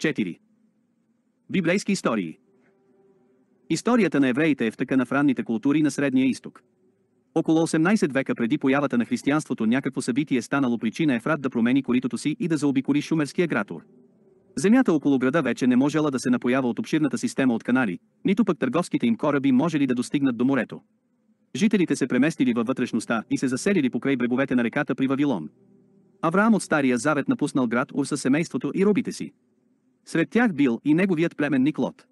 4. Библейски истории Историята на евреите е втъкана в ранните култури на Средния изток. Около 18 века преди появата на християнството някакво събитие е станало причина Ефрат да промени коритото си и да заобиколи шумерския гратор. Земята около града вече не можела да се напоява от обширната система от канали, нито пък търговските им кораби можели да достигнат до морето. Жителите се преместили във вътрешността и се заселили покрай бреговете на реката при Вавилон. Авраам от Стария Завет напуснал град Ур със семейството и робите си. Сред тях бил и неговият племенник Лот.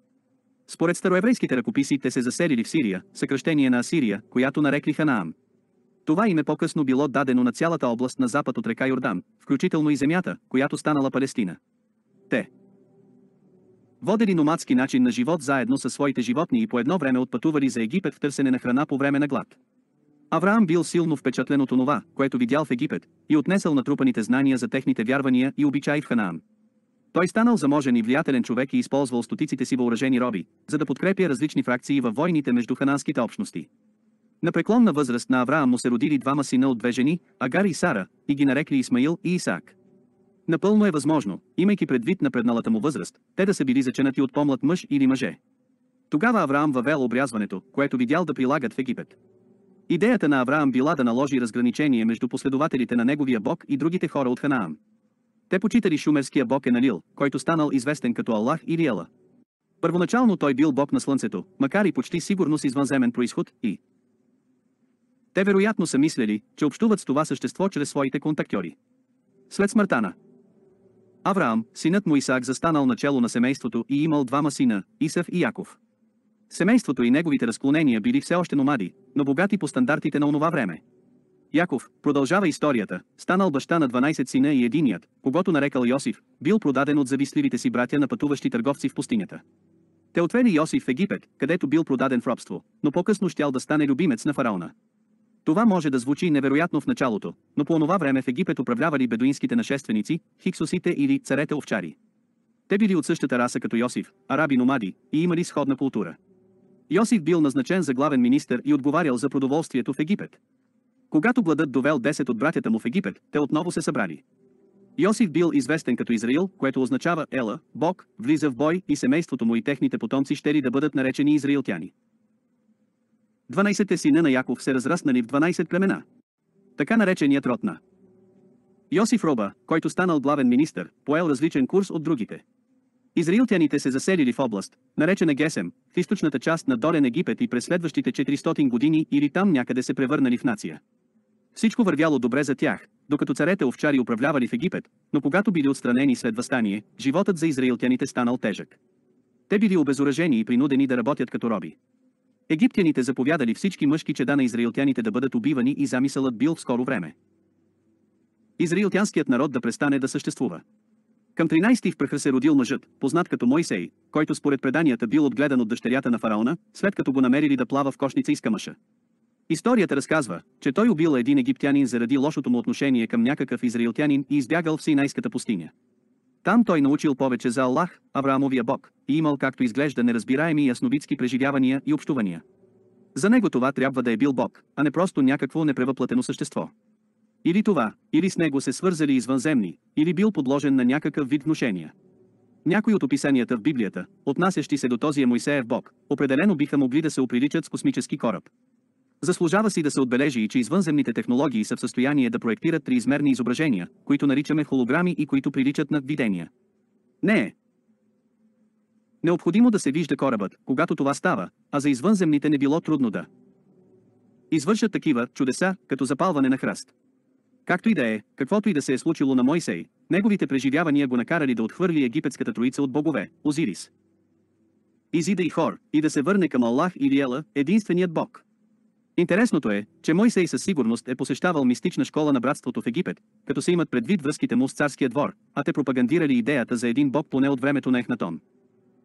Според староеврейските ръкописи те се заселили в Сирия, съкръщение на Асирия, която нарекли Ханаам. Това име по-късно било дадено на цялата област на запад от река Йордан, включително и земята, която станала Палестина. Те водели номадски начин на живот заедно със своите животни и по едно време отпътували за Египет в търсене на храна по време на глад. Авраам бил силно впечатлен от онова, което видял в Египет, и отнесъл натрупаните знания за техните вярвания и обичаи в Ханаам. Той станал заможен и влиятелен човек и използвал стотиците си въоръжени роби, за да подкрепя различни фракции във войните между хананските общности. На преклонна възраст на Авраам му се родили двама сина от две жени, Агар и Сара, и ги нарекли Исмаил и Исаак. Напълно е възможно, имайки предвид на предналата му възраст, те да са били заченати от помлад мъж или мъже. Тогава Авраам въвел обрязването, което видял да прилагат в Египет. Идеята на Авраам била да наложи разграничение между последователите на неговия бог и другите хора от Ханаам. Те почитали шумерския бог Еналил, който станал известен като Аллах или Ела. Първоначално той бил бог на слънцето, макар и почти сигурно с извънземен происход и... Те вероятно са мислили, че общуват с това същество чрез своите контактьори. След смъртта на Авраам, синът му Исаак застанал начало на семейството и имал двама сина, Исав и Яков. Семейството и неговите разклонения били все още номади, но богати по стандартите на онова време. Яков, продължава историята, станал баща на 12 сина и единият, когато нарекал Йосиф, бил продаден от завистливите си братя на пътуващи търговци в пустинята. Те отвели Йосиф в Египет, където бил продаден в робство, но по-късно щял да стане любимец на фараона. Това може да звучи невероятно в началото, но по онова време в Египет управлявали бедуинските нашественици, хиксосите или царете овчари. Те били от същата раса като Йосиф, араби номади, и имали сходна култура. Йосиф бил назначен за главен министър и отговарял за продоволствието в Египет. Когато гладът довел 10 от братята му в Египет, те отново се събрали. Йосиф бил известен като Израил, което означава Ела, Бог, влиза в бой и семейството му и техните потомци ще ли да бъдат наречени израилтяни. 12 те сина на Яков се разраснали в 12 племена. Така нареченият ротна. Йосиф Роба, който станал главен министър, поел различен курс от другите. Израилтяните се заселили в област, наречена Гесем, в източната част на Долен Египет и през следващите 400 години или там някъде се превърнали в нация. Всичко вървяло добре за тях, докато царете овчари управлявали в Египет, но когато били отстранени след възстание, животът за израилтяните станал тежък. Те били обезоръжени и принудени да работят като роби. Египтяните заповядали всички мъжки чеда на израилтяните да бъдат убивани и замисълът бил в скоро време. Израилтянският народ да престане да съществува. Към 13 в пръха се родил мъжът, познат като Мойсей, който според преданията бил отгледан от дъщерята на фараона, след като го намерили да плава в кошница из камъша. Историята разказва, че той убил един египтянин заради лошото му отношение към някакъв израилтянин и избягал в Синайската пустиня. Там той научил повече за Аллах, Авраамовия бог, и имал както изглежда неразбираеми ясновидски преживявания и общувания. За него това трябва да е бил бог, а не просто някакво непревъплатено същество. Или това, или с него се свързали извънземни, или бил подложен на някакъв вид внушения. Някои от описанията в Библията, отнасящи се до този Моисеев бог, определено биха могли да се оприличат с космически кораб. Заслужава си да се отбележи че извънземните технологии са в състояние да проектират триизмерни изображения, които наричаме холограми и които приличат на видения. Не е. Необходимо да се вижда корабът, когато това става, а за извънземните не било трудно да извършат такива чудеса, като запалване на храст. Както и да е, каквото и да се е случило на Мойсей, неговите преживявания го накарали да отхвърли египетската троица от богове, Озирис. Изида и Хор, и да се върне към Аллах или Ела, единственият бог. Интересното е, че Мойсей със сигурност е посещавал мистична школа на братството в Египет, като се имат предвид връзките му с царския двор, а те пропагандирали идеята за един бог поне от времето на Ехнатон.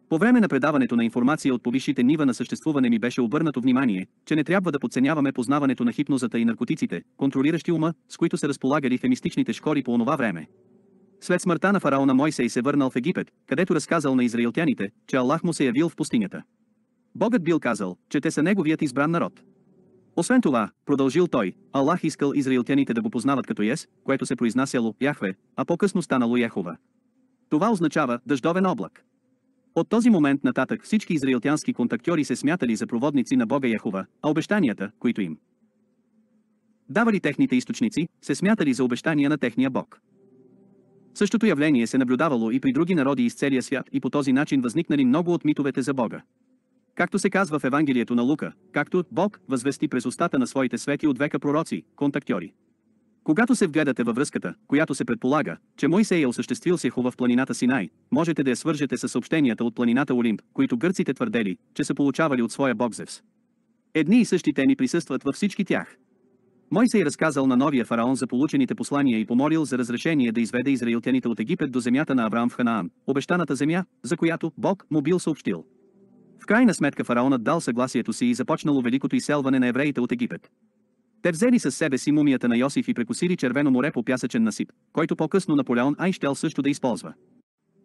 По време на предаването на информация от повишите нива на съществуване ми беше обърнато внимание, че не трябва да подценяваме познаването на хипнозата и наркотиците, контролиращи ума, с които се разполагали фемистичните школи по онова време. След смъртта на фараона Мойсей се върнал в Египет, където разказал на израилтяните, че Аллах му се явил в пустинята. Богът бил казал, че те са неговият избран народ. Освен това, продължил той, Аллах искал израилтяните да го познават като Ес, което се произнасяло Яхве, а по-късно станало Яхова. Това означава дъждовен облак. От този момент нататък всички израилтянски контактьори се смятали за проводници на Бога Яхова, а обещанията, които им давали техните източници, се смятали за обещания на техния Бог. Същото явление се наблюдавало и при други народи из целия свят и по този начин възникнали много от митовете за Бога. Както се казва в Евангелието на Лука, както Бог възвести през устата на своите свети от века пророци, контактьори. Когато се вгледате във връзката, която се предполага, че Мойсей е осъществил хубав в планината Синай, можете да я свържете с съобщенията от планината Олимп, които гърците твърдели, че са получавали от своя бог Зевс. Едни и същи теми присъстват във всички тях. Мойсей е разказал на новия фараон за получените послания и помолил за разрешение да изведе израилтяните от Египет до земята на Авраам в Ханаан, обещаната земя, за която Бог му бил съобщил. В крайна сметка фараонът дал съгласието си и започнало великото изселване на евреите от Египет. Те взели със себе си мумията на Йосиф и прекусили Червено море по пясъчен насип, който по-късно Наполеон Айщел щел също да използва.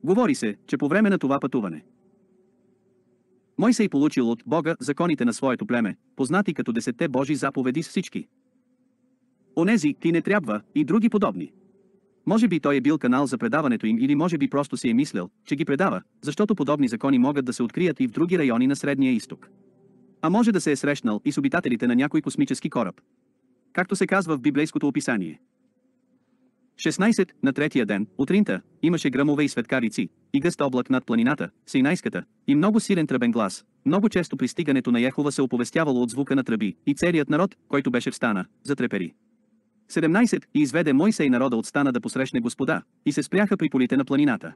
Говори се, че по време на това пътуване. Мой се и получил от Бога законите на своето племе, познати като десетте Божи заповеди с всички. Онези, ти не трябва, и други подобни. Може би той е бил канал за предаването им или може би просто си е мислял, че ги предава, защото подобни закони могат да се открият и в други райони на Средния изток. А може да се е срещнал и с обитателите на някой космически кораб. Както се казва в библейското описание. 16. На третия ден, утринта, имаше гръмове и светкарици, и гъст облак над планината, Синайската, и много силен тръбен глас. Много често пристигането на Яхова се оповестявало от звука на тръби, и целият народ, който беше встана, затрепери. 17. И изведе Мойсей народа от стана да посрещне Господа, и се спряха при полите на планината.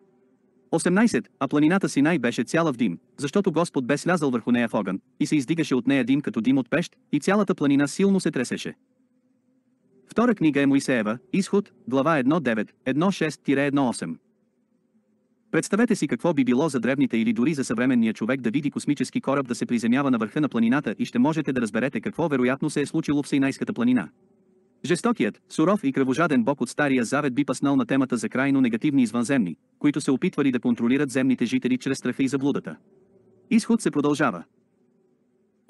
18. А планината Синай беше цяла в дим, защото Господ бе слязал върху нея в огън, и се издигаше от нея дим като дим от пещ, и цялата планина силно се тресеше. Втора книга е Моисеева, Изход, глава 1.9, 1.6-1.8. Представете си какво би било за древните или дори за съвременния човек да види космически кораб да се приземява на върха на планината и ще можете да разберете какво вероятно се е случило в Синайската планина. Жестокият, суров и кръвожаден бог от Стария Завет би паснал на темата за крайно негативни извънземни, които се опитвали да контролират земните жители чрез страха и заблудата. Изход се продължава.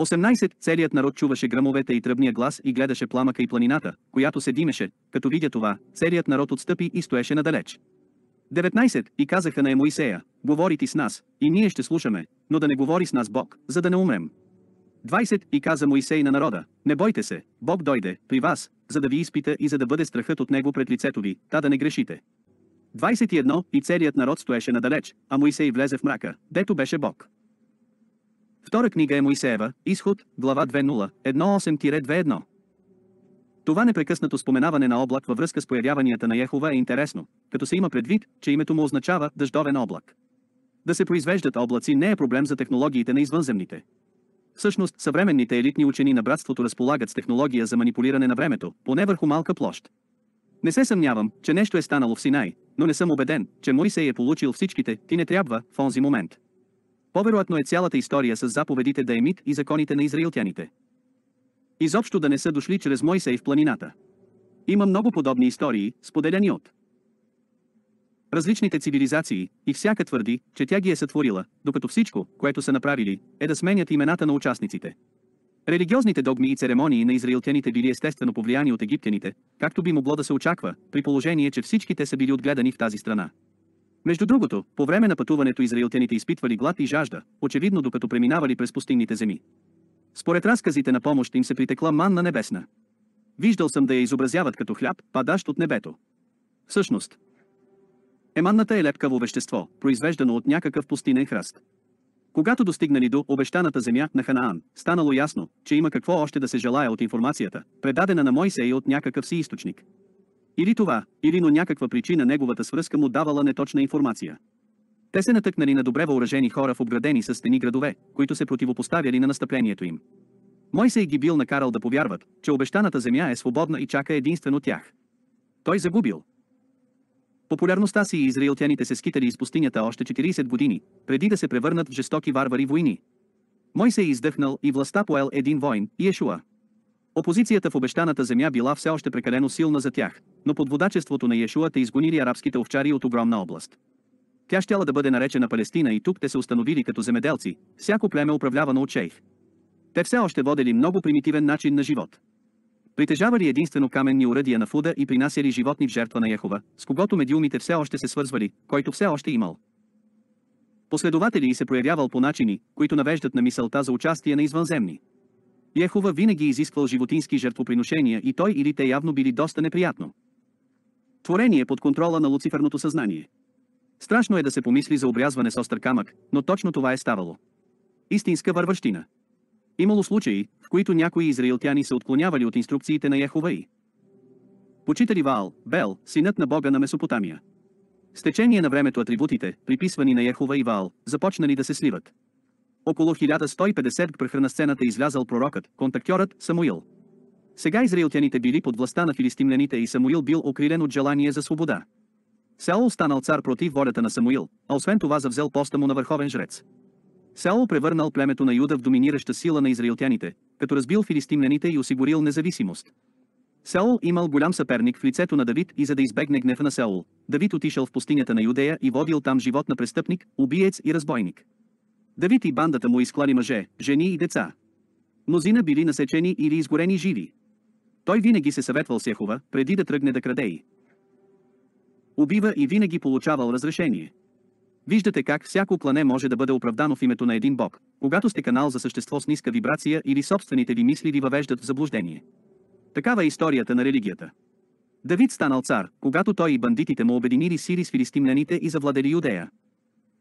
18. Целият народ чуваше грамовете и тръбния глас и гледаше пламъка и планината, която се димеше, като видя това, целият народ отстъпи и стоеше надалеч. 19. И казаха на Емоисея, говори ти с нас, и ние ще слушаме, но да не говори с нас Бог, за да не умрем. 20 И каза Моисей на народа, не бойте се, Бог дойде при вас, за да ви изпита и за да бъде страхът от него пред лицето ви, та да не грешите. 21 И целият народ стоеше надалеч, а Моисей влезе в мрака, дето беше Бог. Втора книга е Моисеева, Изход, глава 2.0, 1.8-2.1. Това непрекъснато споменаване на облак във връзка с появяванията на Яхова е интересно, като се има предвид, че името му означава дъждовен облак. Да се произвеждат облаци не е проблем за технологиите на извънземните, Всъщност, съвременните елитни учени на братството разполагат с технология за манипулиране на времето, поне върху малка площ. Не се съмнявам, че нещо е станало в Синай, но не съм убеден, че Моисей е получил всичките, ти не трябва, в онзи момент. Повероятно е цялата история с заповедите да е мит и законите на израилтяните. Изобщо да не са дошли чрез Моисей в планината. Има много подобни истории, споделяни от различните цивилизации, и всяка твърди, че тя ги е сътворила, докато всичко, което са направили, е да сменят имената на участниците. Религиозните догми и церемонии на израилтяните били естествено повлияни от египтяните, както би могло да се очаква, при положение, че всичките са били отгледани в тази страна. Между другото, по време на пътуването израилтяните изпитвали глад и жажда, очевидно докато преминавали през пустинните земи. Според разказите на помощ им се притекла манна небесна. Виждал съм да я изобразяват като хляб, падащ от небето. Всъщност, Еманната е лепкаво вещество, произвеждано от някакъв пустинен храст. Когато достигнали до обещаната земя на Ханаан, станало ясно, че има какво още да се желая от информацията, предадена на Мойсей от някакъв си източник. Или това, или но някаква причина неговата свръзка му давала неточна информация. Те се натъкнали на добре въоръжени хора в обградени с стени градове, които се противопоставяли на настъплението им. Мойсей ги бил накарал да повярват, че обещаната земя е свободна и чака единствено тях. Той загубил, популярността си и израилтяните се скитали из пустинята още 40 години, преди да се превърнат в жестоки варвари войни. Мой се е издъхнал и властта поел един войн, Иешуа. Опозицията в обещаната земя била все още прекалено силна за тях, но под водачеството на Иешуа те изгонили арабските овчари от огромна област. Тя щела да бъде наречена Палестина и тук те се установили като земеделци, всяко племе управлявано от шейх. Те все още водели много примитивен начин на живот. Притежавали единствено каменни уръдия на Фуда и принасяли животни в жертва на Яхова, с когото медиумите все още се свързвали, който все още имал. Последователи и се проявявал по начини, които навеждат на мисълта за участие на извънземни. Яхова винаги изисквал животински жертвоприношения и той или те явно били доста неприятно. Творение под контрола на луциферното съзнание. Страшно е да се помисли за обрязване с остър камък, но точно това е ставало. Истинска върващина. Имало случаи, които някои израилтяни се отклонявали от инструкциите на Яхова и. Почитали Ваал, Бел, синът на бога на Месопотамия. С течение на времето атрибутите, приписвани на Яхова и Ваал, започнали да се сливат. Около 1150 прехрана сцената излязал пророкът, контактьорът Самуил. Сега израилтяните били под властта на филистимляните и Самуил бил окрилен от желание за свобода. Саул станал цар против волята на Самуил, а освен това завзел поста му на върховен жрец. Саул превърнал племето на Юда в доминираща сила на израилтяните, като разбил филистимляните и осигурил независимост. Саул имал голям съперник в лицето на Давид и за да избегне гнева на Саул, Давид отишъл в пустинята на Юдея и водил там живот на престъпник, убиец и разбойник. Давид и бандата му изклали мъже, жени и деца. Мнозина били насечени или изгорени живи. Той винаги се съветвал с Яхова, преди да тръгне да крадеи. Убива и винаги получавал разрешение. Виждате как всяко клане може да бъде оправдано в името на един бог, когато сте канал за същество с ниска вибрация или собствените ви мисли ви въвеждат в заблуждение. Такава е историята на религията. Давид станал цар, когато той и бандитите му обединили сили с филистимляните и завладели Юдея.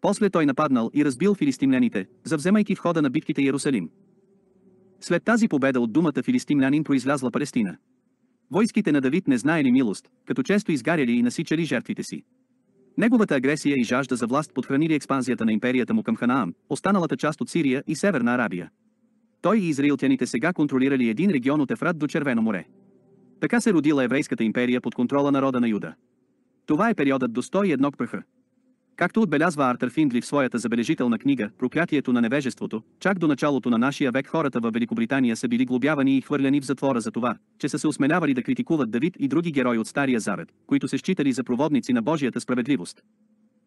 После той нападнал и разбил филистимляните, завземайки входа на битките Иерусалим. След тази победа от думата филистимлянин произлязла Палестина. Войските на Давид не знаели милост, като често изгаряли и насичали жертвите си. Неговата агресия и жажда за власт подхранили експанзията на империята му към Ханаам, останалата част от Сирия и Северна Арабия. Той и израилтяните сега контролирали един регион от Ефрат до Червено море. Така се родила еврейската империя под контрола народа на Юда. Това е периодът до 101 пъха. Както отбелязва Артър Финдли в своята забележителна книга «Проклятието на невежеството», чак до началото на нашия век хората в Великобритания са били глобявани и хвърляни в затвора за това, че са се осменявали да критикуват Давид и други герои от Стария Завет, които се считали за проводници на Божията справедливост.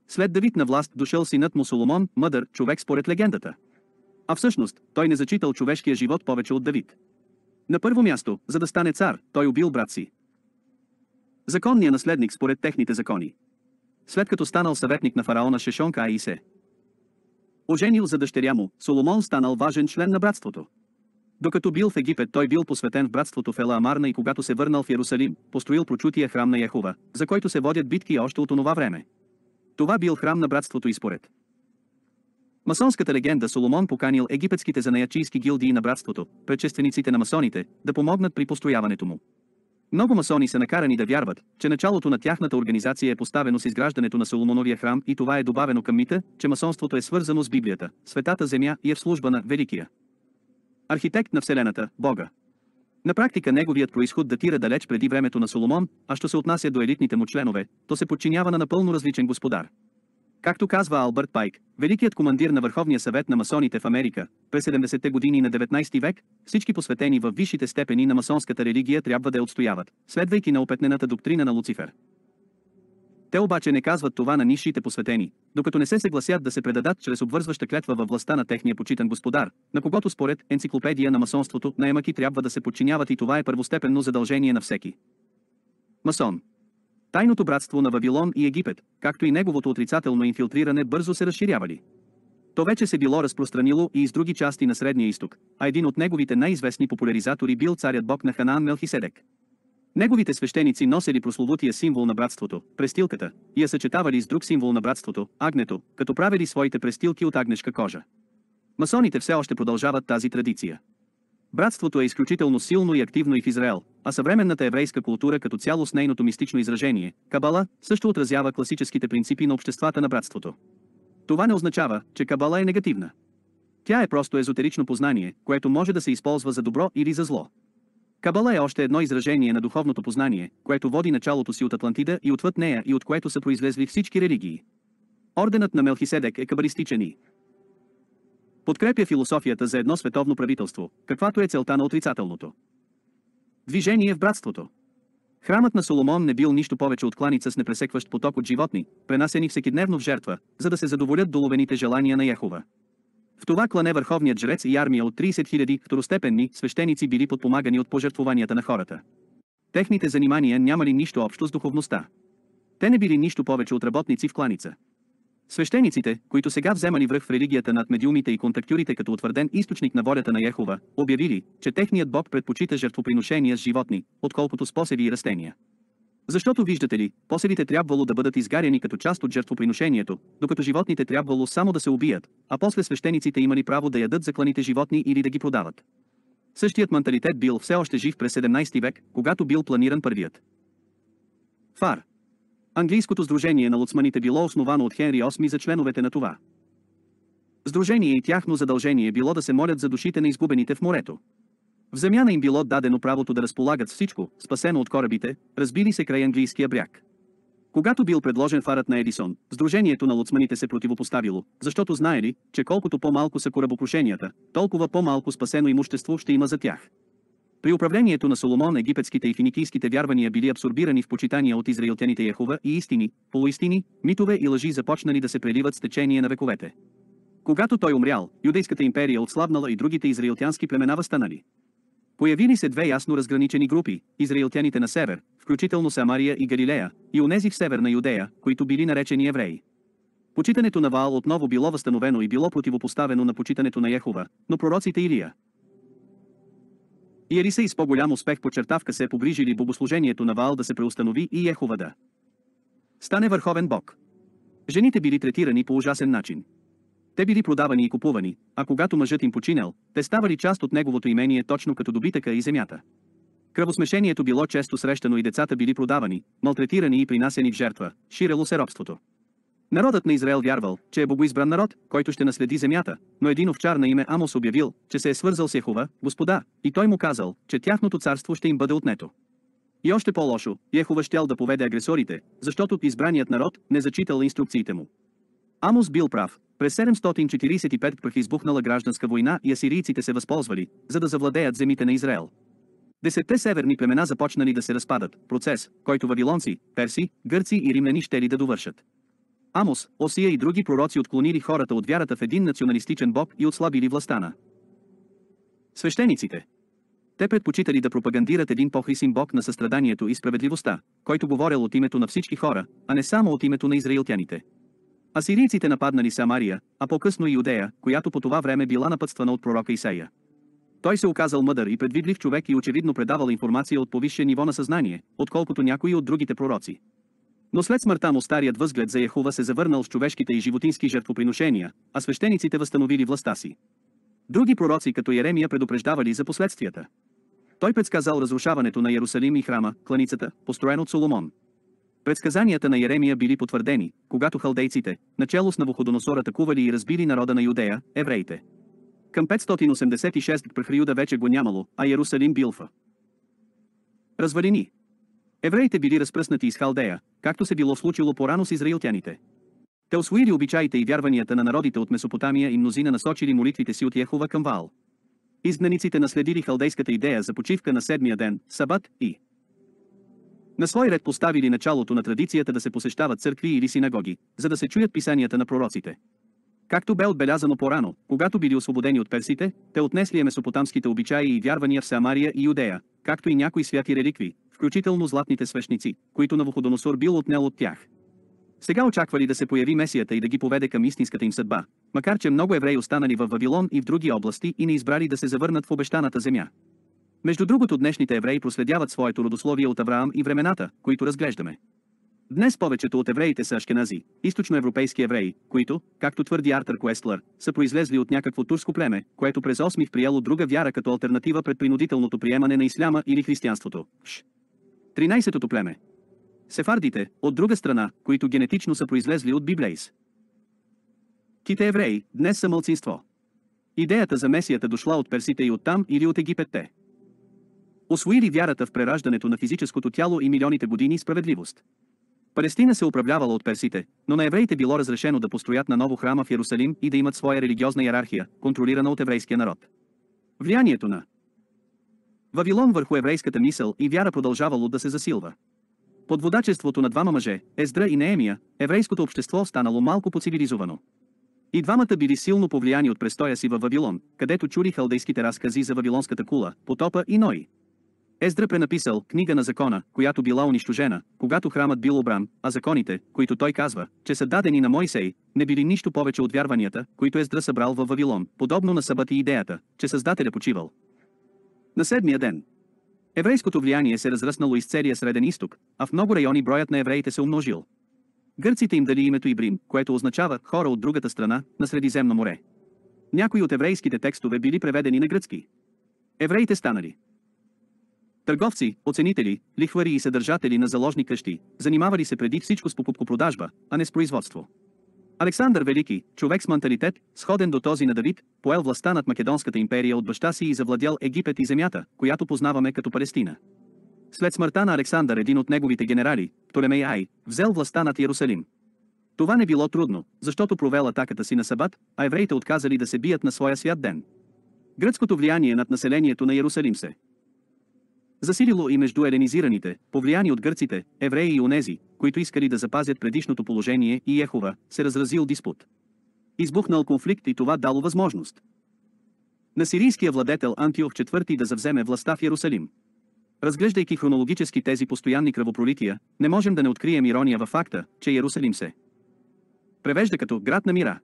След Давид на власт дошъл синът му Соломон, мъдър човек според легендата. А всъщност, той не зачитал човешкия живот повече от Давид. На първо място, за да стане цар, той убил брат си. Законният наследник според техните закони, след като станал съветник на фараона Шешонка Аисе. Оженил за дъщеря му, Соломон станал важен член на братството. Докато бил в Египет той бил посветен в братството в Ела Амарна и когато се върнал в Иерусалим, построил прочутия храм на Яхова, за който се водят битки още от онова време. Това бил храм на братството и според. Масонската легенда Соломон поканил египетските занаячийски гилдии на братството, предшествениците на масоните, да помогнат при построяването му. Много масони са накарани да вярват, че началото на тяхната организация е поставено с изграждането на Соломоновия храм и това е добавено към мита, че масонството е свързано с Библията, Светата Земя и е в служба на Великия. Архитект на Вселената, Бога. На практика неговият происход датира далеч преди времето на Соломон, а що се отнася до елитните му членове, то се подчинява на напълно различен господар. Както казва Албърт Пайк, великият командир на Върховния съвет на масоните в Америка, през 70-те години на 19 век, всички посветени във висшите степени на масонската религия трябва да я отстояват, следвайки на опетнената доктрина на Луцифер. Те обаче не казват това на нишите посветени, докато не се съгласят да се предадат чрез обвързваща клетва във властта на техния почитан господар, на когото според енциклопедия на масонството наемаки трябва да се подчиняват и това е първостепенно задължение на всеки. Масон Тайното братство на Вавилон и Египет, както и неговото отрицателно инфилтриране бързо се разширявали. То вече се било разпространило и из други части на Средния изток, а един от неговите най-известни популяризатори бил царят бог на Ханаан Мелхиседек. Неговите свещеници носели прословутия символ на братството, престилката, и я съчетавали с друг символ на братството, агнето, като правили своите престилки от агнешка кожа. Масоните все още продължават тази традиция. Братството е изключително силно и активно и в Израел, а съвременната еврейска култура като цяло с нейното мистично изражение, Кабала, също отразява класическите принципи на обществата на братството. Това не означава, че Кабала е негативна. Тя е просто езотерично познание, което може да се използва за добро или за зло. Кабала е още едно изражение на духовното познание, което води началото си от Атлантида и отвъд нея и от което са произлезли всички религии. Орденът на Мелхиседек е кабалистичен и Подкрепя философията за едно световно правителство, каквато е целта на отрицателното. Движение в братството. Храмът на Соломон не бил нищо повече от кланица с непресекващ поток от животни, пренасени всекидневно в жертва, за да се задоволят доловените желания на Яхова. В това клане върховният жрец и армия от 30 000 второстепенни свещеници били подпомагани от пожертвованията на хората. Техните занимания нямали нищо общо с духовността. Те не били нищо повече от работници в кланица. Свещениците, които сега вземали връх в религията над медиумите и контактюрите като утвърден източник на волята на Яхова, обявили, че техният бог предпочита жертвоприношения с животни, отколкото с посеви и растения. Защото виждате ли, посевите трябвало да бъдат изгаряни като част от жертвоприношението, докато животните трябвало само да се убият, а после свещениците имали право да ядат закланите животни или да ги продават. Същият менталитет бил все още жив през 17 век, когато бил планиран първият. Фар Английското сдружение на лоцманите било основано от Хенри VIII за членовете на това. Сдружение и тяхно задължение било да се молят за душите на изгубените в морето. В замяна им било дадено правото да разполагат всичко, спасено от корабите, разбили се край английския бряг. Когато бил предложен фарът на Едисон, Сдружението на лоцманите се противопоставило, защото знаели, че колкото по-малко са корабокрушенията, толкова по-малко спасено имущество ще има за тях. При управлението на Соломон египетските и финикийските вярвания били абсорбирани в почитания от израилтяните Яхова и истини, полуистини, митове и лъжи започнали да се преливат с течение на вековете. Когато той умрял, юдейската империя отслабнала и другите израилтянски племена възстанали. Появили се две ясно разграничени групи, израилтяните на север, включително Самария и Галилея, и онези в северна Юдея, които били наречени евреи. Почитането на Ваал отново било възстановено и било противопоставено на почитането на Яхова, но пророците Илия, и с по-голям успех подчертавка се погрижили богослужението на Ваал да се преустанови и Ехова да стане върховен бог. Жените били третирани по ужасен начин. Те били продавани и купувани, а когато мъжът им починал, те ставали част от неговото имение точно като добитъка и земята. Кръвосмешението било често срещано и децата били продавани, малтретирани и принасени в жертва, ширело се робството. Народът на Израел вярвал, че е богоизбран народ, който ще наследи земята, но един овчар на име Амос обявил, че се е свързал с Ехова, господа, и той му казал, че тяхното царство ще им бъде отнето. И още по-лошо, Ехова щял да поведе агресорите, защото избраният народ не зачитал инструкциите му. Амос бил прав. През 745 пъх избухнала гражданска война и асирийците се възползвали, за да завладеят земите на Израел. Десетте северни племена започнали да се разпадат, процес, който вавилонци, перси, гърци и римляни щели да довършат. Амос, Осия и други пророци отклонили хората от вярата в един националистичен бог и отслабили властта на свещениците. Те предпочитали да пропагандират един по по-хрисим бог на състраданието и справедливостта, който говорил от името на всички хора, а не само от името на израилтяните. Асирийците нападнали Самария, а по-късно и Юдея, която по това време била напътствана от пророка Исея. Той се оказал мъдър и предвидлив човек и очевидно предавал информация от повисше ниво на съзнание, отколкото някои от другите пророци. Но след смъртта му старият възглед за Яхува се завърнал в човешките и животински жертвоприношения, а свещениците възстановили властта си. Други пророци като Еремия предупреждавали за последствията. Той предсказал разрушаването на Ярусалим и храма, кланицата, построен от Соломон. Предсказанията на Еремия били потвърдени, когато халдейците, начало с навуходоносора атакували и разбили народа на Юдея, евреите. Към 586 прах Юда вече го нямало, а Ярусалим билфа. Развалини. Евреите били разпръснати из Халдея, както се било случило порано с израилтяните. Те освоили обичаите и вярванията на народите от Месопотамия и мнозина насочили молитвите си от Яхова към Ваал. Изгнаниците наследили халдейската идея за почивка на седмия ден, сабат и на свой ред поставили началото на традицията да се посещават църкви или синагоги, за да се чуят писанията на пророците. Както бе отбелязано по-рано, когато били освободени от персите, те отнесли е месопотамските обичаи и вярвания в Самария и Юдея, както и някои святи реликви, включително златните свещници, които Навуходоносор бил отнел от тях. Сега очаквали да се появи Месията и да ги поведе към истинската им съдба, макар че много евреи останали в Вавилон и в други области и не избрали да се завърнат в обещаната земя. Между другото днешните евреи проследяват своето родословие от Авраам и времената, които разглеждаме. Днес повечето от евреите са ашкенази, източноевропейски евреи, които, както твърди Артър Куестлър, са произлезли от някакво турско племе, което през 8 приело друга вяра като альтернатива пред принудителното приемане на исляма или християнството. 13-тото племе. Сефардите, от друга страна, които генетично са произлезли от Библейс. Ките евреи, днес са мълцинство. Идеята за Месията дошла от персите и оттам или от Египетте. Освоили вярата в прераждането на физическото тяло и милионите години справедливост. Палестина се управлявала от персите, но на евреите било разрешено да построят на ново храма в Ярусалим и да имат своя религиозна иерархия, контролирана от еврейския народ. Влиянието на Вавилон върху еврейската мисъл и вяра продължавало да се засилва. Под водачеството на двама мъже, Ездра и Неемия, еврейското общество станало малко поцивилизовано. И двамата били силно повлияни от престоя си във Вавилон, където чули халдейските разкази за Вавилонската кула, потопа и Ной. Ездра пренаписал книга на закона, която била унищожена, когато храмът бил обран, а законите, които той казва, че са дадени на Мойсей, не били нищо повече от вярванията, които Ездра събрал във Вавилон, подобно на събати идеята, че Създателя почивал, на седмия ден. Еврейското влияние се е разраснало из целия Среден изток, а в много райони броят на евреите се умножил. Гърците им дали името Ибрим, което означава хора от другата страна, на Средиземно море. Някои от еврейските текстове били преведени на гръцки. Евреите станали Търговци, оценители, лихвари и съдържатели на заложни къщи, занимавали се преди всичко с покупко-продажба, а не с производство. Александър Велики, човек с менталитет, сходен до този на Давид, поел властта над Македонската империя от баща си и завладял Египет и земята, която познаваме като Палестина. След смъртта на Александър един от неговите генерали, Птолемей Ай, взел властта над Иерусалим. Това не било трудно, защото провел атаката си на Сабат, а евреите отказали да се бият на своя свят ден. Гръцкото влияние над населението на Иерусалим се Засилило и между еленизираните, повлияни от гърците, евреи и онези, които искали да запазят предишното положение и Ехова, се разразил диспут. Избухнал конфликт и това дало възможност. На сирийския владетел Антиох IV да завземе властта в Ярусалим. Разглеждайки хронологически тези постоянни кръвопролития, не можем да не открием ирония във факта, че Ярусалим се превежда като град на мира.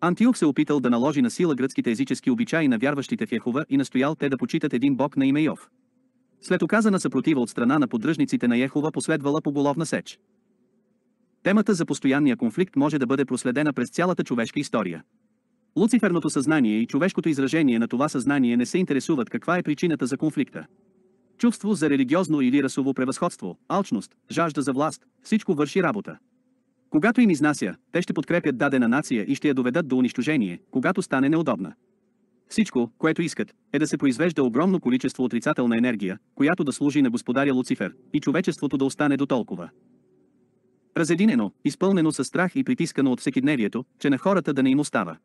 Антиох се опитал да наложи на сила гръцките езически обичаи на вярващите в Ехова и настоял те да почитат един бог на име Йов. След оказана съпротива от страна на поддръжниците на Ехова последвала поголовна сеч. Темата за постоянния конфликт може да бъде проследена през цялата човешка история. Луциферното съзнание и човешкото изражение на това съзнание не се интересуват каква е причината за конфликта. Чувство за религиозно или расово превъзходство, алчност, жажда за власт, всичко върши работа. Когато им изнася, те ще подкрепят дадена нация и ще я доведат до унищожение, когато стане неудобна. Всичко, което искат, е да се произвежда огромно количество отрицателна енергия, която да служи на господаря Луцифер, и човечеството да остане до толкова. Разединено, изпълнено с страх и притискано от всекидневието, че на хората да не им остава.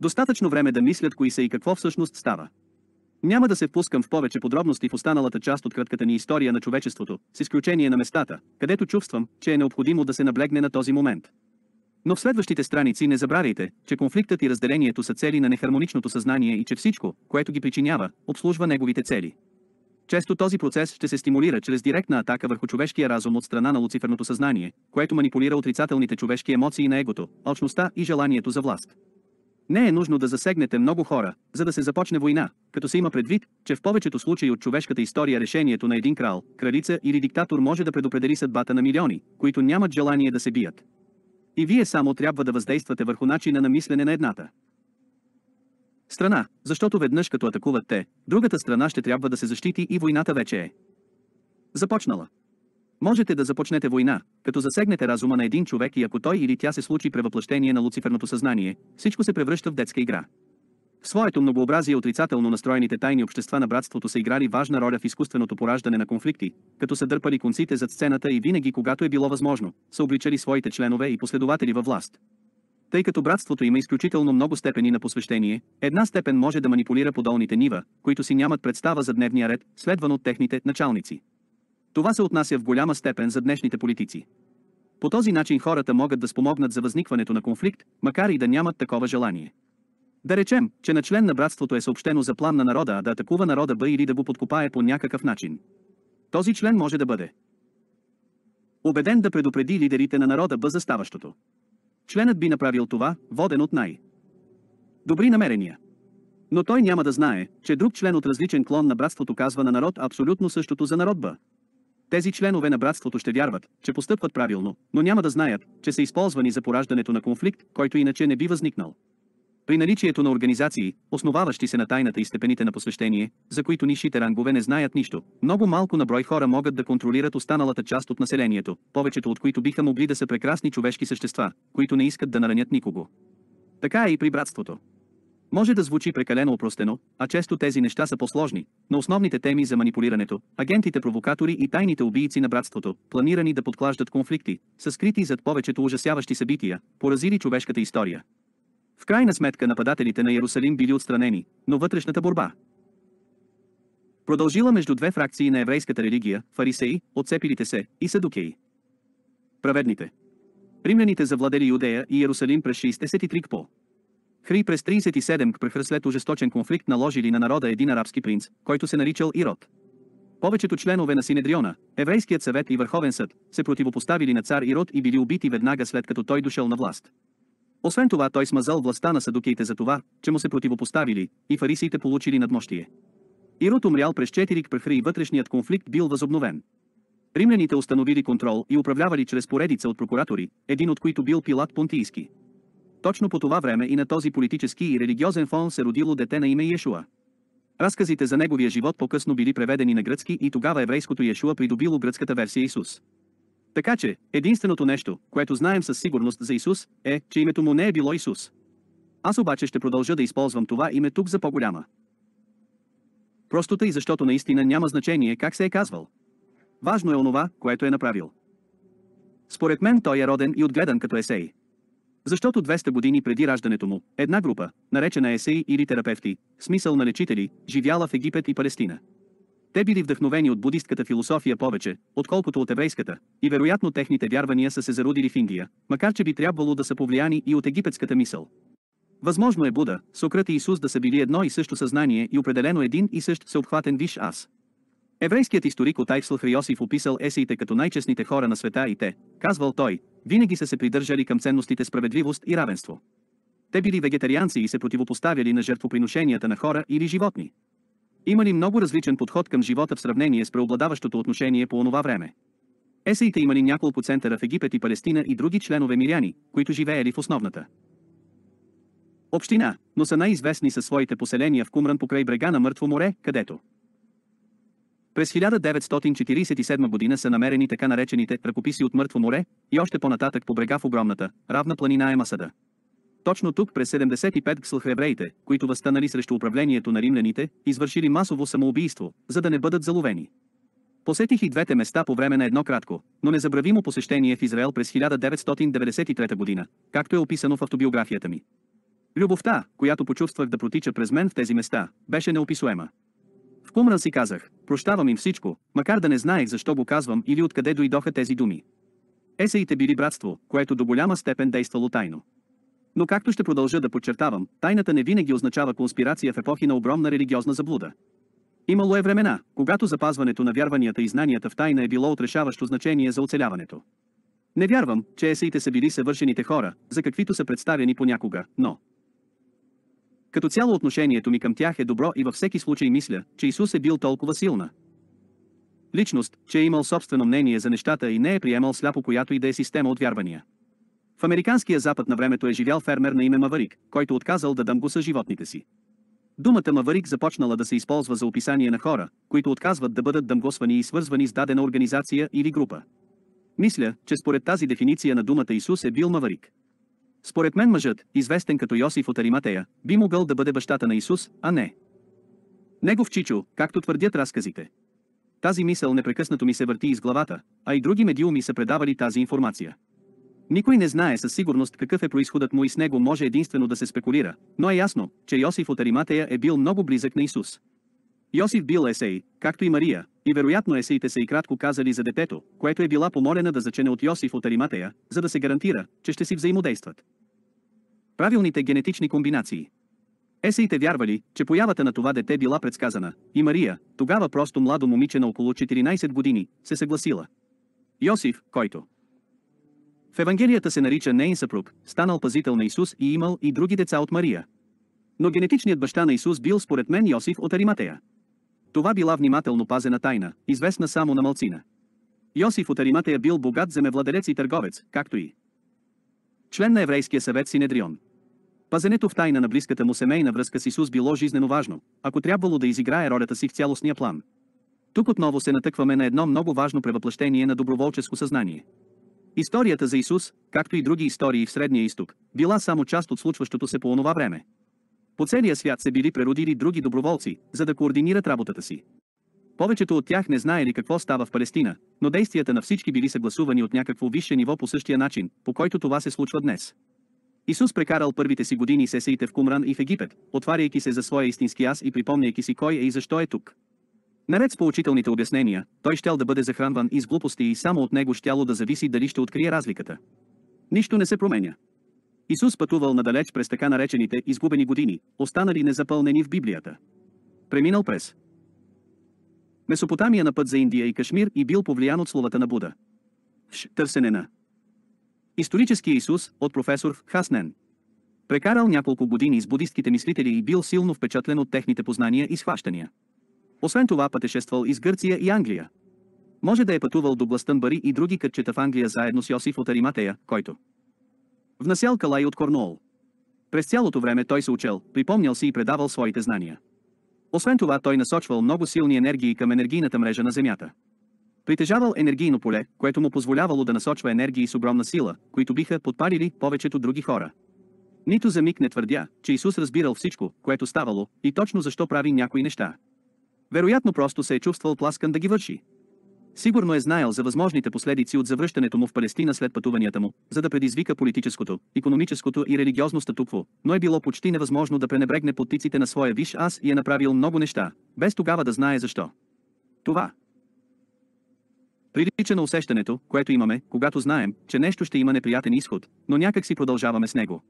Достатъчно време да мислят кои са и какво всъщност става. Няма да се впускам в повече подробности в останалата част от кратката ни история на човечеството, с изключение на местата, където чувствам, че е необходимо да се наблегне на този момент. Но в следващите страници не забравяйте, че конфликтът и разделението са цели на нехармоничното съзнание и че всичко, което ги причинява, обслужва неговите цели. Често този процес ще се стимулира чрез директна атака върху човешкия разум от страна на луциферното съзнание, което манипулира отрицателните човешки емоции на егото, общността и желанието за власт. Не е нужно да засегнете много хора, за да се започне война, като се има предвид, че в повечето случаи от човешката история решението на един крал, кралица или диктатор може да предопредели съдбата на милиони, които нямат желание да се бият. И вие само трябва да въздействате върху начина на мислене на едната. Страна, защото веднъж като атакуват те, другата страна ще трябва да се защити и войната вече е. Започнала. Можете да започнете война, като засегнете разума на един човек и ако той или тя се случи превъплъщение на луциферното съзнание, всичко се превръща в детска игра. В своето многообразие отрицателно настроените тайни общества на братството са играли важна роля в изкуственото пораждане на конфликти, като са дърпали конците зад сцената и винаги когато е било възможно, са обличали своите членове и последователи във власт. Тъй като братството има изключително много степени на посвещение, една степен може да манипулира подолните нива, които си нямат представа за дневния ред, следван от техните началници. Това се отнася в голяма степен за днешните политици. По този начин хората могат да спомогнат за възникването на конфликт, макар и да нямат такова желание. Да речем, че на член на братството е съобщено за план на народа да атакува народа Б или да го подкопае по някакъв начин. Този член може да бъде убеден да предупреди лидерите на народа Б за ставащото. Членът би направил това, воден от най- добри намерения. Но той няма да знае, че друг член от различен клон на братството казва на народ абсолютно същото за народ Б. Тези членове на братството ще вярват, че постъпват правилно, но няма да знаят, че са използвани за пораждането на конфликт, който иначе не би възникнал. При наличието на организации, основаващи се на тайната и степените на посвещение, за които нишите рангове не знаят нищо, много малко на брой хора могат да контролират останалата част от населението, повечето от които биха могли да са прекрасни човешки същества, които не искат да наранят никого. Така е и при братството. Може да звучи прекалено опростено, а често тези неща са по-сложни, но основните теми за манипулирането, агентите-провокатори и тайните убийци на братството, планирани да подклаждат конфликти, са скрити зад повечето ужасяващи събития, поразили човешката история. В крайна сметка нападателите на Иерусалим били отстранени, но вътрешната борба, продължила между две фракции на еврейската религия, фарисеи, отцепилите се, и садукеи. Праведните. Римляните завладели Юдея и Иерусалим през 63 кпо. Хри през 37 кпр след ожесточен конфликт наложили на народа един арабски принц, който се наричал Ирод. Повечето членове на Синедриона, Еврейският съвет и Върховен съд, се противопоставили на цар Ирод и били убити веднага след като той дошъл на власт. Освен това той смазал властта на садукиите за това, че му се противопоставили, и фарисиите получили надмощие. Ирод умрял през 4 префри и вътрешният конфликт бил възобновен. Римляните установили контрол и управлявали чрез поредица от прокуратори, един от които бил Пилат Понтийски. Точно по това време и на този политически и религиозен фон се родило дете на име Иешуа. Разказите за неговия живот по-късно били преведени на гръцки и тогава еврейското Иешуа придобило гръцката версия Исус. Така че, единственото нещо, което знаем със сигурност за Исус, е, че името му не е било Исус. Аз обаче ще продължа да използвам това име тук за по-голяма. Просто и защото наистина няма значение как се е казвал. Важно е онова, което е направил. Според мен той е роден и отгледан като есей. Защото 200 години преди раждането му, една група, наречена Есей или терапевти, смисъл на лечители, живяла в Египет и Палестина. Те били вдъхновени от будистката философия повече, отколкото от еврейската, и вероятно техните вярвания са се зародили в Индия, макар че би трябвало да са повлияни и от египетската мисъл. Възможно е Буда, Сократ и Исус да са били едно и също съзнание и определено един и същ съобхватен виш аз. Еврейският историк от Айфслав Йосиф описал есеите като най-честните хора на света и те, казвал той, винаги са се придържали към ценностите справедливост и равенство. Те били вегетарианци и се противопоставяли на жертвоприношенията на хора или животни имали много различен подход към живота в сравнение с преобладаващото отношение по онова време. Есеите имали няколко центъра в Египет и Палестина и други членове миряни, които живеели в основната община, но са най-известни със своите поселения в Кумран покрай брега на Мъртво море, където през 1947 година са намерени така наречените ръкописи от Мъртво море и още по-нататък по брега в огромната, равна планина Емасада. Точно тук през 75 гсл хребреите, които възстанали срещу управлението на римляните, извършили масово самоубийство, за да не бъдат заловени. Посетих и двете места по време на едно кратко, но незабравимо посещение в Израел през 1993 година, както е описано в автобиографията ми. Любовта, която почувствах да протича през мен в тези места, беше неописуема. В кумра си казах, прощавам им всичко, макар да не знаех защо го казвам или откъде дойдоха тези думи. Есеите били братство, което до голяма степен действало тайно. Но както ще продължа да подчертавам, тайната не винаги означава конспирация в епохи на огромна религиозна заблуда. Имало е времена, когато запазването на вярванията и знанията в тайна е било отрешаващо значение за оцеляването. Не вярвам, че есеите са били съвършените хора, за каквито са представени понякога, но... Като цяло отношението ми към тях е добро и във всеки случай мисля, че Исус е бил толкова силна. Личност, че е имал собствено мнение за нещата и не е приемал сляпо която и да е система от вярвания. В американския запад на времето е живял фермер на име Маварик, който отказал да дъмбуса животните си. Думата Маварик започнала да се използва за описание на хора, които отказват да бъдат дъмгосвани и свързвани с дадена организация или група. Мисля, че според тази дефиниция на думата Исус е бил Маварик. Според мен мъжът, известен като Йосиф от Ариматея, би могъл да бъде бащата на Исус, а не. Негов чичо, както твърдят разказите. Тази мисъл непрекъснато ми се върти из главата, а и други медиуми са предавали тази информация. Никой не знае със сигурност какъв е происходът му и с него може единствено да се спекулира, но е ясно, че Йосиф от Ариматея е бил много близък на Исус. Йосиф бил есей, както и Мария, и вероятно есеите са и кратко казали за детето, което е била помолена да зачене от Йосиф от Ариматея, за да се гарантира, че ще си взаимодействат. Правилните генетични комбинации Есеите вярвали, че появата на това дете била предсказана, и Мария, тогава просто младо момиче на около 14 години, се съгласила. Йосиф, който в Евангелията се нарича нейн съпруг, станал пазител на Исус и имал и други деца от Мария. Но генетичният баща на Исус бил според мен Йосиф от Ариматея. Това била внимателно пазена тайна, известна само на малцина. Йосиф от Ариматея бил богат земевладелец и търговец, както и член на Еврейския съвет Синедрион. Пазенето в тайна на близката му семейна връзка с Исус било жизнено важно, ако трябвало да изиграе ролята си в цялостния план. Тук отново се натъкваме на едно много важно превъплъщение на доброволческо съзнание. Историята за Исус, както и други истории в Средния изток, била само част от случващото се по онова време. По целия свят се били преродили други доброволци, за да координират работата си. Повечето от тях не знаели какво става в Палестина, но действията на всички били съгласувани от някакво висше ниво по същия начин, по който това се случва днес. Исус прекарал първите си години с есеите в Кумран и в Египет, отваряйки се за своя истински аз и припомняйки си кой е и защо е тук. Наред с поучителните обяснения, той щял да бъде захранван и с глупости и само от него щяло да зависи дали ще открие разликата. Нищо не се променя. Исус пътувал надалеч през така наречените изгубени години, останали незапълнени в Библията. Преминал през Месопотамия на път за Индия и Кашмир и бил повлиян от словата на Буда. Ш. Търсене на Исторически Исус от професор Хаснен. Прекарал няколко години с будистките мислители и бил силно впечатлен от техните познания и схващания. Освен това пътешествал из Гърция и Англия. Може да е пътувал до Бластънбари и други кътчета в Англия заедно с Йосиф от Ариматея, който внасял Калай от Корнуол. През цялото време той се учел, припомнял си и предавал своите знания. Освен това той насочвал много силни енергии към енергийната мрежа на Земята. Притежавал енергийно поле, което му позволявало да насочва енергии с огромна сила, които биха подпарили повечето други хора. Нито за миг не твърдя, че Исус разбирал всичко, което ставало, и точно защо прави някои неща. Вероятно просто се е чувствал пласкан да ги върши. Сигурно е знаел за възможните последици от завръщането му в Палестина след пътуванията му, за да предизвика политическото, економическото и религиозно статукво, но е било почти невъзможно да пренебрегне потиците на своя виш аз и е направил много неща, без тогава да знае защо. Това. Прилича на усещането, което имаме, когато знаем, че нещо ще има неприятен изход, но някак си продължаваме с него.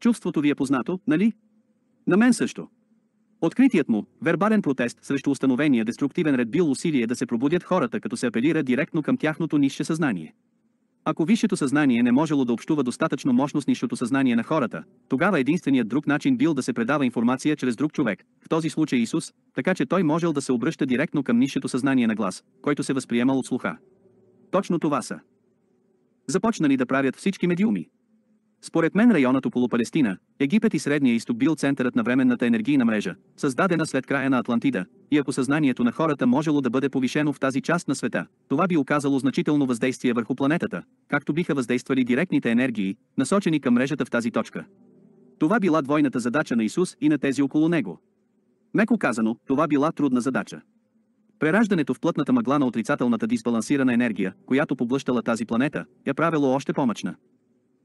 Чувството ви е познато, нали? На мен също. Откритият му, вербален протест срещу установения деструктивен ред бил усилие да се пробудят хората, като се апелира директно към тяхното нише съзнание. Ако висшето съзнание не можело да общува достатъчно мощно с нишото съзнание на хората, тогава единственият друг начин бил да се предава информация чрез друг човек, в този случай Исус, така че той можел да се обръща директно към нишето съзнание на глас, който се възприемал от слуха. Точно това са. Започнали да правят всички медиуми, според мен районът около Палестина, Египет и Средния изток бил центърът на временната енергийна мрежа, създадена след края на Атлантида, и ако съзнанието на хората можело да бъде повишено в тази част на света, това би оказало значително въздействие върху планетата, както биха въздействали директните енергии, насочени към мрежата в тази точка. Това била двойната задача на Исус и на тези около него. Меко казано, това била трудна задача. Прераждането в плътната мъгла на отрицателната дисбалансирана енергия, която поблъщала тази планета, я е правило още помъчна.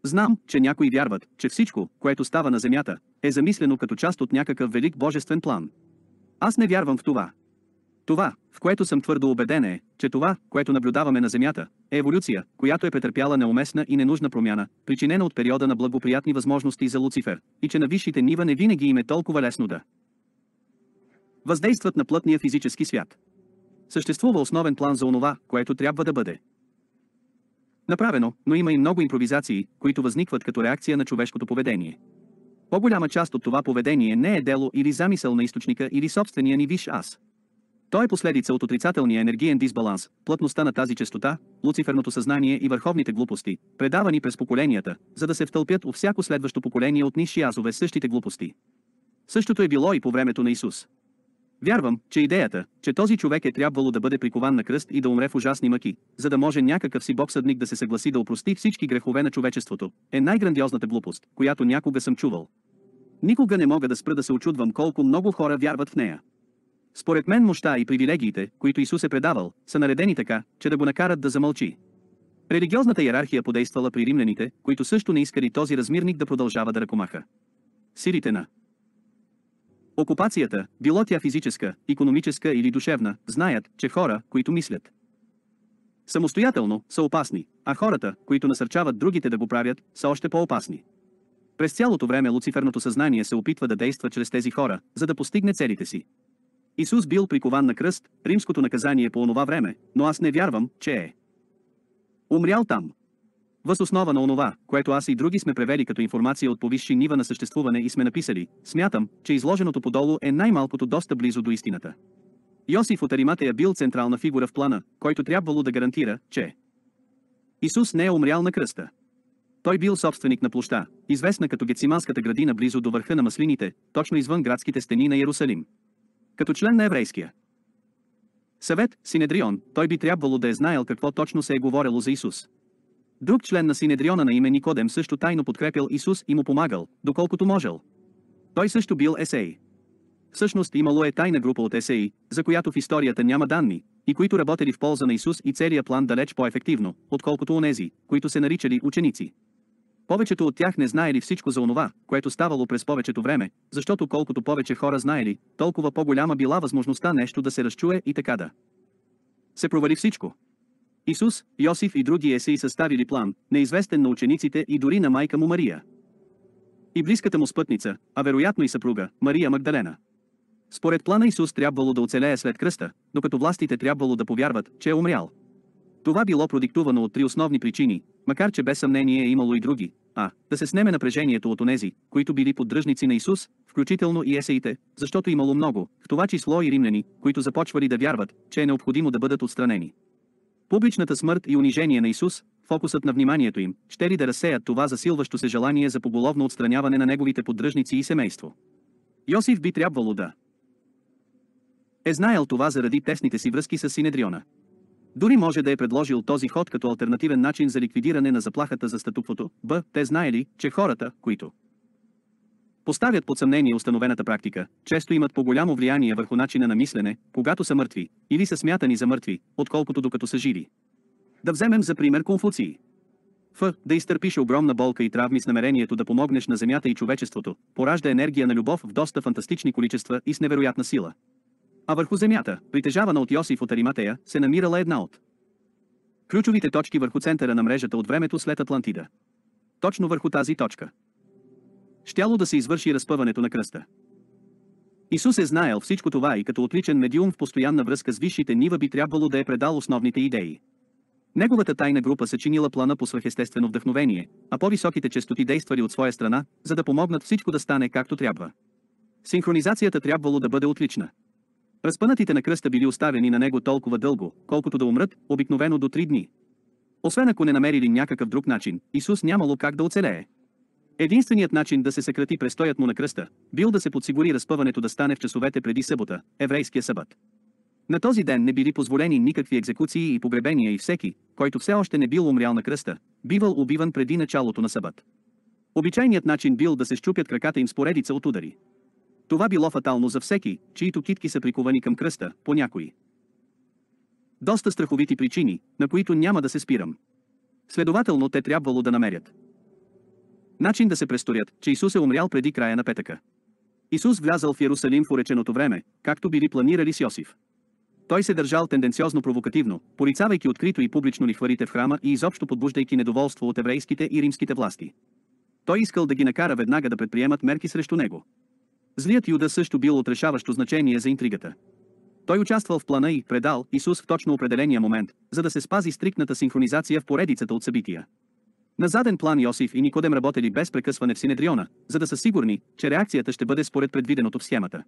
Знам, че някои вярват, че всичко, което става на земята, е замислено като част от някакъв велик божествен план. Аз не вярвам в това. Това, в което съм твърдо убеден е, че това, което наблюдаваме на Земята, е еволюция, която е претърпяла неуместна и ненужна промяна, причинена от периода на благоприятни възможности за Луцифер, и че на висшите нива не винаги им е толкова лесно да въздействат на плътния физически свят. Съществува основен план за онова, което трябва да бъде. Направено, но има и много импровизации, които възникват като реакция на човешкото поведение. По-голяма част от това поведение не е дело или замисъл на източника или собствения ни виш аз. Той е последица от отрицателния енергиен дисбаланс, плътността на тази частота, луциферното съзнание и върховните глупости, предавани през поколенията, за да се втълпят у всяко следващо поколение от ниши азове същите глупости. Същото е било и по времето на Исус. Вярвам, че идеята, че този човек е трябвало да бъде прикован на кръст и да умре в ужасни мъки, за да може някакъв си бог съдник да се съгласи да опрости всички грехове на човечеството, е най-грандиозната глупост, която някога съм чувал. Никога не мога да спра да се очудвам колко много хора вярват в нея. Според мен мощта и привилегиите, които Исус е предавал, са наредени така, че да го накарат да замълчи. Религиозната иерархия подействала при римляните, които също не искали този размирник да продължава да ръкомаха. Сирите на Окупацията, било тя физическа, економическа или душевна, знаят, че хора, които мислят самостоятелно, са опасни, а хората, които насърчават другите да го правят, са още по-опасни. През цялото време луциферното съзнание се опитва да действа чрез тези хора, за да постигне целите си. Исус бил прикован на кръст, римското наказание по онова време, но аз не вярвам, че е умрял там. Въз основа на онова, което аз и други сме превели като информация от повисши нива на съществуване и сме написали, смятам, че изложеното подолу е най-малкото доста близо до истината. Йосиф от Аримата е бил централна фигура в плана, който трябвало да гарантира, че Исус не е умрял на кръста. Той бил собственик на площа, известна като Гециманската градина близо до върха на маслините, точно извън градските стени на Иерусалим. Като член на еврейския съвет, Синедрион, той би трябвало да е знаел какво точно се е говорило за Исус. Друг член на Синедриона на име Никодем също тайно подкрепял Исус и му помагал, доколкото можел. Той също бил есей. Всъщност имало е тайна група от есеи, за която в историята няма данни, и които работели в полза на Исус и целия план далеч по-ефективно, отколкото онези, които се наричали ученици. Повечето от тях не знаели всичко за онова, което ставало през повечето време, защото колкото повече хора знаели, толкова по-голяма била възможността нещо да се разчуе и така да. Се провали всичко. Исус, Йосиф и други есеи съставили план, неизвестен на учениците и дори на майка му Мария. И близката му спътница, а вероятно и съпруга, Мария Магдалена. Според плана Исус трябвало да оцелее след кръста, докато властите трябвало да повярват, че е умрял. Това било продиктувано от три основни причини, макар че без съмнение е имало и други, а, да се снеме напрежението от онези, които били поддръжници на Исус, включително и есеите, защото имало много, в това число и римляни, които започвали да вярват, че е необходимо да бъдат отстранени. Публичната смърт и унижение на Исус, фокусът на вниманието им, ще ли да разсеят това засилващо се желание за поголовно отстраняване на неговите поддръжници и семейство? Йосиф би трябвало да е знаел това заради тесните си връзки с Синедриона. Дори може да е предложил този ход като альтернативен начин за ликвидиране на заплахата за статуквото, б, те знаели, че хората, които Поставят под съмнение установената практика, често имат по-голямо влияние върху начина на мислене, когато са мъртви, или са смятани за мъртви, отколкото докато са живи. Да вземем за пример Конфуции. Ф. Да изтърпиш огромна болка и травми с намерението да помогнеш на Земята и човечеството, поражда енергия на любов в доста фантастични количества и с невероятна сила. А върху Земята, притежавана от Йосиф от Ариматея, се намирала една от ключовите точки върху центъра на мрежата от времето след Атлантида. Точно върху тази точка щяло да се извърши разпъването на кръста. Исус е знаел всичко това и като отличен медиум в постоянна връзка с висшите нива би трябвало да е предал основните идеи. Неговата тайна група съчинила плана по свъхестествено вдъхновение, а по-високите частоти действали от своя страна, за да помогнат всичко да стане както трябва. Синхронизацията трябвало да бъде отлична. Разпънатите на кръста били оставени на него толкова дълго, колкото да умрат, обикновено до три дни. Освен ако не намерили някакъв друг начин, Исус нямало как да оцелее. Единственият начин да се съкрати престоят му на кръста, бил да се подсигури разпъването да стане в часовете преди събота, еврейския събът. На този ден не били позволени никакви екзекуции и погребения и всеки, който все още не бил умрял на кръста, бивал убиван преди началото на събът. Обичайният начин бил да се щупят краката им с поредица от удари. Това било фатално за всеки, чието китки са приковани към кръста, по някои. Доста страховити причини, на които няма да се спирам. Следователно те трябвало да намерят Начин да се престорят, че Исус е умрял преди края на петъка. Исус влязал в Иерусалим в уреченото време, както били планирали с Йосиф. Той се държал тенденциозно провокативно, порицавайки открито и публично лихварите в храма и изобщо подбуждайки недоволство от еврейските и римските власти. Той искал да ги накара веднага да предприемат мерки срещу него. Злият Юда също бил отрешаващо значение за интригата. Той участвал в плана и предал Исус в точно определения момент, за да се спази стриктната синхронизация в поредицата от събития. На заден план Йосиф и Никодем работели без прекъсване в Синедриона, за да са сигурни, че реакцията ще бъде според предвиденото в схемата.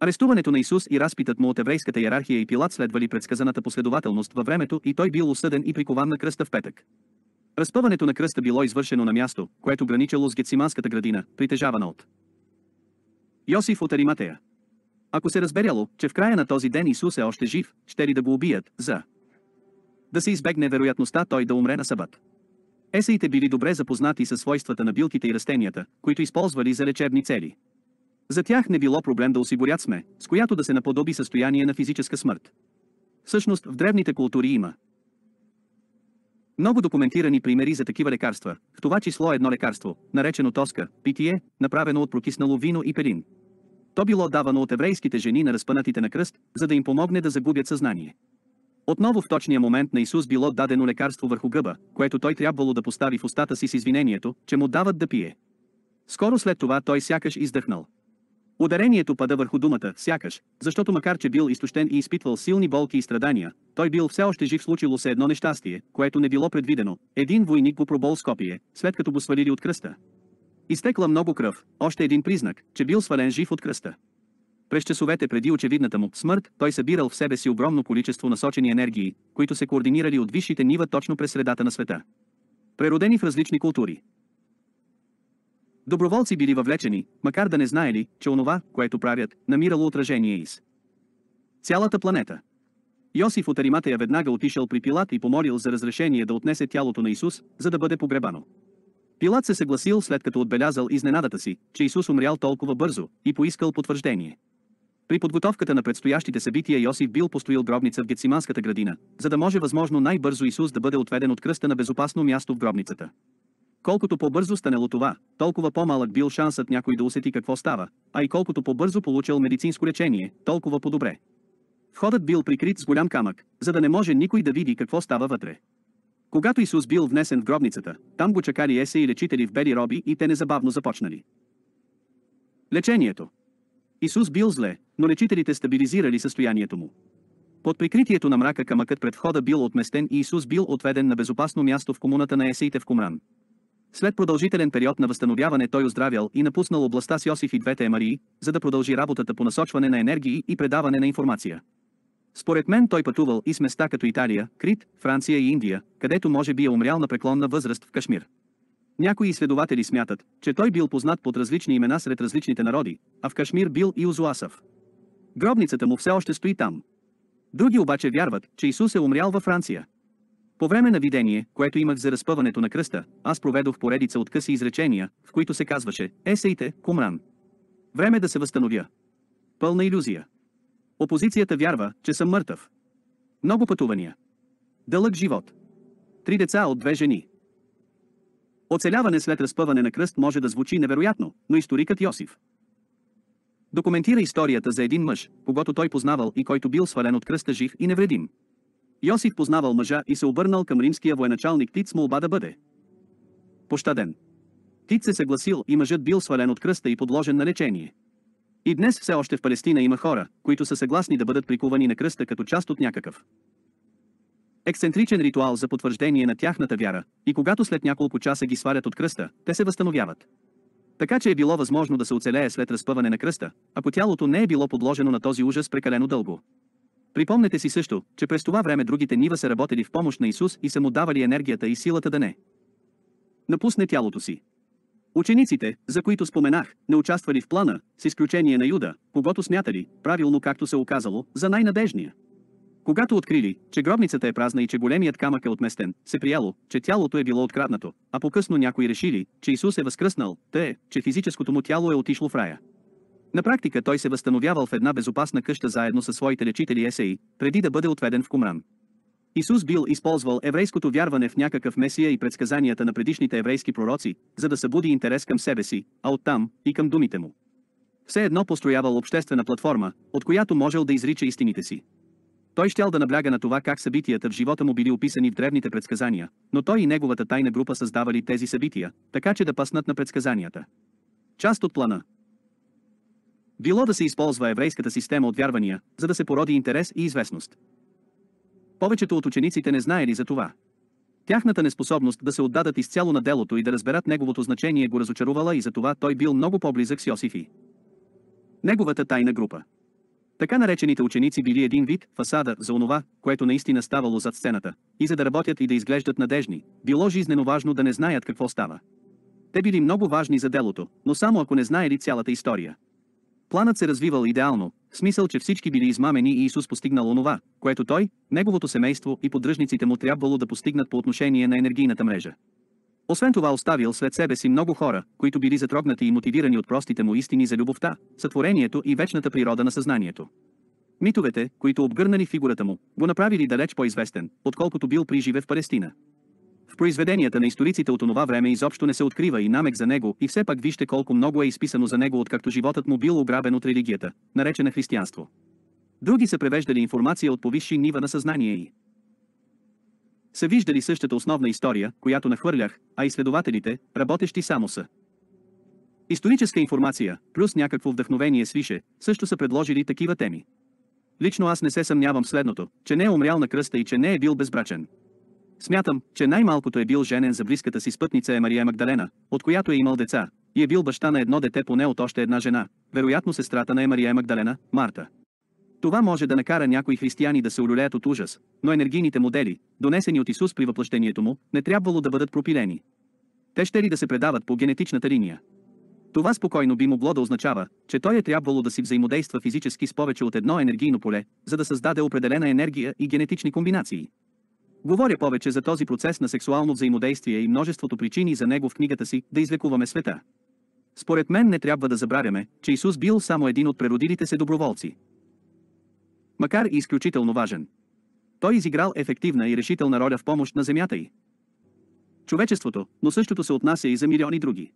Арестуването на Исус и разпитът му от еврейската иерархия и Пилат следвали предсказаната последователност във времето и той бил осъден и прикован на кръста в петък. Разпъването на кръста било извършено на място, което граничало с Гециманската градина, притежавана от Йосиф от Ариматея. Ако се разберяло, че в края на този ден Исус е още жив, ще ли да го убият, за да се избегне вероятността той да умре на събът. Есаите били добре запознати със свойствата на билките и растенията, които използвали за лечебни цели. За тях не било проблем да осигурят сме, с която да се наподоби състояние на физическа смърт. Всъщност в древните култури има много документирани примери за такива лекарства, в това число едно лекарство, наречено тоска, питие, направено от прокиснало вино и пелин. То било давано от еврейските жени на разпънатите на кръст, за да им помогне да загубят съзнание. Отново в точния момент на Исус било дадено лекарство върху гъба, което той трябвало да постави в устата си с извинението, че му дават да пие. Скоро след това той сякаш издъхнал. Ударението пада върху думата «сякаш», защото макар че бил изтощен и изпитвал силни болки и страдания, той бил все още жив случило се едно нещастие, което не било предвидено. Един войник го пробол с копие, след като го свалили от кръста. Изтекла много кръв, още един признак, че бил свален жив от кръста. През часовете преди очевидната му смърт, той събирал в себе си огромно количество насочени енергии, които се координирали от висшите нива точно през средата на света. Преродени в различни култури. Доброволци били въвлечени, макар да не знаели, че онова, което правят, намирало отражение из. Цялата планета. Йосиф от Ариматея веднага отишъл при Пилат и помолил за разрешение да отнесе тялото на Исус, за да бъде погребано. Пилат се съгласил след като отбелязал изненадата си, че Исус умрял толкова бързо, и поискал потвърждение. При подготовката на предстоящите събития Йосиф бил построил гробница в Гециманската градина, за да може възможно най-бързо Исус да бъде отведен от кръста на безопасно място в гробницата. Колкото по-бързо станало това, толкова по-малък бил шансът някой да усети какво става, а и колкото по-бързо получил медицинско лечение, толкова по-добре. Входът бил прикрит с голям камък, за да не може никой да види какво става вътре. Когато Исус бил внесен в гробницата, там го чакали Есе и лечители в бели роби и те незабавно започнали. Лечението Исус бил зле, но лечителите стабилизирали състоянието му. Под прикритието на мрака камъкът пред входа бил отместен и Исус бил отведен на безопасно място в комуната на Есейте в Комран. След продължителен период на възстановяване той оздравял и напуснал областта с Йосиф и двете Емарии, за да продължи работата по насочване на енергии и предаване на информация. Според мен той пътувал и с места като Италия, Крит, Франция и Индия, където може би е умрял на преклонна възраст в Кашмир. Някои изследователи смятат, че той бил познат под различни имена сред различните народи, а в Кашмир бил и Озуасав. Гробницата му все още стои там. Други обаче вярват, че Исус е умрял във Франция. По време на видение, което имах за разпъването на кръста, аз проведох поредица от къси изречения, в които се казваше «Есейте, Кумран». Време да се възстановя. Пълна иллюзия. Опозицията вярва, че съм мъртъв. Много пътувания. Дълъг живот. Три деца от две жени. Оцеляване след разпъване на кръст може да звучи невероятно, но историкът Йосиф документира историята за един мъж, когато той познавал и който бил свален от кръста жив и невредим. Йосиф познавал мъжа и се обърнал към римския военачалник Тит с молба да бъде пощаден. Тит се съгласил и мъжът бил свален от кръста и подложен на лечение. И днес все още в Палестина има хора, които са съгласни да бъдат прикувани на кръста като част от някакъв ексцентричен ритуал за потвърждение на тяхната вяра, и когато след няколко часа ги свалят от кръста, те се възстановяват. Така че е било възможно да се оцелее след разпъване на кръста, ако тялото не е било подложено на този ужас прекалено дълго. Припомнете си също, че през това време другите нива са работили в помощ на Исус и са му давали енергията и силата да не напусне тялото си. Учениците, за които споменах, не участвали в плана, с изключение на Юда, когато смятали, правилно както се оказало, за най-надежния. Когато открили, че гробницата е празна и че големият камък е отместен, се прияло, че тялото е било откраднато, а по-късно някои решили, че Исус е възкръснал, те, че физическото му тяло е отишло в рая. На практика той се възстановявал в една безопасна къща заедно със своите лечители Есеи, преди да бъде отведен в Кумран. Исус бил използвал еврейското вярване в някакъв месия и предсказанията на предишните еврейски пророци, за да събуди интерес към себе си, а оттам и към думите му. Все едно построявал обществена платформа, от която можел да изрича истините си. Той щял да набляга на това как събитията в живота му били описани в древните предсказания, но той и неговата тайна група създавали тези събития, така че да паснат на предсказанията. Част от плана било да се използва еврейската система от вярвания, за да се породи интерес и известност. Повечето от учениците не знаели за това. Тяхната неспособност да се отдадат изцяло на делото и да разберат неговото значение го разочарувала и затова той бил много по-близък с Йосифи. Неговата тайна група така наречените ученици били един вид фасада за онова, което наистина ставало зад сцената, и за да работят и да изглеждат надежни, било жизнено важно да не знаят какво става. Те били много важни за делото, но само ако не знаели цялата история. Планът се развивал идеално, в смисъл, че всички били измамени и Исус постигнал онова, което той, неговото семейство и поддръжниците му трябвало да постигнат по отношение на енергийната мрежа. Освен това оставил след себе си много хора, които били затрогнати и мотивирани от простите му истини за любовта, сътворението и вечната природа на съзнанието. Митовете, които обгърнали фигурата му, го направили далеч по-известен, отколкото бил при живе в Палестина. В произведенията на историците от онова време изобщо не се открива и намек за него и все пак вижте колко много е изписано за него откакто животът му бил ограбен от религията, наречена християнство. Други са превеждали информация от повисши нива на съзнание и са виждали същата основна история, която нахвърлях, а изследователите, работещи само са. Историческа информация, плюс някакво вдъхновение свише, също са предложили такива теми. Лично аз не се съмнявам следното, че не е умрял на кръста и че не е бил безбрачен. Смятам, че най-малкото е бил женен за близката си спътница е Мария Магдалена, от която е имал деца, и е бил баща на едно дете поне от още една жена, вероятно сестрата на е Мария Магдалена, Марта. Това може да накара някои християни да се улюлеят от ужас, но енергийните модели, донесени от Исус при въплъщението му, не трябвало да бъдат пропилени. Те ще ли да се предават по генетичната линия? Това спокойно би могло да означава, че той е трябвало да си взаимодейства физически с повече от едно енергийно поле, за да създаде определена енергия и генетични комбинации. Говоря повече за този процес на сексуално взаимодействие и множеството причини за него в книгата си «Да излекуваме света». Според мен не трябва да забравяме, че Исус бил само един от преродилите се доброволци макар и изключително важен. Той изиграл ефективна и решителна роля в помощ на Земята й. Човечеството, но същото се отнася и за милиони други.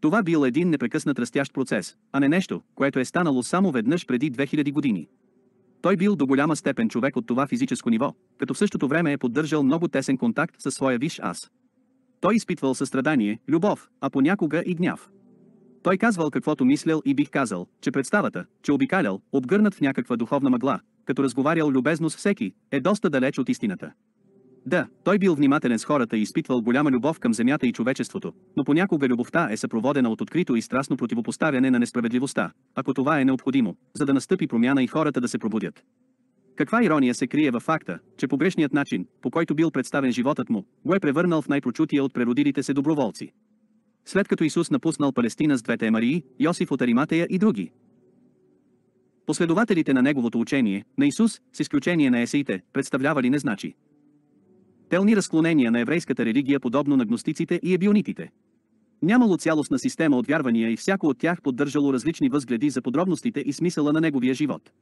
Това бил един непрекъснат растящ процес, а не нещо, което е станало само веднъж преди 2000 години. Той бил до голяма степен човек от това физическо ниво, като в същото време е поддържал много тесен контакт със своя виш аз. Той изпитвал състрадание, любов, а понякога и гняв. Той казвал каквото мислял и бих казал, че представата, че обикалял, обгърнат в някаква духовна мъгла, като разговарял любезно с всеки, е доста далеч от истината. Да, той бил внимателен с хората и изпитвал голяма любов към земята и човечеството, но понякога любовта е съпроводена от открито и страстно противопоставяне на несправедливостта, ако това е необходимо, за да настъпи промяна и хората да се пробудят. Каква ирония се крие във факта, че погрешният начин, по който бил представен животът му, го е превърнал в най-прочутия от преродилите се доброволци след като Исус напуснал Палестина с двете Марии, Йосиф от Ариматея и други. Последователите на неговото учение, на Исус, с изключение на есеите, представлявали не значи. Телни разклонения на еврейската религия подобно на гностиците и ебионитите. Нямало цялостна система от вярвания и всяко от тях поддържало различни възгледи за подробностите и смисъла на неговия живот.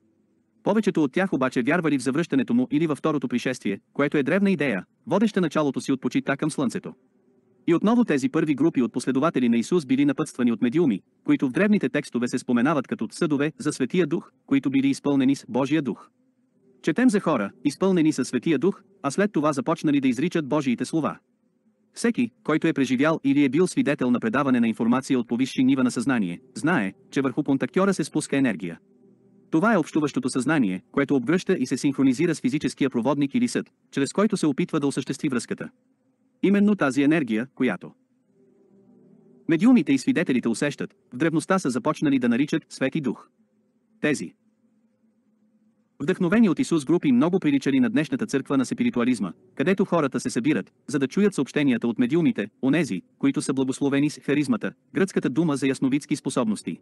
Повечето от тях обаче вярвали в завръщането му или във второто пришествие, което е древна идея, водеща началото си от почита към слънцето. И отново тези първи групи от последователи на Исус били напътствани от медиуми, които в древните текстове се споменават като съдове за Светия Дух, които били изпълнени с Божия Дух. Четем за хора, изпълнени със Светия Дух, а след това започнали да изричат Божиите слова. Всеки, който е преживял или е бил свидетел на предаване на информация от повисши нива на съзнание, знае, че върху контактьора се спуска енергия. Това е общуващото съзнание, което обгръща и се синхронизира с физическия проводник или съд, чрез който се опитва да осъществи връзката. Именно тази енергия, която медиумите и свидетелите усещат, в древността са започнали да наричат Свети Дух. Тези Вдъхновени от Исус групи много приличали на днешната църква на спиритуализма, където хората се събират, за да чуят съобщенията от медиумите, онези, които са благословени с харизмата, гръцката дума за ясновидски способности.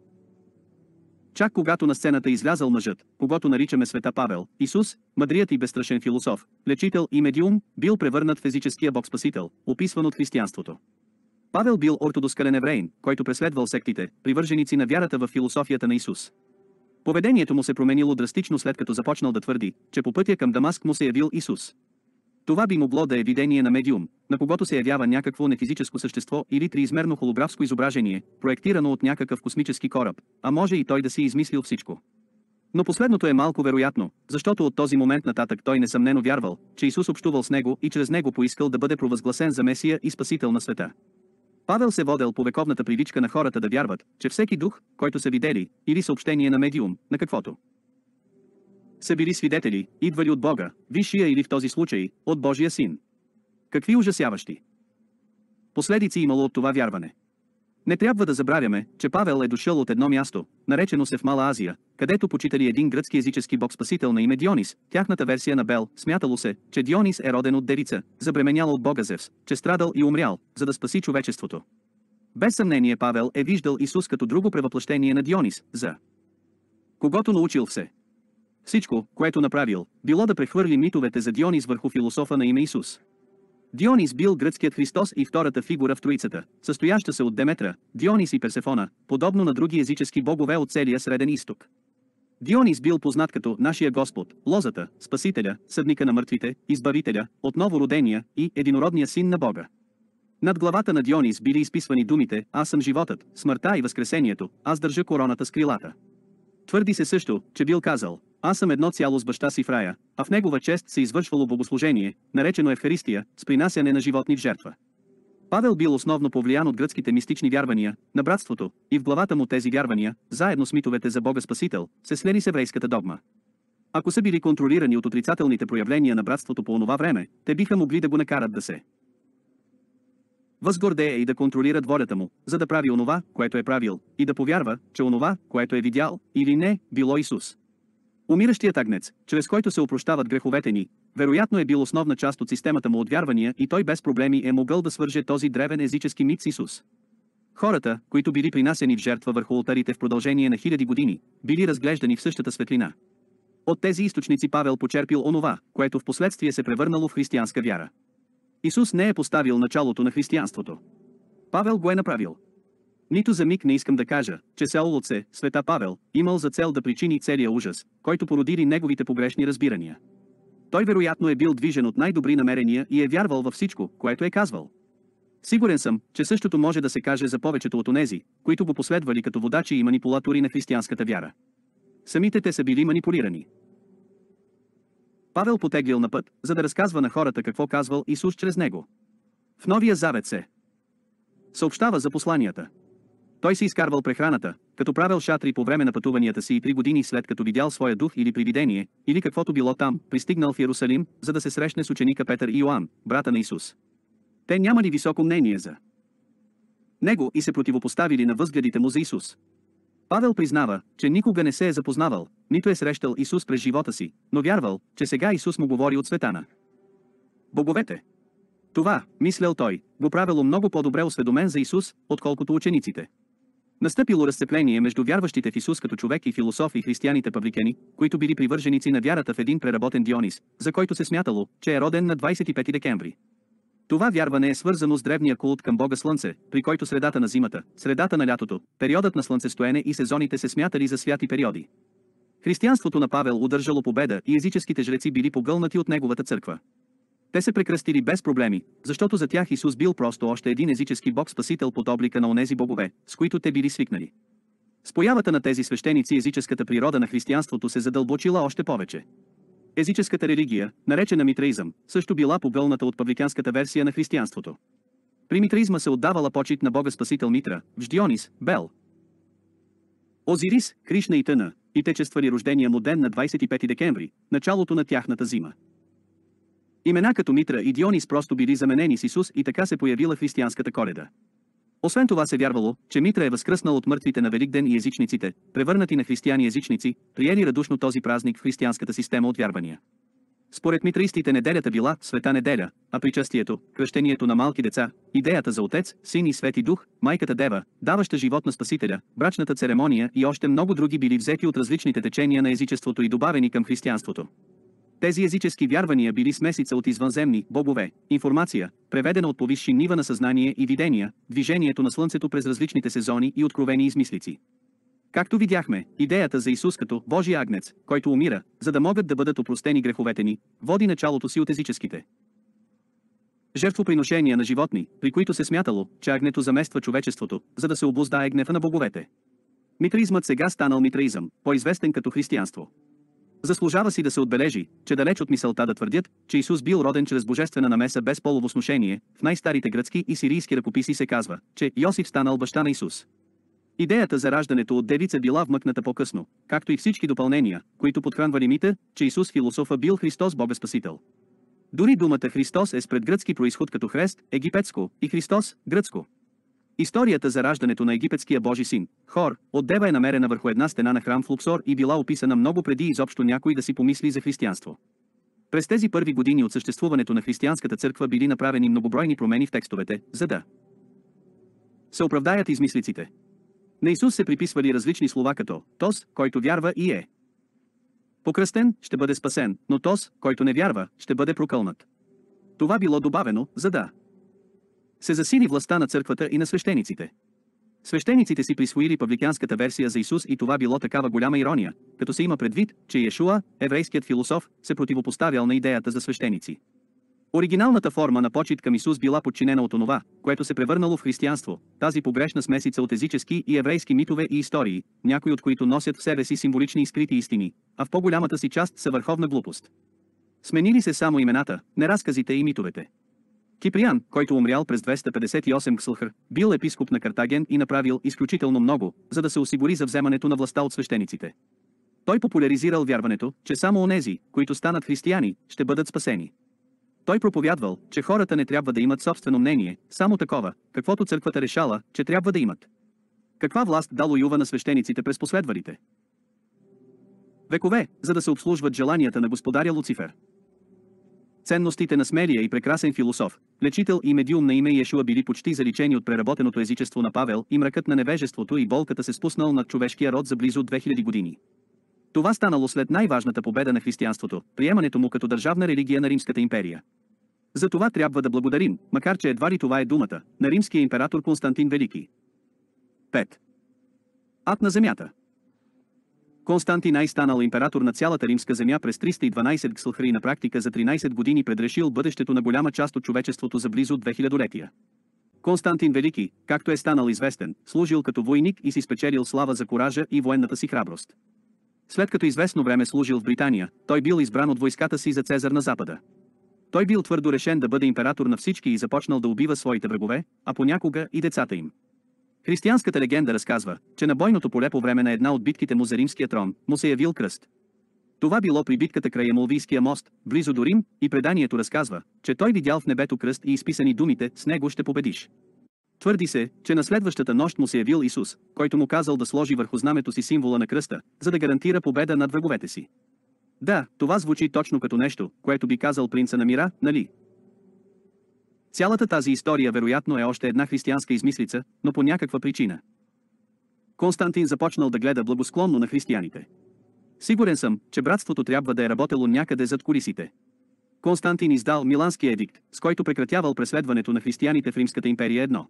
Чак когато на сцената излязал мъжът, когато наричаме света Павел, Исус, мъдрият и безстрашен философ, лечител и медиум, бил превърнат физическия бог спасител, описван от християнството. Павел бил ортодоскален евреин, който преследвал сектите, привърженици на вярата в философията на Исус. Поведението му се променило драстично след като започнал да твърди, че по пътя към Дамаск му се явил Исус. Това би могло да е видение на медиум, на когото се явява някакво нефизическо същество или триизмерно холографско изображение, проектирано от някакъв космически кораб, а може и той да си измислил всичко. Но последното е малко вероятно, защото от този момент нататък той несъмнено вярвал, че Исус общувал с него и чрез него поискал да бъде провъзгласен за Месия и Спасител на света. Павел се водел по вековната привичка на хората да вярват, че всеки дух, който са видели, или съобщение на медиум, на каквото са били свидетели, идвали от Бога, Висшия или в този случай, от Божия Син. Какви ужасяващи последици имало от това вярване. Не трябва да забравяме, че Павел е дошъл от едно място, наречено се в Мала Азия, където почитали един гръцки езически бог спасител на име Дионис, тяхната версия на Бел, смятало се, че Дионис е роден от девица, забременял от бога Зевс, че страдал и умрял, за да спаси човечеството. Без съмнение Павел е виждал Исус като друго превъплъщение на Дионис, за когото научил все. Всичко, което направил, било да прехвърли митовете за Дионис върху философа на име Исус. Дионис бил гръцкият Христос и втората фигура в Троицата, състояща се от Деметра, Дионис и Персефона, подобно на други езически богове от целия Среден изток. Дионис бил познат като нашия Господ, лозата, Спасителя, съдника на мъртвите, Избавителя, отново родения и единородния син на Бога. Над главата на Дионис били изписвани думите «Аз съм животът, смъртта и възкресението, аз държа короната с крилата». Твърди се също, че бил казал аз съм едно цяло с баща си в рая, а в негова чест се извършвало богослужение, наречено Евхаристия, с принасяне на животни в жертва. Павел бил основно повлиян от гръцките мистични вярвания, на братството, и в главата му тези вярвания, заедно с митовете за Бога Спасител, се слели с еврейската догма. Ако са били контролирани от отрицателните проявления на братството по онова време, те биха могли да го накарат да се възгордее и да контролират волята му, за да прави онова, което е правил, и да повярва, че онова, което е видял, или не, било Исус. Умиращият агнец, чрез който се опрощават греховете ни, вероятно е бил основна част от системата му от вярвания и той без проблеми е могъл да свърже този древен езически мит с Исус. Хората, които били принасени в жертва върху алтарите в продължение на хиляди години, били разглеждани в същата светлина. От тези източници Павел почерпил онова, което в последствие се превърнало в християнска вяра. Исус не е поставил началото на християнството. Павел го е направил, нито за миг не искам да кажа, че Сеолоце, света Павел, имал за цел да причини целия ужас, който породили неговите погрешни разбирания. Той вероятно е бил движен от най-добри намерения и е вярвал във всичко, което е казвал. Сигурен съм, че същото може да се каже за повечето от онези, които го последвали като водачи и манипулатори на християнската вяра. Самите те са били манипулирани. Павел потеглил на път, за да разказва на хората какво казвал Исус чрез него. В Новия Завет се съобщава за посланията, той си изкарвал прехраната, като правил шатри по време на пътуванията си и три години след като видял своя дух или привидение, или каквото било там, пристигнал в Иерусалим, за да се срещне с ученика Петър и Йоан, брата на Исус. Те нямали високо мнение за него и се противопоставили на възгледите му за Исус. Павел признава, че никога не се е запознавал, нито е срещал Исус през живота си, но вярвал, че сега Исус му говори от светана. Боговете. Това, мислял той, го правило много по-добре осведомен за Исус, отколкото учениците. Настъпило разцепление между вярващите в Исус като човек и философ и християните павликени, които били привърженици на вярата в един преработен Дионис, за който се смятало, че е роден на 25 декември. Това вярване е свързано с древния култ към Бога Слънце, при който средата на зимата, средата на лятото, периодът на слънцестоене и сезоните се смятали за святи периоди. Християнството на Павел удържало победа и езическите жреци били погълнати от неговата църква. Те се прекръстили без проблеми, защото за тях Исус бил просто още един езически бог-спасител под облика на онези богове, с които те били свикнали. С появата на тези свещеници езическата природа на християнството се задълбочила още повече. Езическата религия, наречена митраизъм, също била погълната от павликанската версия на християнството. При митраизма се отдавала почет на бога спасител Митра, Вждионис, Бел. Озирис, Кришна и Тъна, и те чествали рождения му ден на 25 декември, началото на тяхната зима. Имена като Митра и Дионис просто били заменени с Исус и така се появила християнската кореда. Освен това се вярвало, че Митра е възкръснал от мъртвите на Великден и езичниците, превърнати на християни езичници, приели радушно този празник в християнската система от вярвания. Според митраистите неделята била света неделя, а причастието, кръщението на малки деца, идеята за отец, син и свети дух, майката дева, даваща живот на спасителя, брачната церемония и още много други били взети от различните течения на езичеството и добавени към християнството. Тези езически вярвания били смесица от извънземни богове, информация, преведена от повисши нива на съзнание и видения, движението на Слънцето през различните сезони и откровени измислици. Както видяхме, идеята за Исус като Божия агнец, който умира, за да могат да бъдат опростени греховете ни, води началото си от езическите. Жертвоприношения на животни, при които се смятало, че агнето замества човечеството, за да се обуздае гнева на боговете. Митраизмът сега станал митраизъм, по-известен като християнство. Заслужава си да се отбележи, че далеч от мисълта да твърдят, че Исус бил роден чрез божествена намеса без полово сношение, в най-старите гръцки и сирийски ръкописи се казва, че Йосиф станал баща на Исус. Идеята за раждането от девица била вмъкната по-късно, както и всички допълнения, които подхранвали мита, че Исус философа бил Христос Бога Спасител. Дори думата Христос е с предгръцки происход като Хрест, египетско, и Христос, гръцко. Историята за раждането на египетския Божи син, Хор, от Дева е намерена върху една стена на храм в Луксор и била описана много преди изобщо някой да си помисли за християнство. През тези първи години от съществуването на християнската църква били направени многобройни промени в текстовете, за да се оправдаят измислиците. На Исус се приписвали различни слова като «Тос, който вярва и е». Покръстен ще бъде спасен, но «Тос, който не вярва, ще бъде прокълнат». Това било добавено, за да се засили властта на църквата и на свещениците. Свещениците си присвоили павликанската версия за Исус и това било такава голяма ирония, като се има предвид, че Иешуа, еврейският философ, се противопоставял на идеята за свещеници. Оригиналната форма на почет към Исус била подчинена от онова, което се превърнало в християнство, тази погрешна смесица от езически и еврейски митове и истории, някои от които носят в себе си символични и скрити истини, а в по-голямата си част са върховна глупост. Сменили се само имената, неразказите и митовете. Киприян, който умрял през 258 кслхър, бил епископ на Картаген и направил изключително много, за да се осигури за вземането на властта от свещениците. Той популяризирал вярването, че само онези, които станат християни, ще бъдат спасени. Той проповядвал, че хората не трябва да имат собствено мнение, само такова, каквото църквата решала, че трябва да имат. Каква власт дало Юва на свещениците през последвалите? Векове, за да се обслужват желанията на господаря Луцифер. Ценностите на смелия и прекрасен философ, лечител и медиум на име Иешуа били почти заличени от преработеното езичество на Павел и мракът на невежеството и болката се спуснал над човешкия род за близо 2000 години. Това станало след най-важната победа на християнството, приемането му като държавна религия на Римската империя. За това трябва да благодарим, макар че едва ли това е думата, на римския император Константин Велики. 5. Ад на земята Константин Ай станал император на цялата римска земя през 312 гслхри на практика за 13 години предрешил бъдещето на голяма част от човечеството за близо 2000 летия. Константин Велики, както е станал известен, служил като войник и си спечелил слава за коража и военната си храброст. След като известно време служил в Британия, той бил избран от войската си за Цезар на Запада. Той бил твърдо решен да бъде император на всички и започнал да убива своите врагове, а понякога и децата им. Християнската легенда разказва, че на бойното поле по време на една от битките му за римския трон, му се явил кръст. Това било при битката край Емолвийския мост, близо до Рим, и преданието разказва, че той видял в небето кръст и изписани думите «С него ще победиш». Твърди се, че на следващата нощ му се явил Исус, който му казал да сложи върху знамето си символа на кръста, за да гарантира победа над враговете си. Да, това звучи точно като нещо, което би казал принца на мира, нали? Цялата тази история вероятно е още една християнска измислица, но по някаква причина. Константин започнал да гледа благосклонно на християните. Сигурен съм, че братството трябва да е работело някъде зад курисите. Константин издал Миланския едикт, с който прекратявал преследването на християните в Римската империя едно.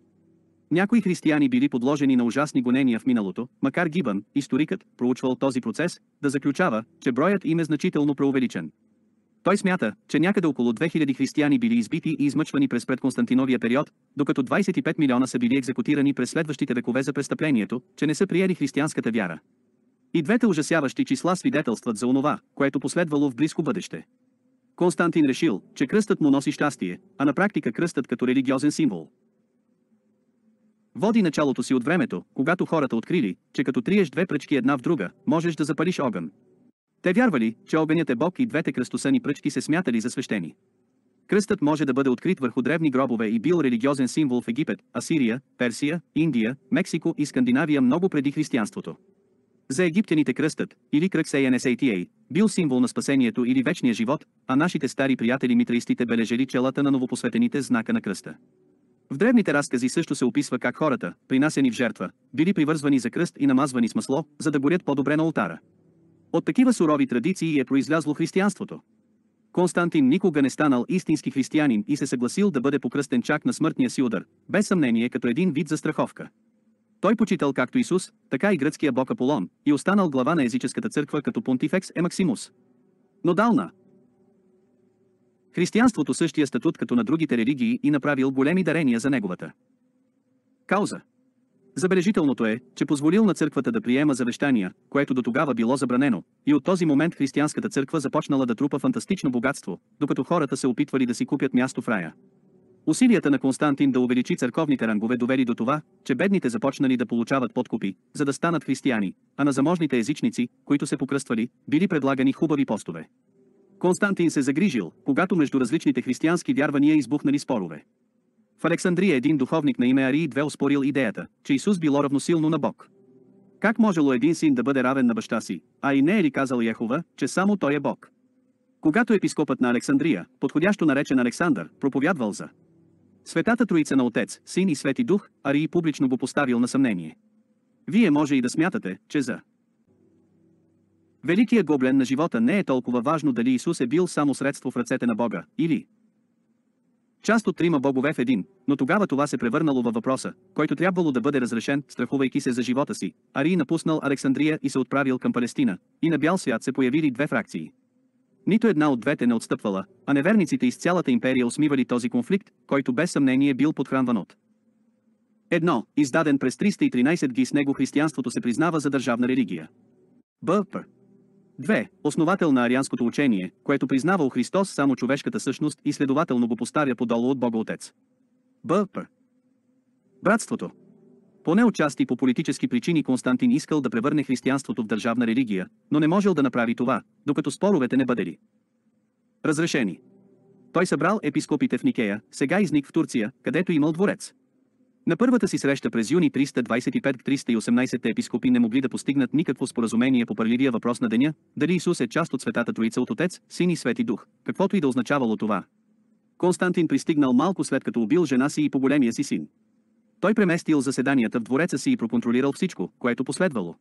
Някои християни били подложени на ужасни гонения в миналото, макар Гибън, историкът, проучвал този процес, да заключава, че броят им е значително преувеличен. Той смята, че някъде около 2000 християни били избити и измъчвани през предконстантиновия период, докато 25 милиона са били екзекутирани през следващите векове за престъплението, че не са приели християнската вяра. И двете ужасяващи числа свидетелстват за онова, което последвало в близко бъдеще. Константин решил, че кръстът му носи щастие, а на практика кръстът като религиозен символ. Води началото си от времето, когато хората открили, че като триеш две пръчки една в друга, можеш да запалиш огън, те вярвали, че огънят е Бог и двете кръстосани пръчки се смятали за свещени. Кръстът може да бъде открит върху древни гробове и бил религиозен символ в Египет, Асирия, Персия, Индия, Мексико и Скандинавия много преди християнството. За египтяните кръстът, или кръг СНСАТА, бил символ на спасението или вечния живот, а нашите стари приятели митраистите бележели челата на новопосветените знака на кръста. В древните разкази също се описва как хората, принасени в жертва, били привързвани за кръст и намазвани с масло, за да горят по-добре на ултара. От такива сурови традиции е произлязло християнството. Константин никога не станал истински християнин и се съгласил да бъде покръстен чак на смъртния си удар, без съмнение като един вид застраховка. Той почитал както Исус, така и гръцкия бог Аполон, и останал глава на езическата църква като понтифекс е Максимус. Но дална. християнството същия статут като на другите религии и направил големи дарения за неговата кауза. Забележителното е, че позволил на църквата да приема завещания, което до тогава било забранено, и от този момент християнската църква започнала да трупа фантастично богатство, докато хората се опитвали да си купят място в рая. Усилията на Константин да увеличи църковните рангове довели до това, че бедните започнали да получават подкупи, за да станат християни, а на заможните езичници, които се покръствали, били предлагани хубави постове. Константин се загрижил, когато между различните християнски вярвания избухнали спорове. В Александрия един духовник на име Арии две успорил идеята, че Исус било равносилно на Бог. Как можело един син да бъде равен на баща си, а и не е ли казал Яхова, че само той е Бог? Когато епископът на Александрия, подходящо наречен Александър, проповядвал за Светата Троица на Отец, Син и Свети Дух, Арии публично го поставил на съмнение. Вие може и да смятате, че за Великият гоблен на живота не е толкова важно дали Исус е бил само средство в ръцете на Бога, или Част от трима богове в един, но тогава това се превърнало във въпроса, който трябвало да бъде разрешен, страхувайки се за живота си. Ари напуснал Александрия и се отправил към Палестина, и на бял свят се появили две фракции. Нито една от двете не отстъпвала, а неверниците из цялата империя усмивали този конфликт, който без съмнение бил подхранван от. Едно, издаден през 313 ги с него християнството се признава за държавна религия. Б. П. 2. Основател на арианското учение, което признавал Христос само човешката същност и следователно го поставя подолу от Бога Отец. П. Братството. Поне отчасти по политически причини Константин искал да превърне християнството в държавна религия, но не можел да направи това, докато споровете не бъдели. Разрешени. Той събрал епископите в Никея, сега изник в Турция, където имал дворец. На първата си среща през юни 325-318 епископи не могли да постигнат никакво споразумение по парливия въпрос на деня, дали Исус е част от Светата Троица от Отец, Син и Свети Дух, каквото и да означавало това. Константин пристигнал малко след като убил жена си и по големия си син. Той преместил заседанията в двореца си и проконтролирал всичко, което последвало.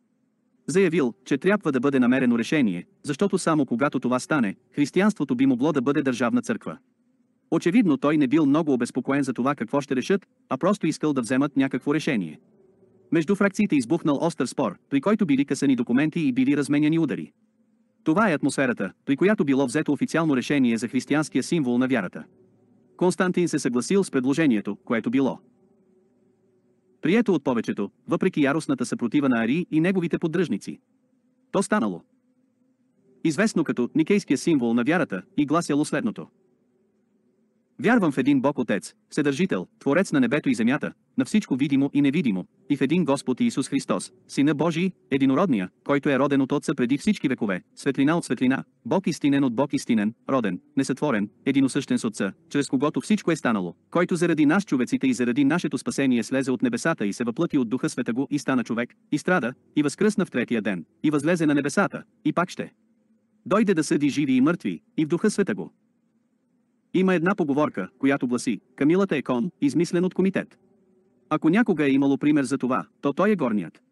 Заявил, че трябва да бъде намерено решение, защото само когато това стане, християнството би могло да бъде държавна църква. Очевидно той не бил много обезпокоен за това какво ще решат, а просто искал да вземат някакво решение. Между фракциите избухнал остър спор, при който били касани документи и били разменяни удари. Това е атмосферата, при която било взето официално решение за християнския символ на вярата. Константин се съгласил с предложението, което било. Прието от повечето, въпреки яростната съпротива на Ари и неговите поддръжници. То станало. Известно като Никейския символ на вярата и гласяло следното. Вярвам в един Бог Отец, Вседържител, Творец на небето и земята, на всичко видимо и невидимо, и в един Господ Иисус Христос, Сина Божий, единородния, който е роден от Отца преди всички векове, светлина от светлина, Бог истинен от Бог истинен, роден, несътворен, единосъщен с Отца, чрез когото всичко е станало, който заради нас човеците и заради нашето спасение слезе от небесата и се въплъти от Духа Света го и стана човек, и страда, и възкръсна в третия ден, и възлезе на небесата, и пак ще. Дойде да съди живи и мъртви, и в Духа Света го, има една поговорка, която гласи, Камилата е кон, измислен от комитет. Ако някога е имало пример за това, то той е горният.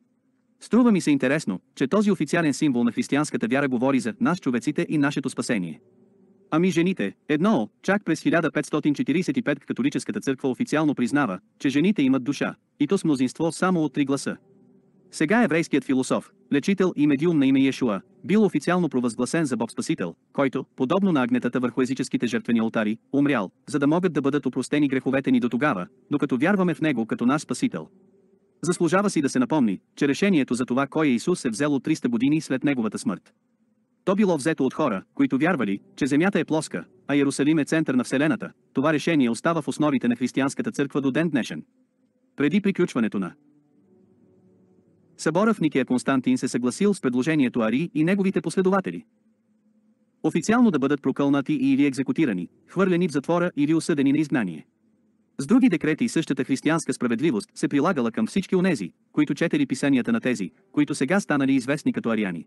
Струва ми се интересно, че този официален символ на християнската вяра говори за нас човеците и нашето спасение. Ами жените, едно, чак през 1545 католическата църква официално признава, че жените имат душа, и то с мнозинство само от три гласа. Сега еврейският философ, лечител и медиум на име Иешуа, бил официално провъзгласен за Бог Спасител, който, подобно на агнетата върху езическите жертвени алтари, умрял, за да могат да бъдат опростени греховете ни до тогава, докато вярваме в Него като наш Спасител. Заслужава си да се напомни, че решението за това кой е Исус е взело 300 години след Неговата смърт. То било взето от хора, които вярвали, че земята е плоска, а Иерусалим е център на Вселената. Това решение остава в основите на християнската църква до ден днешен. Преди приключването на Съборът в е Никия Константин се съгласил с предложението Ари и неговите последователи. Официално да бъдат прокълнати или екзекутирани, хвърлени в затвора или осъдени на изгнание. С други декрети същата християнска справедливост се прилагала към всички онези, които четели писанията на тези, които сега станали известни като ариани.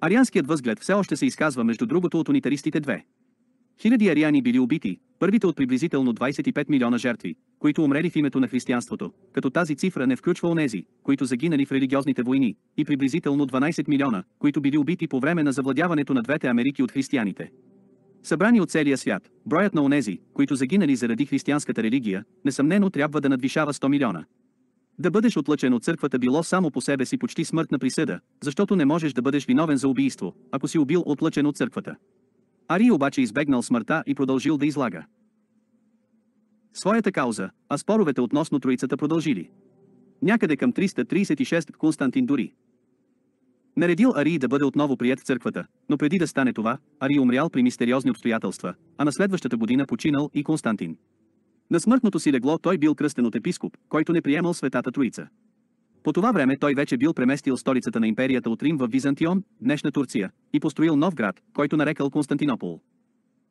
Арианският възглед все още се изказва между другото от унитаристите две. Хиляди ариани били убити, първите от приблизително 25 милиона жертви, които умрели в името на християнството, като тази цифра не включва онези, които загинали в религиозните войни, и приблизително 12 милиона, които били убити по време на завладяването на двете Америки от християните. Събрани от целия свят, броят на онези, които загинали заради християнската религия, несъмнено трябва да надвишава 100 милиона. Да бъдеш отлъчен от църквата било само по себе си почти смъртна присъда, защото не можеш да бъдеш виновен за убийство, ако си убил отлъчен от църквата. Ари обаче избегнал смъртта и продължил да излага своята кауза, а споровете относно троицата продължили. Някъде към 336 Константин дори. Наредил Ари да бъде отново прият в църквата, но преди да стане това, Ари умрял при мистериозни обстоятелства, а на следващата година починал и Константин. На смъртното си легло той бил кръстен от епископ, който не приемал Светата Троица. По това време той вече бил преместил столицата на империята от Рим в Византион, днешна Турция, и построил нов град, който нарекал Константинопол.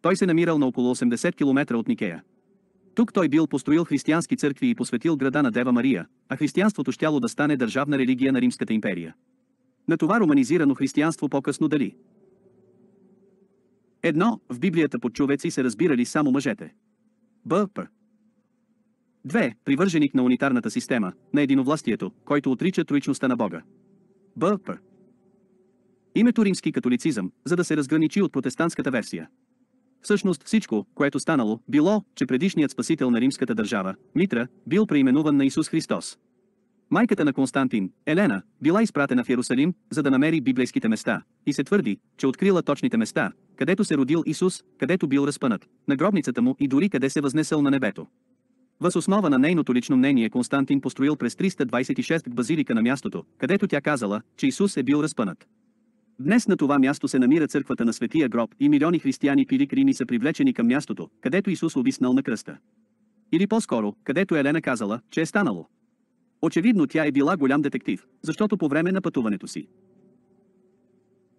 Той се намирал на около 80 км от Никея. Тук той бил построил християнски църкви и посветил града на Дева Мария, а християнството щяло да стане държавна религия на Римската империя. На това романизирано християнство по-късно дали. Едно, в Библията под човеци се разбирали само мъжете. Б. 2. Привърженик на унитарната система, на единовластието, който отрича троичността на Бога. Б. П. Името римски католицизъм, за да се разграничи от протестантската версия. Всъщност всичко, което станало, било, че предишният спасител на римската държава, Митра, бил преименуван на Исус Христос. Майката на Константин, Елена, била изпратена в Иерусалим, за да намери библейските места, и се твърди, че открила точните места, където се родил Исус, където бил разпънат, на гробницата му и дори къде се възнесъл на небето. Въз основа на нейното лично мнение Константин построил през 326 базилика на мястото, където тя казала, че Исус е бил разпънат. Днес на това място се намира църквата на Светия гроб и милиони християни пилигрими са привлечени към мястото, където Исус обиснал на кръста. Или по-скоро, където Елена казала, че е станало. Очевидно тя е била голям детектив, защото по време на пътуването си.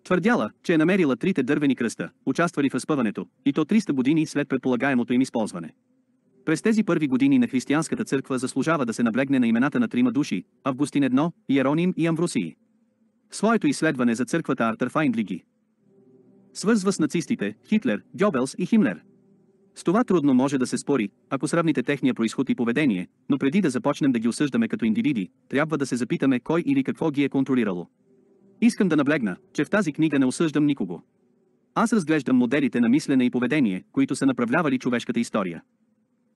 Твърдяла, че е намерила трите дървени кръста, участвали в разпъването, и то 300 години след предполагаемото им използване. През тези първи години на християнската църква заслужава да се наблегне на имената на трима души – Августин I, Иероним и Амврусий. Своето изследване за църквата Артер Файндлиги свързва с нацистите Хитлер, Гьобелс и Химлер. С това трудно може да се спори, ако сравните техния происход и поведение, но преди да започнем да ги осъждаме като индивиди, трябва да се запитаме кой или какво ги е контролирало. Искам да наблегна, че в тази книга не осъждам никого. Аз разглеждам моделите на мислене и поведение, които са направлявали човешката история.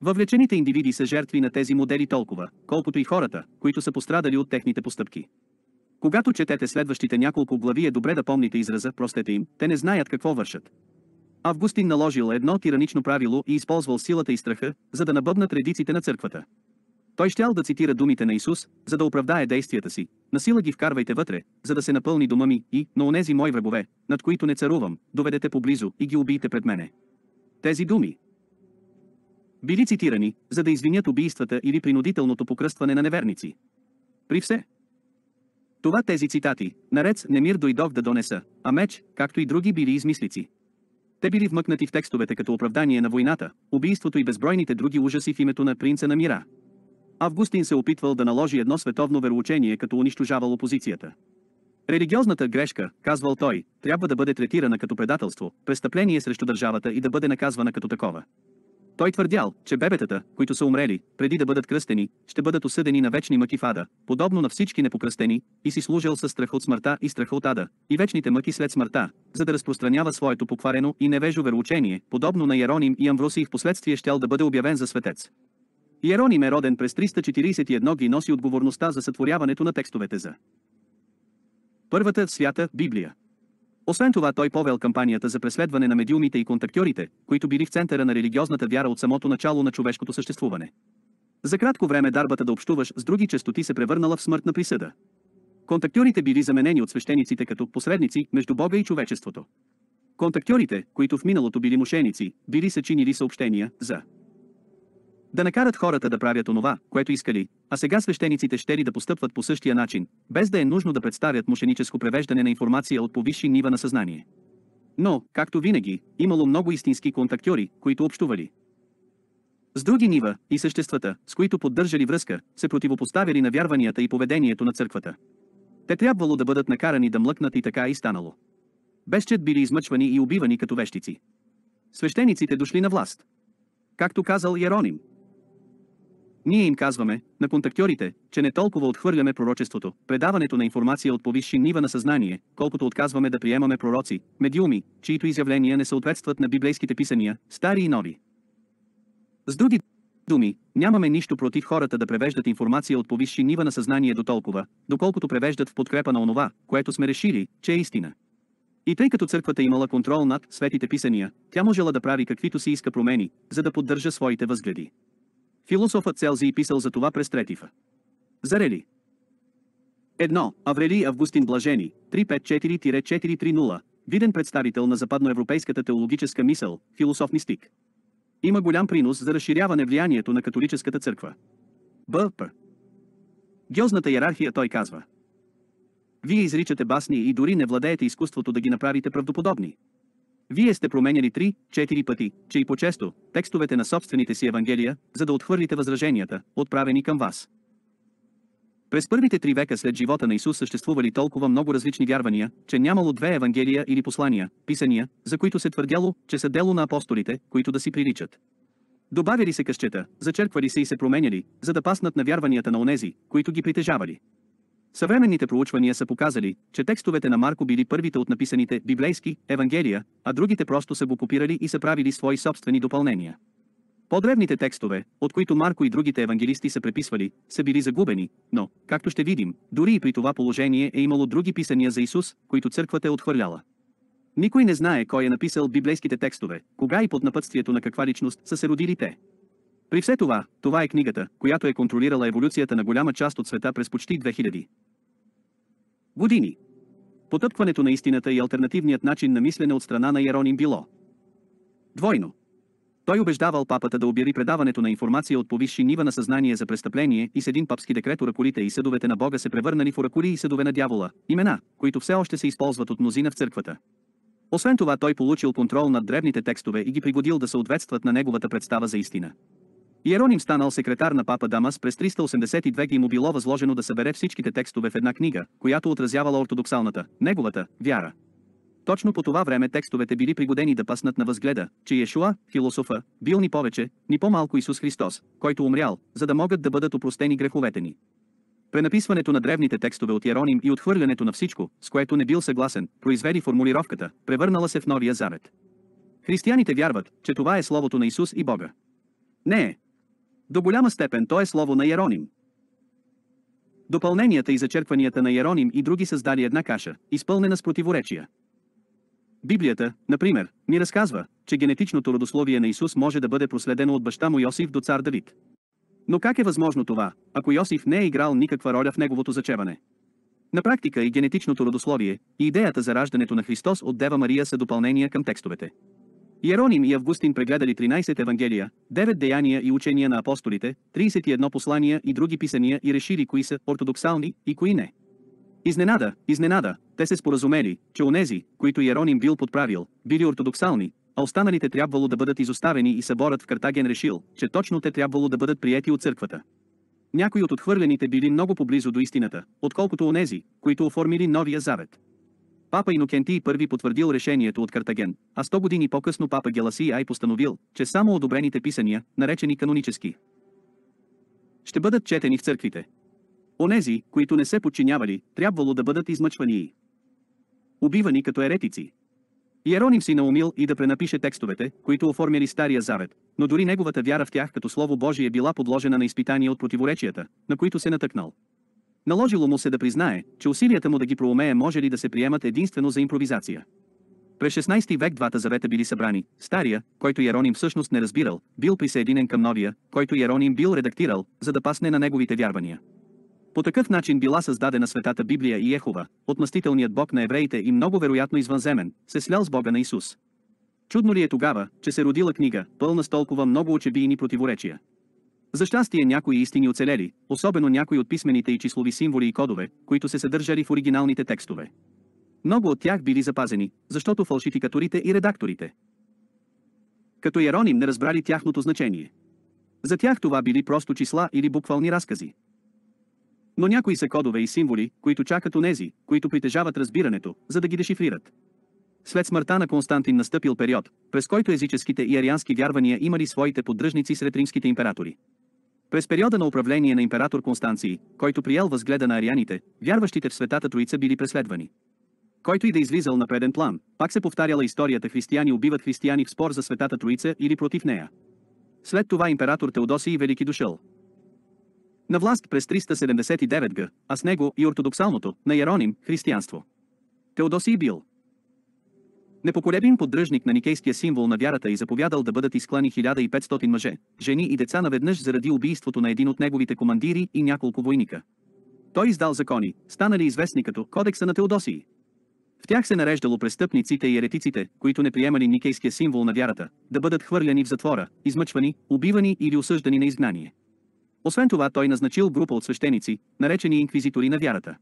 Въвлечените индивиди са жертви на тези модели толкова, колкото и хората, които са пострадали от техните постъпки. Когато четете следващите няколко глави е добре да помните израза «простете им», те не знаят какво вършат. Августин наложил едно тиранично правило и използвал силата и страха, за да набъбнат редиците на църквата. Той щял да цитира думите на Исус, за да оправдае действията си. Насила ги вкарвайте вътре, за да се напълни дома ми и, на онези мои врагове, над които не царувам, доведете поблизо и ги убийте пред мене. Тези думи, били цитирани, за да извинят убийствата или принудителното покръстване на неверници. При все. Това тези цитати, наред с Немир дойдох да донеса, а меч, както и други били измислици. Те били вмъкнати в текстовете като оправдание на войната, убийството и безбройните други ужаси в името на принца на мира. Августин се опитвал да наложи едно световно вероучение като унищожавал опозицията. Религиозната грешка, казвал той, трябва да бъде третирана като предателство, престъпление срещу държавата и да бъде наказвана като такова. Той твърдял, че бебетата, които са умрели, преди да бъдат кръстени, ще бъдат осъдени на вечни мъки в ада, подобно на всички непокръстени, и си служил със страх от смъртта и страха от ада, и вечните мъки след смъртта, за да разпространява своето покварено и невежо вероучение, подобно на Яроним и Амвросий в последствие щял да бъде обявен за светец. Яроним е роден през 341 ги носи отговорността за сътворяването на текстовете за първата свята Библия. Освен това той повел кампанията за преследване на медиумите и контактьорите, които били в центъра на религиозната вяра от самото начало на човешкото съществуване. За кратко време дарбата да общуваш с други частоти се превърнала в смъртна присъда. Контактьорите били заменени от свещениците като посредници между Бога и човечеството. Контактьорите, които в миналото били мошеници, били се чинили съобщения за да накарат хората да правят онова, което искали, а сега свещениците ще ли да постъпват по същия начин, без да е нужно да представят мошеническо превеждане на информация от повисши нива на съзнание. Но, както винаги, имало много истински контактьори, които общували. С други нива и съществата, с които поддържали връзка, се противопоставяли на вярванията и поведението на църквата. Те трябвало да бъдат накарани да млъкнат и така и станало. Безчет били измъчвани и убивани като вещици. Свещениците дошли на власт. Както казал Яроним, ние им казваме, на контактьорите, че не толкова отхвърляме пророчеството, предаването на информация от повисши нива на съзнание, колкото отказваме да приемаме пророци, медиуми, чието изявления не съответстват на библейските писания, стари и нови. С други думи, нямаме нищо против хората да превеждат информация от повисши нива на съзнание до толкова, доколкото превеждат в подкрепа на онова, което сме решили, че е истина. И тъй като църквата имала контрол над светите писания, тя можела да прави каквито си иска промени, за да поддържа своите възгледи. Философът и писал за това през Третифа. Зарели. 1. аврели Августин Блажени, 354-430, виден представител на западноевропейската теологическа мисъл, философ-мистик. Има голям принос за разширяване влиянието на католическата църква. Б.П. Геозната иерархия той казва. Вие изричате басни и дори не владеете изкуството да ги направите правдоподобни, вие сте променяли три четири пъти, че и по-често, текстовете на собствените си Евангелия, за да отхвърлите възраженията, отправени към вас. През първите три века след живота на Исус съществували толкова много различни вярвания, че нямало две Евангелия или послания, писания, за които се твърдяло, че са дело на апостолите, които да си приличат. Добавяли се къщета, зачерквали се и се променяли, за да паснат на вярванията на онези, които ги притежавали. Съвременните проучвания са показали, че текстовете на Марко били първите от написаните библейски Евангелия, а другите просто са го копирали и са правили свои собствени допълнения. По-древните текстове, от които Марко и другите евангелисти са преписвали, са били загубени, но, както ще видим, дори и при това положение е имало други писания за Исус, които църквата е отхвърляла. Никой не знае кой е написал библейските текстове, кога и под напътствието на каква личност са се родили те. При все това, това е книгата, която е контролирала еволюцията на голяма част от света през почти 2000. Години. Потъпкването на истината и альтернативният начин на мислене от страна на Яроним било. Двойно. Той убеждавал папата да обяви предаването на информация от повисши нива на съзнание за престъпление и с един папски декрет оракулите и съдовете на Бога се превърнали в оракули и съдове на дявола, имена, които все още се използват от мнозина в църквата. Освен това той получил контрол над древните текстове и ги пригодил да съответстват на неговата представа за истина. Иероним станал секретар на папа Дамас през 382 и му било възложено да събере всичките текстове в една книга, която отразявала ортодоксалната, неговата, вяра. Точно по това време текстовете били пригодени да паснат на възгледа, че Иешуа, философа, бил ни повече, ни по-малко Исус Христос, който умрял, за да могат да бъдат опростени греховете ни. Пренаписването на древните текстове от Иероним и отхвърлянето на всичко, с което не бил съгласен, произведи формулировката, превърнала се в Новия Завет. Християните вярват, че това е Словото на Исус и Бога. Не е, до голяма степен то е слово на Яроним. Допълненията и зачеркванията на Яроним и други създали една каша, изпълнена с противоречия. Библията, например, ни разказва, че генетичното родословие на Исус може да бъде проследено от баща му Йосиф до цар Давид. Но как е възможно това, ако Йосиф не е играл никаква роля в неговото зачеване? На практика и генетичното родословие, и идеята за раждането на Христос от Дева Мария са допълнения към текстовете. Иероним и Августин прегледали 13 Евангелия, 9 деяния и учения на апостолите, 31 послания и други писания и решили кои са ортодоксални и кои не. Изненада, изненада, те се споразумели, че онези, които Иероним бил подправил, били ортодоксални, а останалите трябвало да бъдат изоставени и съборът в Картаген решил, че точно те трябвало да бъдат приети от църквата. Някои от отхвърлените били много поблизо до истината, отколкото онези, които оформили новия завет. Папа Инокентий първи потвърдил решението от Картаген, а 100 години по-късно папа Геласи Ай постановил, че само одобрените писания, наречени канонически, ще бъдат четени в църквите. Онези, които не се подчинявали, трябвало да бъдат измъчвани и убивани като еретици. Иероним си наумил и да пренапише текстовете, които оформили Стария Завет, но дори неговата вяра в тях като Слово Божие била подложена на изпитание от противоречията, на които се натъкнал. Наложило му се да признае, че усилията му да ги проумее може ли да се приемат единствено за импровизация. През 16 век двата завета били събрани, стария, който Яроним всъщност не разбирал, бил присъединен към новия, който Яроним бил редактирал, за да пасне на неговите вярвания. По такъв начин била създадена Светата Библия и Ехова, отмъстителният бог на евреите и много вероятно извънземен, се слял с бога на Исус. Чудно ли е тогава, че се родила книга, пълна с толкова много очебийни противоречия? За щастие някои истини оцелели, особено някои от писмените и числови символи и кодове, които се съдържали в оригиналните текстове. Много от тях били запазени, защото фалшификаторите и редакторите, като иероним не разбрали тяхното значение. За тях това били просто числа или буквални разкази. Но някои са кодове и символи, които чакат онези, които притежават разбирането, за да ги дешифрират. След смъртта на Константин настъпил период, през който езическите и ариански вярвания имали своите поддръжници сред римските императори. През периода на управление на император Констанции, който приел възгледа на арианите, вярващите в Светата Троица били преследвани. Който и да излизал на преден план, пак се повтаряла историята християни убиват християни в спор за Светата Троица или против нея. След това император Теодосий Велики дошъл. На власт през 379 г., а с него и ортодоксалното, на Яроним, християнство. Теодосий бил непоколебим поддръжник на никейския символ на вярата и заповядал да бъдат изклани 1500 мъже, жени и деца наведнъж заради убийството на един от неговите командири и няколко войника. Той издал закони, станали известни като Кодекса на Теодосии. В тях се нареждало престъпниците и еретиците, които не приемали никейския символ на вярата, да бъдат хвърляни в затвора, измъчвани, убивани или осъждани на изгнание. Освен това той назначил група от свещеници, наречени инквизитори на вярата.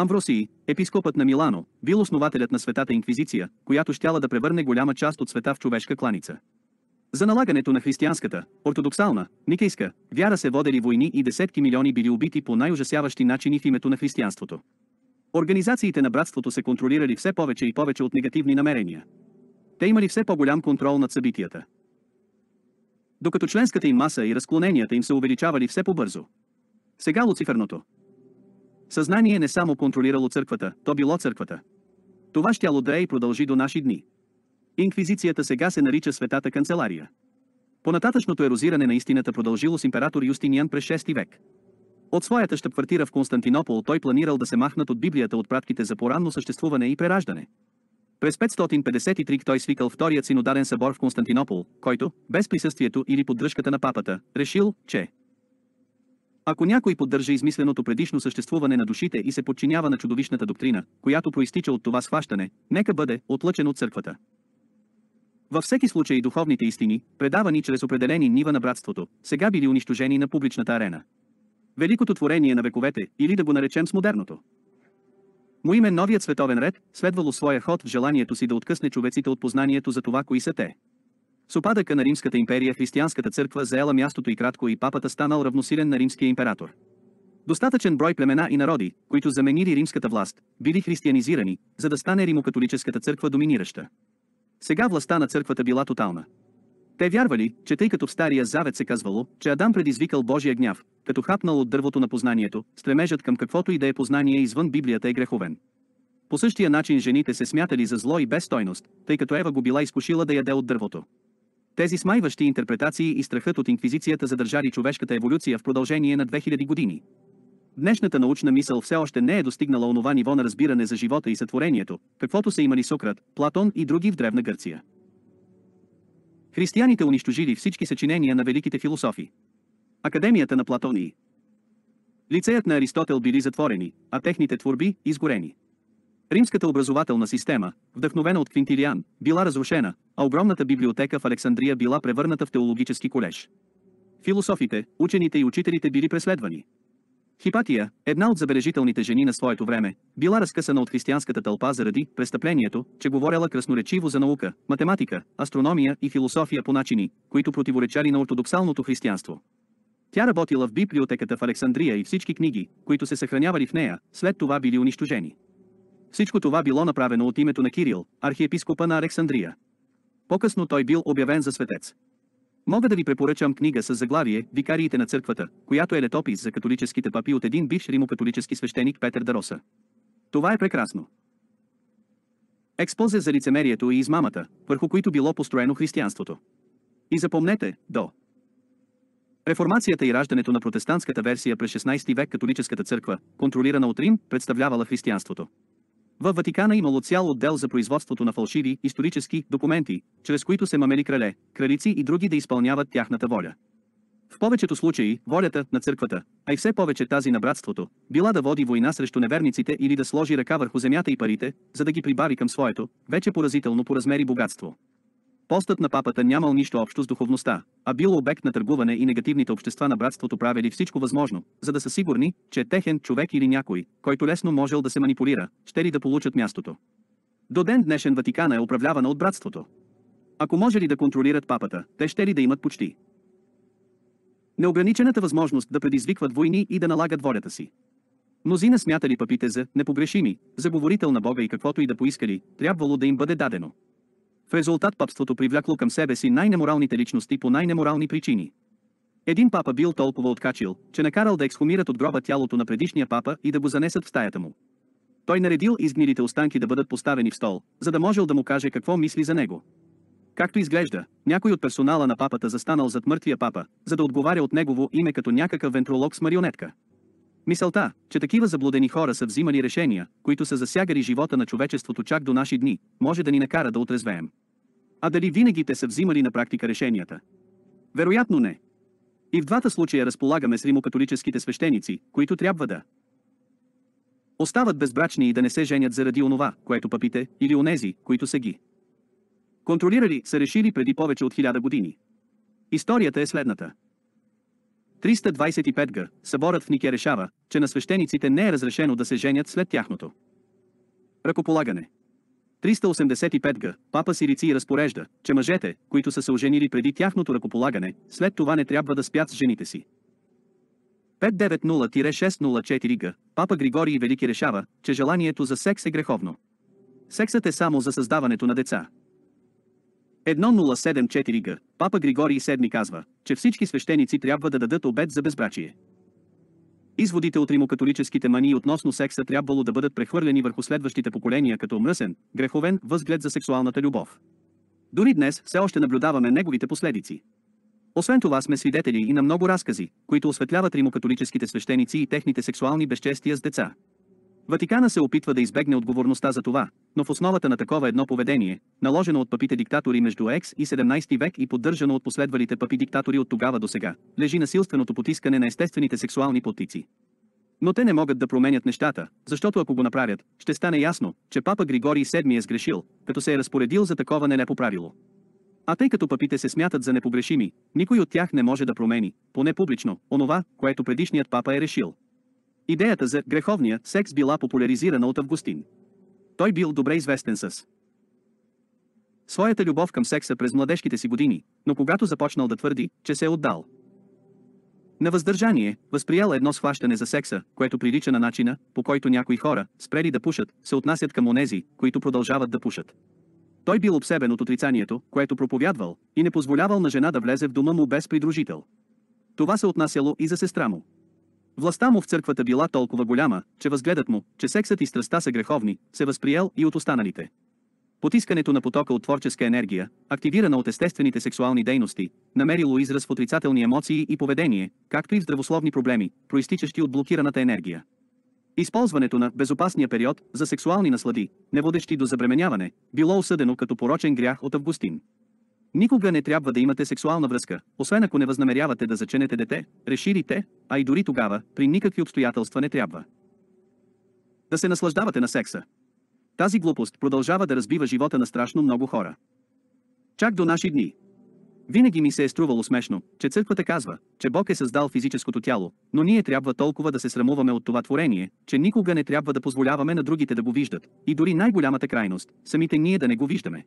Амвросий, епископът на Милано, бил основателят на Светата Инквизиция, която щяла да превърне голяма част от света в човешка кланица. За налагането на християнската, ортодоксална, никейска, вяра се водели войни и десетки милиони били убити по най-ужасяващи начини в името на християнството. Организациите на братството се контролирали все повече и повече от негативни намерения. Те имали все по-голям контрол над събитията. Докато членската им маса и разклоненията им се увеличавали все по-бързо. Сега Луциферното, Съзнание не само контролирало църквата, то било църквата. Това щяло да е и продължи до наши дни. Инквизицията сега се нарича Светата канцелария. Понататъчното ерозиране на истината продължило с император Юстиниан през 6 век. От своята щъпквартира в Константинопол той планирал да се махнат от Библията от пратките за поранно съществуване и прераждане. През 553 той свикал вторият синодарен събор в Константинопол, който, без присъствието или поддръжката на папата, решил, че ако някой поддържа измисленото предишно съществуване на душите и се подчинява на чудовищната доктрина, която проистича от това схващане, нека бъде отлъчен от църквата. Във всеки случай духовните истини, предавани чрез определени нива на братството, сега били унищожени на публичната арена. Великото творение на вековете, или да го наречем с модерното. Му име новият световен ред, следвало своя ход в желанието си да откъсне човеците от познанието за това кои са те. С опадъка на Римската империя християнската църква заела мястото и кратко и папата станал равносилен на римския император. Достатъчен брой племена и народи, които заменили римската власт, били християнизирани, за да стане римокатолическата църква доминираща. Сега властта на църквата била тотална. Те вярвали, че тъй като в Стария Завет се казвало, че Адам предизвикал Божия гняв, като хапнал от дървото на познанието, стремежът към каквото и да е познание извън Библията е греховен. По същия начин жените се смятали за зло и безстойност, тъй като Ева го била изкушила да яде от дървото. Тези смайващи интерпретации и страхът от инквизицията задържали човешката еволюция в продължение на 2000 години. Днешната научна мисъл все още не е достигнала онова ниво на разбиране за живота и сътворението, каквото са имали Сократ, Платон и други в Древна Гърция. Християните унищожили всички съчинения на великите философи. Академията на Платон и Лицеят на Аристотел били затворени, а техните творби – изгорени. Римската образователна система, вдъхновена от Квинтилиан, била разрушена, а огромната библиотека в Александрия била превърната в теологически колеж. Философите, учените и учителите били преследвани. Хипатия, една от забележителните жени на своето време, била разкъсана от християнската тълпа заради престъплението, че говорела красноречиво за наука, математика, астрономия и философия по начини, които противоречали на ортодоксалното християнство. Тя работила в библиотеката в Александрия и всички книги, които се съхранявали в нея, след това били унищожени. Всичко това било направено от името на Кирил, архиепископа на Александрия. По-късно той бил обявен за светец. Мога да ви препоръчам книга с заглавие «Викариите на църквата», която е летопис за католическите папи от един бивш римокатолически свещеник Петър Дароса. Това е прекрасно. Експозе за лицемерието и измамата, върху които било построено християнството. И запомнете, до. Реформацията и раждането на протестантската версия през 16 век католическата църква, контролирана от Рим, представлявала християнството. Във Ватикана имало цял отдел за производството на фалшиви исторически документи, чрез които се мамели крале, кралици и други да изпълняват тяхната воля. В повечето случаи, волята на църквата, а и все повече тази на братството, била да води война срещу неверниците или да сложи ръка върху земята и парите, за да ги прибави към своето, вече поразително по размери богатство. Постът на папата нямал нищо общо с духовността, а бил обект на търгуване и негативните общества на братството правили всичко възможно, за да са сигурни, че техен човек или някой, който лесно можел да се манипулира, ще ли да получат мястото. До ден днешен Ватикана е управлявана от братството. Ако може ли да контролират папата, те ще ли да имат почти. Неограничената възможност да предизвикват войни и да налагат волята си. Мнозина смятали папите за непогрешими, заговорител на Бога и каквото и да поискали, трябвало да им бъде дадено. В резултат папството привлякло към себе си най-неморалните личности по най-неморални причини. Един папа бил толкова откачил, че накарал да ексхумират от гроба тялото на предишния папа и да го занесат в стаята му. Той наредил изгнилите останки да бъдат поставени в стол, за да можел да му каже какво мисли за него. Както изглежда, някой от персонала на папата застанал зад мъртвия папа, за да отговаря от негово име като някакъв вентролог с марионетка. Мисълта, че такива заблудени хора са взимали решения, които са засягали живота на човечеството чак до наши дни, може да ни накара да отрезвеем. А дали винаги те са взимали на практика решенията? Вероятно не. И в двата случая разполагаме с римокатолическите свещеници, които трябва да остават безбрачни и да не се женят заради онова, което папите, или онези, които са ги контролирали, са решили преди повече от хиляда години. Историята е следната. 325 г. съборът в Нике решава, че на свещениците не е разрешено да се женят след тяхното. Ръкополагане. 385 г. Папа Сирици разпорежда, че мъжете, които са се оженили преди тяхното ръкополагане, след това не трябва да спят с жените си. 590-604 г. Папа Григорий Велики решава, че желанието за секс е греховно. Сексът е само за създаването на деца. 1074 г. Папа Григорий VII казва, че всички свещеници трябва да дадат обед за безбрачие. Изводите от римокатолическите мании относно секса трябвало да бъдат прехвърлени върху следващите поколения като мръсен, греховен възглед за сексуалната любов. Дори днес все още наблюдаваме неговите последици. Освен това сме свидетели и на много разкази, които осветляват римокатолическите свещеници и техните сексуални безчестия с деца. Ватикана се опитва да избегне отговорността за това, но в основата на такова едно поведение, наложено от папите диктатори между екс и 17 век и поддържано от последвалите папи диктатори от тогава до сега, лежи насилственото потискане на естествените сексуални потици. Но те не могат да променят нещата, защото ако го направят, ще стане ясно, че папа Григорий VII е сгрешил, като се е разпоредил за такова нелепо правило. А тъй като папите се смятат за непогрешими, никой от тях не може да промени, поне публично, онова, което предишният папа е решил. Идеята за греховния секс била популяризирана от Августин. Той бил добре известен с своята любов към секса през младежките си години, но когато започнал да твърди, че се е отдал. На въздържание, възприял едно схващане за секса, което прилича на начина, по който някои хора, спрели да пушат, се отнасят към онези, които продължават да пушат. Той бил обсебен от отрицанието, което проповядвал, и не позволявал на жена да влезе в дома му без придружител. Това се отнасяло и за сестра му. Властта му в църквата била толкова голяма, че възгледът му, че сексът и страстта са греховни, се възприел и от останалите. Потискането на потока от творческа енергия, активирана от естествените сексуални дейности, намерило израз в отрицателни емоции и поведение, както и в здравословни проблеми, проистичащи от блокираната енергия. Използването на безопасния период за сексуални наслади, неводещи до забременяване, било осъдено като порочен грях от Августин. Никога не трябва да имате сексуална връзка, освен ако не възнамерявате да заченете дете, реширите, а и дори тогава, при никакви обстоятелства не трябва. Да се наслаждавате на секса. Тази глупост продължава да разбива живота на страшно много хора. Чак до наши дни. Винаги ми се е струвало смешно, че църквата казва, че Бог е създал физическото тяло, но ние трябва толкова да се срамуваме от това творение, че никога не трябва да позволяваме на другите да го виждат, и дори най-голямата крайност, самите ние да не го виждаме.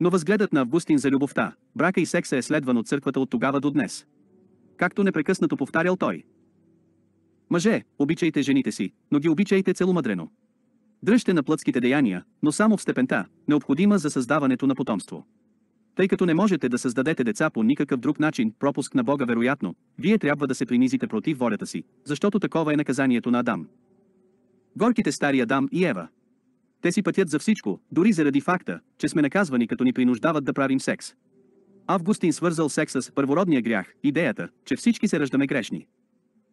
Но възгледът на Августин за любовта, брака и секса е следван от църквата от тогава до днес. Както непрекъснато повтарял той. Мъже, обичайте жените си, но ги обичайте целомъдрено. Дръжте на плътските деяния, но само в степента, необходима за създаването на потомство. Тъй като не можете да създадете деца по никакъв друг начин, пропуск на Бога вероятно, вие трябва да се принизите против волята си, защото такова е наказанието на Адам. Горките стари Адам и Ева те си пътят за всичко, дори заради факта, че сме наказвани като ни принуждават да правим секс. Августин свързал секса с първородния грях, идеята, че всички се раждаме грешни.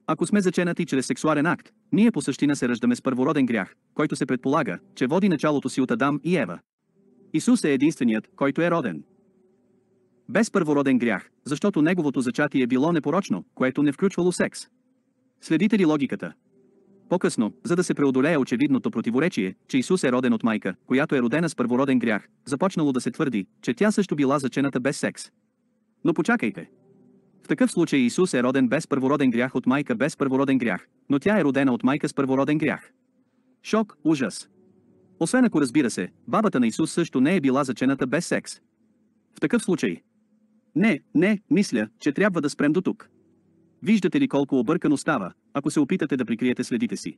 Ако сме заченати чрез сексуален акт, ние по същина се раждаме с първороден грях, който се предполага, че води началото си от Адам и Ева. Исус е единственият, който е роден. Без първороден грях, защото неговото зачатие е било непорочно, което не включвало секс. Следите ли логиката? По-късно, за да се преодолее очевидното противоречие, че Исус е роден от майка, която е родена с първороден грях, започнало да се твърди, че тя също била зачената без секс. Но почакайте. В такъв случай Исус е роден без първороден грях от майка без първороден грях, но тя е родена от майка с първороден грях. Шок, ужас. Освен ако разбира се, бабата на Исус също не е била зачената без секс. В такъв случай. Не, не, мисля, че трябва да спрем до тук. Виждате ли колко объркано става, ако се опитате да прикриете следите си.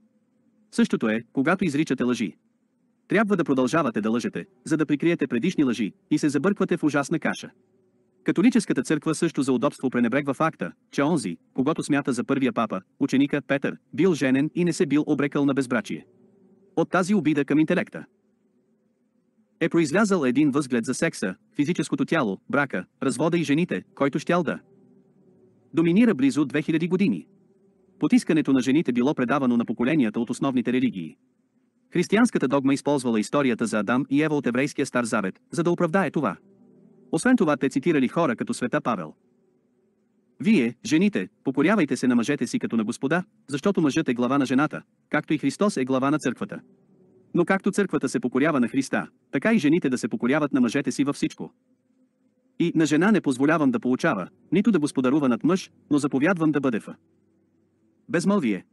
Същото е, когато изричате лъжи. Трябва да продължавате да лъжете, за да прикриете предишни лъжи и се забърквате в ужасна каша. Католическата църква също за удобство пренебрегва факта, че онзи, когато смята за първия папа, ученика Петър, бил женен и не се бил обрекал на безбрачие. От тази обида към интелекта е произлязал един възглед за секса, физическото тяло, брака, развода и жените, който щял да доминира близо 2000 години. Потискането на жените било предавано на поколенията от основните религии. Християнската догма използвала историята за Адам и Ева от еврейския Стар Завет, за да оправдае това. Освен това те цитирали хора като света Павел. Вие, жените, покорявайте се на мъжете си като на Господа, защото мъжът е глава на жената, както и Христос е глава на църквата. Но както църквата се покорява на Христа, така и жените да се покоряват на мъжете си във всичко. И на жена не позволявам да получава, нито да господарува над мъж, но заповядвам да бъде в. Безмълвие.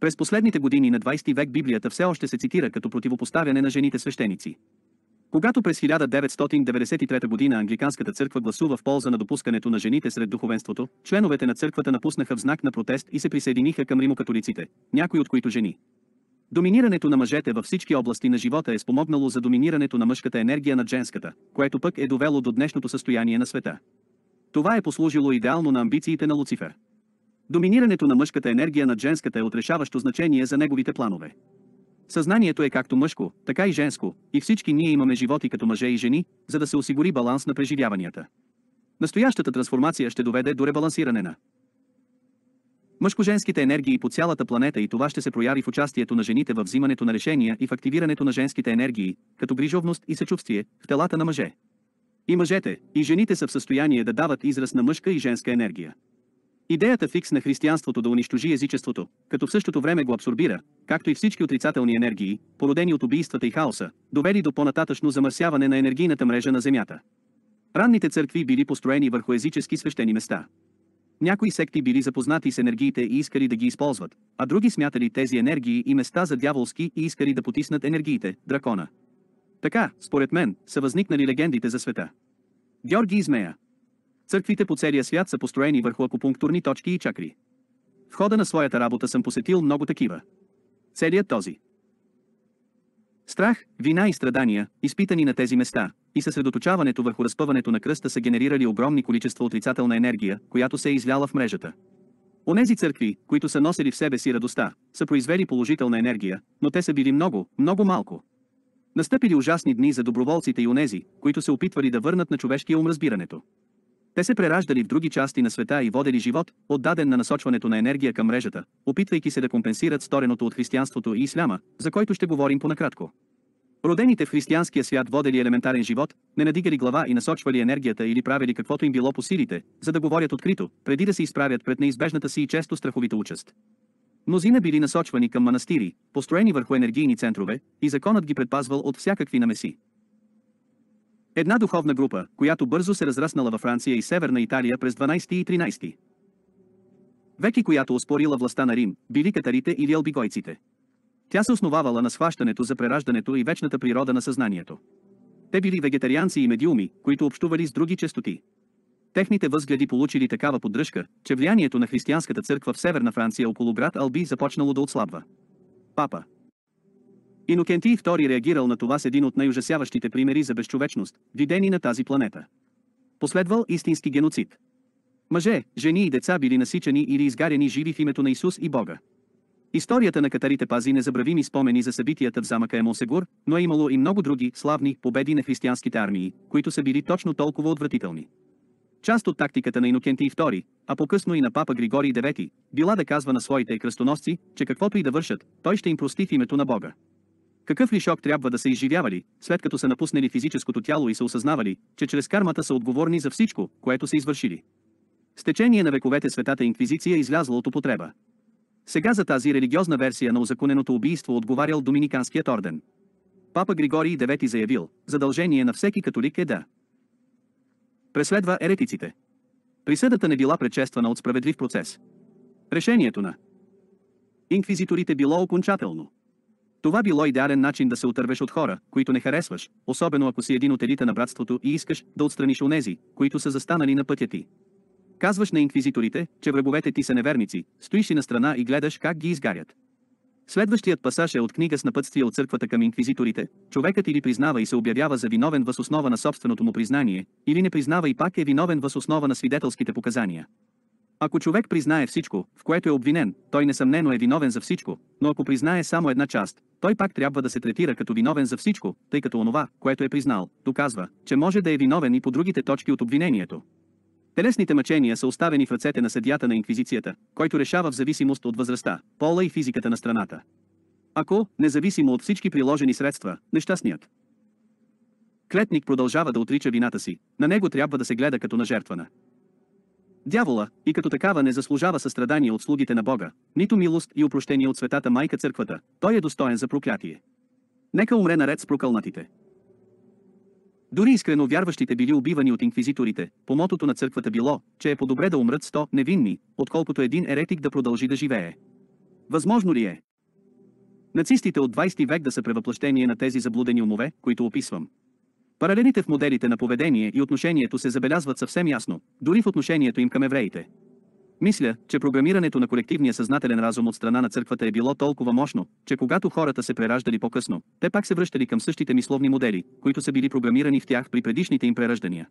През последните години на 20 век Библията все още се цитира като противопоставяне на жените свещеници. Когато през 1993 година Англиканската църква гласува в полза на допускането на жените сред духовенството, членовете на църквата напуснаха в знак на протест и се присъединиха към римокатолиците, някои от които жени. Доминирането на мъжете във всички области на живота е спомогнало за доминирането на мъжката енергия над женската, което пък е довело до днешното състояние на света. Това е послужило идеално на амбициите на Луцифер. Доминирането на мъжката енергия над женската е отрешаващо значение за неговите планове. Съзнанието е както мъжко, така и женско, и всички ние имаме животи като мъже и жени, за да се осигури баланс на преживяванията. Настоящата трансформация ще доведе до ребалансиране на мъжко-женските енергии по цялата планета и това ще се прояви в участието на жените във взимането на решения и в активирането на женските енергии, като грижовност и съчувствие, в телата на мъже. И мъжете, и жените са в състояние да дават израз на мъжка и женска енергия. Идеята фикс на християнството да унищожи езичеството, като в същото време го абсорбира, както и всички отрицателни енергии, породени от убийствата и хаоса, довели до по-нататъчно замърсяване на енергийната мрежа на Земята. Ранните църкви били построени върху езически свещени места. Някои секти били запознати с енергиите и искали да ги използват, а други смятали тези енергии и места за дяволски и искали да потиснат енергиите, дракона. Така, според мен, са възникнали легендите за света. Георги Измея Църквите по целия свят са построени върху акупунктурни точки и чакри. В хода на своята работа съм посетил много такива. Целият този. Страх, вина и страдания, изпитани на тези места, и съсредоточаването върху разпъването на кръста са генерирали огромни количества отрицателна енергия, която се е изляла в мрежата. Онези църкви, които са носили в себе си радостта, са произвели положителна енергия, но те са били много, много малко. Настъпили ужасни дни за доброволците и онези, които се опитвали да върнат на човешкия ум разбирането. Те се прераждали в други части на света и водели живот, отдаден на насочването на енергия към мрежата, опитвайки се да компенсират стореното от християнството и исляма, за който ще говорим понакратко. Родените в християнския свят водели елементарен живот, не надигали глава и насочвали енергията или правили каквото им било по силите, за да говорят открито, преди да се изправят пред неизбежната си и често страховита участ. Мнозина били насочвани към манастири, построени върху енергийни центрове, и законът ги предпазвал от всякакви намеси. Една духовна група, която бързо се разраснала във Франция и Северна Италия през 12 и 13 веки която успорила властта на Рим, били катарите или албигойците. Тя се основавала на схващането за прераждането и вечната природа на съзнанието. Те били вегетарианци и медиуми, които общували с други честоти. Техните възгледи получили такава поддръжка, че влиянието на християнската църква в Северна Франция около град Алби започнало да отслабва. Папа Инокентий II реагирал на това с един от най-ужасяващите примери за безчовечност, видени на тази планета. Последвал истински геноцид. Мъже, жени и деца били насичани или изгарени живи в името на Исус и Бога. Историята на катарите пази незабравими спомени за събитията в замъка Емосегур, но е имало и много други славни победи на християнските армии, които са били точно толкова отвратителни. Част от тактиката на Инокентий II, а по-късно и на папа Григорий IX, била да казва на своите кръстоносци, че каквото и да вършат, той ще им прости в името на Бога. Какъв ли шок трябва да са изживявали, след като са напуснали физическото тяло и са осъзнавали, че чрез кармата са отговорни за всичко, което са извършили. С течение на вековете светата инквизиция е излязла от употреба. Сега за тази религиозна версия на узаконеното убийство отговарял Доминиканският орден. Папа Григорий IX заявил, задължение на всеки католик е да преследва еретиците. Присъдата не била предшествана от справедлив процес. Решението на инквизиторите било окончателно. Това било идеален начин да се отървеш от хора, които не харесваш, особено ако си един от елита на братството и искаш да отстраниш онези, които са застанали на пътя ти. Казваш на инквизиторите, че враговете ти са неверници, стоиш и на страна и гледаш как ги изгарят. Следващият пасаж е от книга с напътствия от църквата към инквизиторите, човекът или признава и се обявява за виновен въз основа на собственото му признание, или не признава и пак е виновен въз основа на свидетелските показания. Ако човек признае всичко, в което е обвинен, той несъмнено е виновен за всичко, но ако признае само една част, той пак трябва да се третира като виновен за всичко, тъй като онова, което е признал, доказва, че може да е виновен и по другите точки от обвинението. Телесните мъчения са оставени в ръцете на съдията на инквизицията, който решава в зависимост от възрастта, пола и физиката на страната. Ако, независимо от всички приложени средства, нещастният клетник продължава да отрича вината си, на него трябва да се гледа като на жертвана дявола, и като такава не заслужава състрадание от слугите на Бога, нито милост и опрощение от светата майка църквата, той е достоен за проклятие. Нека умре наред с прокълнатите. Дори искрено вярващите били убивани от инквизиторите, по мотото на църквата било, че е по-добре да умрат сто невинни, отколкото един еретик да продължи да живее. Възможно ли е? Нацистите от 20 век да са превъплъщение на тези заблудени умове, които описвам. Паралелите в моделите на поведение и отношението се забелязват съвсем ясно, дори в отношението им към евреите. Мисля, че програмирането на колективния съзнателен разум от страна на църквата е било толкова мощно, че когато хората се прераждали по-късно, те пак се връщали към същите мисловни модели, които са били програмирани в тях при предишните им прераждания.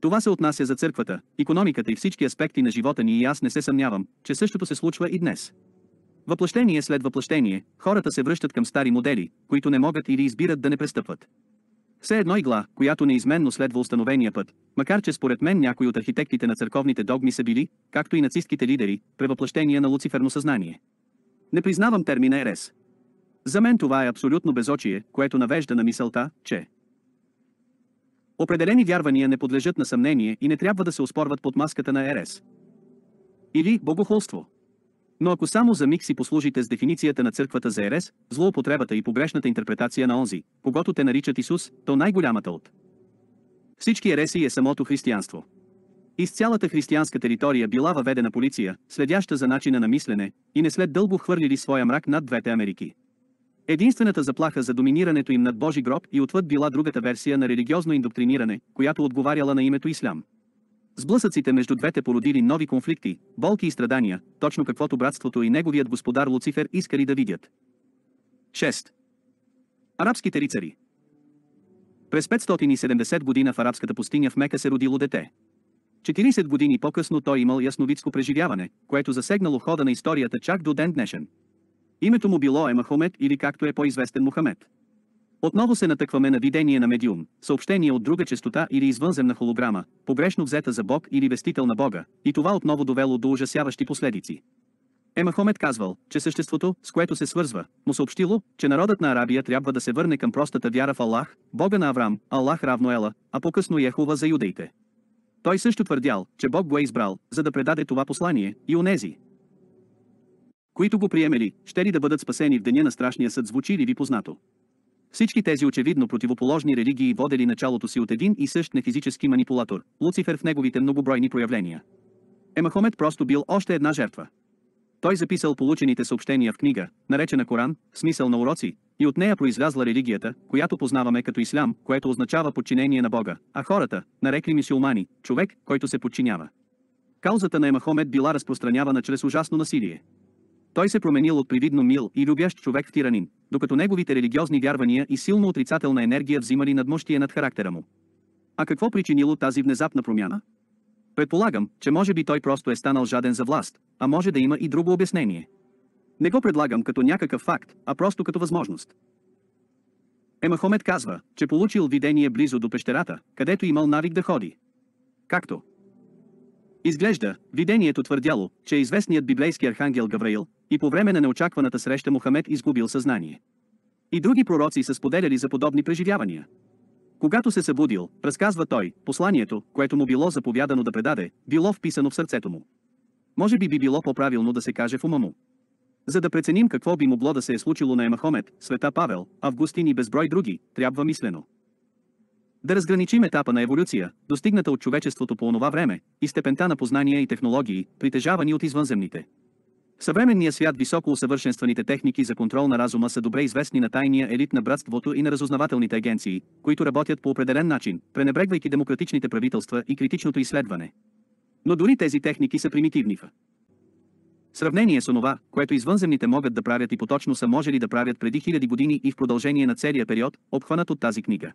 Това се отнася за църквата, економиката и всички аспекти на живота ни и аз не се съмнявам, че същото се случва и днес. Въплъщение след въплъщение, хората се връщат към стари модели, които не могат или избират да не престъпват. Все едно игла, която неизменно следва установения път, макар че според мен някои от архитектите на църковните догми са били, както и нацистските лидери, превъплъщения на луциферно съзнание. Не признавам термина РС. За мен това е абсолютно безочие, което навежда на мисълта, че определени вярвания не подлежат на съмнение и не трябва да се оспорват под маската на РС. Или богохулство. Но ако само за миг си послужите с дефиницията на църквата за ерес, злоупотребата и погрешната интерпретация на онзи, когато те наричат Исус, то най-голямата от всички ереси е самото християнство. Из цялата християнска територия била въведена полиция, следяща за начина на мислене, и не след дълго хвърлили своя мрак над двете Америки. Единствената заплаха за доминирането им над Божи гроб и отвъд била другата версия на религиозно индоктриниране, която отговаряла на името Ислям. Сблъсъците между двете породили нови конфликти, болки и страдания, точно каквото братството и неговият господар Луцифер искали да видят. 6. Арабските рицари През 570 година в арабската пустиня в Мека се родило дете. 40 години по-късно той имал ясновидско преживяване, което засегнало хода на историята чак до ден днешен. Името му било е Махомед или както е по-известен Мухамед. Отново се натъкваме на видение на медиум, съобщение от друга частота или извънземна холограма, погрешно взета за Бог или вестител на Бога, и това отново довело до ужасяващи последици. Емахомет казвал, че съществото, с което се свързва, му съобщило, че народът на Арабия трябва да се върне към простата вяра в Аллах, Бога на Авраам, Аллах равно Ела, а по-късно Яхова за юдеите. Той също твърдял, че Бог го е избрал, за да предаде това послание, и онези, които го приемели, ще ли да бъдат спасени в деня на страшния съд звучи ли ви познато. Всички тези очевидно противоположни религии водели началото си от един и същ нефизически манипулатор, Луцифер в неговите многобройни проявления. Емахомет просто бил още една жертва. Той записал получените съобщения в книга, наречена Коран, в смисъл на уроци, и от нея произлязла религията, която познаваме като ислям, което означава подчинение на Бога, а хората, нарекли мисюлмани, човек, който се подчинява. Каузата на Емахомет била разпространявана чрез ужасно насилие. Той се променил от привидно мил и любящ човек в тиранин, докато неговите религиозни вярвания и силно отрицателна енергия взимали надмощие над характера му. А какво причинило тази внезапна промяна? Предполагам, че може би той просто е станал жаден за власт, а може да има и друго обяснение. Не го предлагам като някакъв факт, а просто като възможност. Емахомет казва, че получил видение близо до пещерата, където имал навик да ходи. Както Изглежда, видението твърдяло, че известният библейски архангел Гавраил, и по време на неочакваната среща Мохамед изгубил съзнание. И други пророци са споделяли за подобни преживявания. Когато се събудил, разказва той, посланието, което му било заповядано да предаде, било вписано в сърцето му. Може би би било по-правилно да се каже в ума му. За да преценим какво би могло да се е случило на Емахомет, Света Павел, Августин и безброй други, трябва мислено. Да разграничим етапа на еволюция, достигната от човечеството по онова време, и степента на познания и технологии, притежавани от извънземните. В съвременния свят високо усъвършенстваните техники за контрол на разума са добре известни на тайния елит на братството и на разузнавателните агенции, които работят по определен начин, пренебрегвайки демократичните правителства и критичното изследване. Но дори тези техники са примитивни в сравнение с онова, което извънземните могат да правят и поточно са можели да правят преди хиляди години и в продължение на целия период, обхванат от тази книга.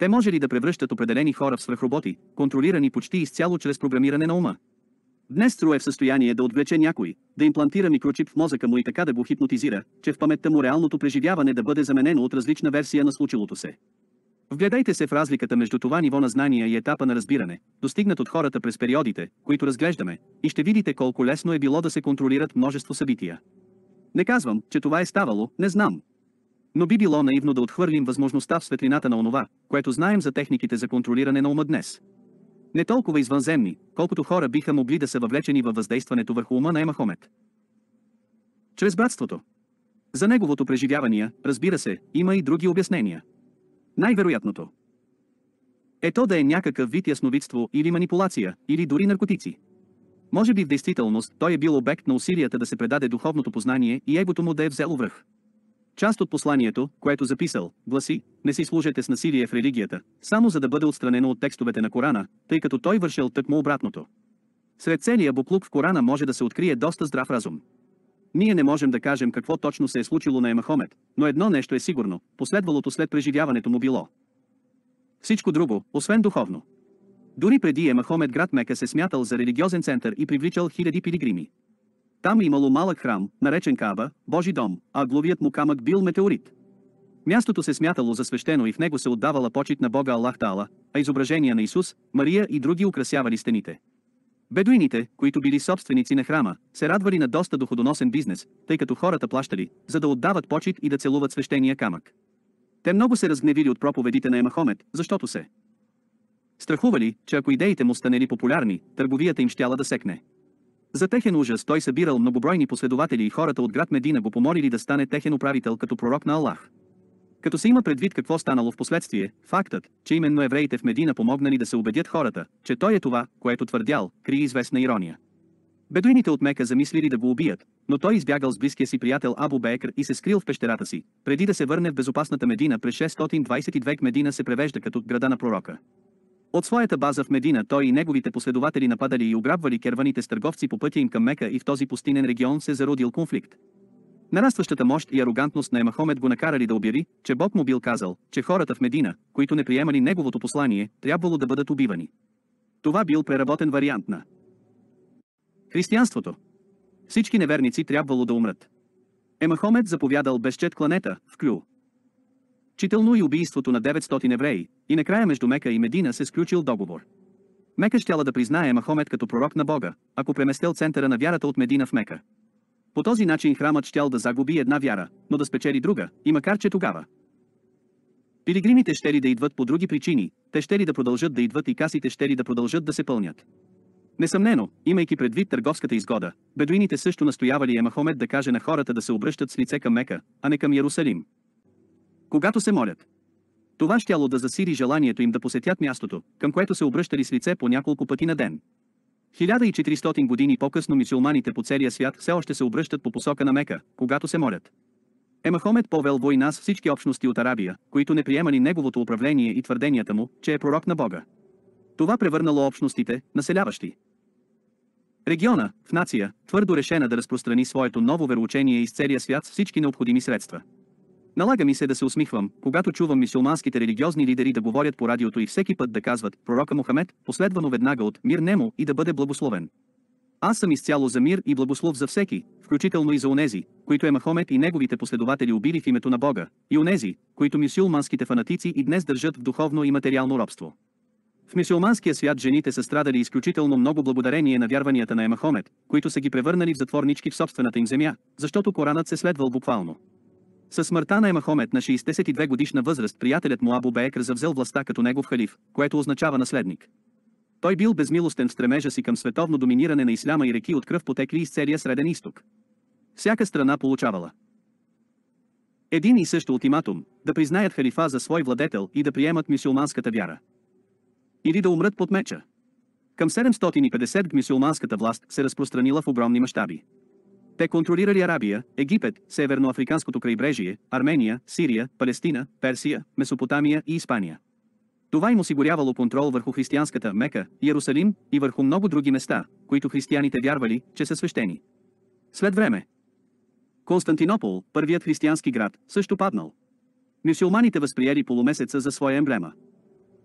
Те може ли да превръщат определени хора в свръхроботи, контролирани почти изцяло чрез програмиране на ума? Днес Тру е в състояние да отвлече някой, да имплантира микрочип в мозъка му и така да го хипнотизира, че в паметта му реалното преживяване да бъде заменено от различна версия на случилото се. Вгледайте се в разликата между това ниво на знания и етапа на разбиране, достигнат от хората през периодите, които разглеждаме, и ще видите колко лесно е било да се контролират множество събития. Не казвам, че това е ставало, не знам, но би било наивно да отхвърлим възможността в светлината на онова, което знаем за техниките за контролиране на ума днес. Не толкова извънземни, колкото хора биха могли да са въвлечени във въздействането върху ума на Емахомет. Чрез братството. За неговото преживявания, разбира се, има и други обяснения. Най-вероятното. Ето да е някакъв вид ясновидство или манипулация, или дори наркотици. Може би в действителност той е бил обект на усилията да се предаде духовното познание и егото му да е взело връх. Част от посланието, което записал, гласи, не си служете с насилие в религията, само за да бъде отстранено от текстовете на Корана, тъй като той вършил тъкмо обратното. Сред целия буклук в Корана може да се открие доста здрав разум. Ние не можем да кажем какво точно се е случило на Емахомет, но едно нещо е сигурно, последвалото след преживяването му било. Всичко друго, освен духовно. Дори преди Емахомет град Мека се смятал за религиозен център и привличал хиляди пилигрими. Там е имало малък храм, наречен Каба, Божи дом, а главият му камък бил метеорит. Мястото се смятало за свещено и в него се отдавала почет на Бога Аллах Тала, а изображения на Исус, Мария и други украсявали стените. Бедуините, които били собственици на храма, се радвали на доста доходоносен бизнес, тъй като хората плащали, за да отдават почет и да целуват свещения камък. Те много се разгневили от проповедите на Емахомет, защото се страхували, че ако идеите му станели популярни, търговията им щяла да секне. За техен ужас той събирал многобройни последователи и хората от град Медина го помолили да стане техен управител като пророк на Аллах. Като се има предвид какво станало в последствие, фактът, че именно евреите в Медина помогнали да се убедят хората, че той е това, което твърдял, крие известна ирония. Бедуините от Мека замислили да го убият, но той избягал с близкия си приятел Абу Бекр и се скрил в пещерата си, преди да се върне в безопасната Медина през 622 Медина се превежда като града на пророка. От своята база в Медина той и неговите последователи нападали и ограбвали керваните с търговци по пътя им към Мека и в този пустинен регион се зародил конфликт. Нарастващата мощ и арогантност на Емахомед го накарали да обяви, че Бог му бил казал, че хората в Медина, които не приемали неговото послание, трябвало да бъдат убивани. Това бил преработен вариант на християнството. Всички неверници трябвало да умрат. Емахомед заповядал безчет кланета, в Клю, Чително и убийството на 900 евреи, и накрая между Мека и Медина се сключил договор. Мека щяла да признае Махомед като пророк на Бога, ако преместел центъра на вярата от Медина в Мека. По този начин храмът щял да загуби една вяра, но да спечели друга, и макар че тогава. Пилигримите щели да идват по други причини, те щели да продължат да идват и касите щели да продължат да се пълнят. Несъмнено, имайки предвид търговската изгода, бедуините също настоявали Емахомед да каже на хората да се обръщат с лице към Мека, а не към Ярусалим когато се молят. Това щяло да засили желанието им да посетят мястото, към което се обръщали с лице по няколко пъти на ден. 1400 години по-късно мисюлманите по целия свят все още се обръщат по посока на Мека, когато се молят. Емахомед повел война с всички общности от Арабия, които не приемали неговото управление и твърденията му, че е пророк на Бога. Това превърнало общностите, населяващи. Региона, в нация, твърдо решена да разпространи своето ново вероучение из целия свят с всички необходими средства. Налага ми се да се усмихвам, когато чувам мисюлманските религиозни лидери да говорят по радиото и всеки път да казват «Пророка Мохамед», последвано веднага от «Мир немо и да бъде благословен. Аз съм изцяло за мир и благослов за всеки, включително и за онези, които е Махомед и неговите последователи убили в името на Бога, и онези, които мисулманските фанатици и днес държат в духовно и материално робство. В мисулманския свят жените са страдали изключително много благодарение на вярванията на Емахомет, които са ги превърнали в затворнички в собствената им земя, защото Коранът се следвал буквално. Със смъртта на Емахомет на 62 годишна възраст приятелят му Абу Беекр завзел властта като негов халиф, което означава наследник. Той бил безмилостен в стремежа си към световно доминиране на исляма и реки от кръв потекли из целия Среден изток. Всяка страна получавала. Един и също ултиматум, да признаят халифа за свой владетел и да приемат мюсюлманската вяра. Или да умрат под меча. Към 750 мюсюлманската власт се разпространила в огромни мащаби. Те контролирали Арабия, Египет, Северноафриканското крайбрежие, Армения, Сирия, Палестина, Персия, Месопотамия и Испания. Това им осигурявало контрол върху християнската Мека, Иерусалим и върху много други места, които християните вярвали, че са свещени. След време, Константинопол, първият християнски град, също паднал. Мюсюлманите възприели полумесеца за своя емблема.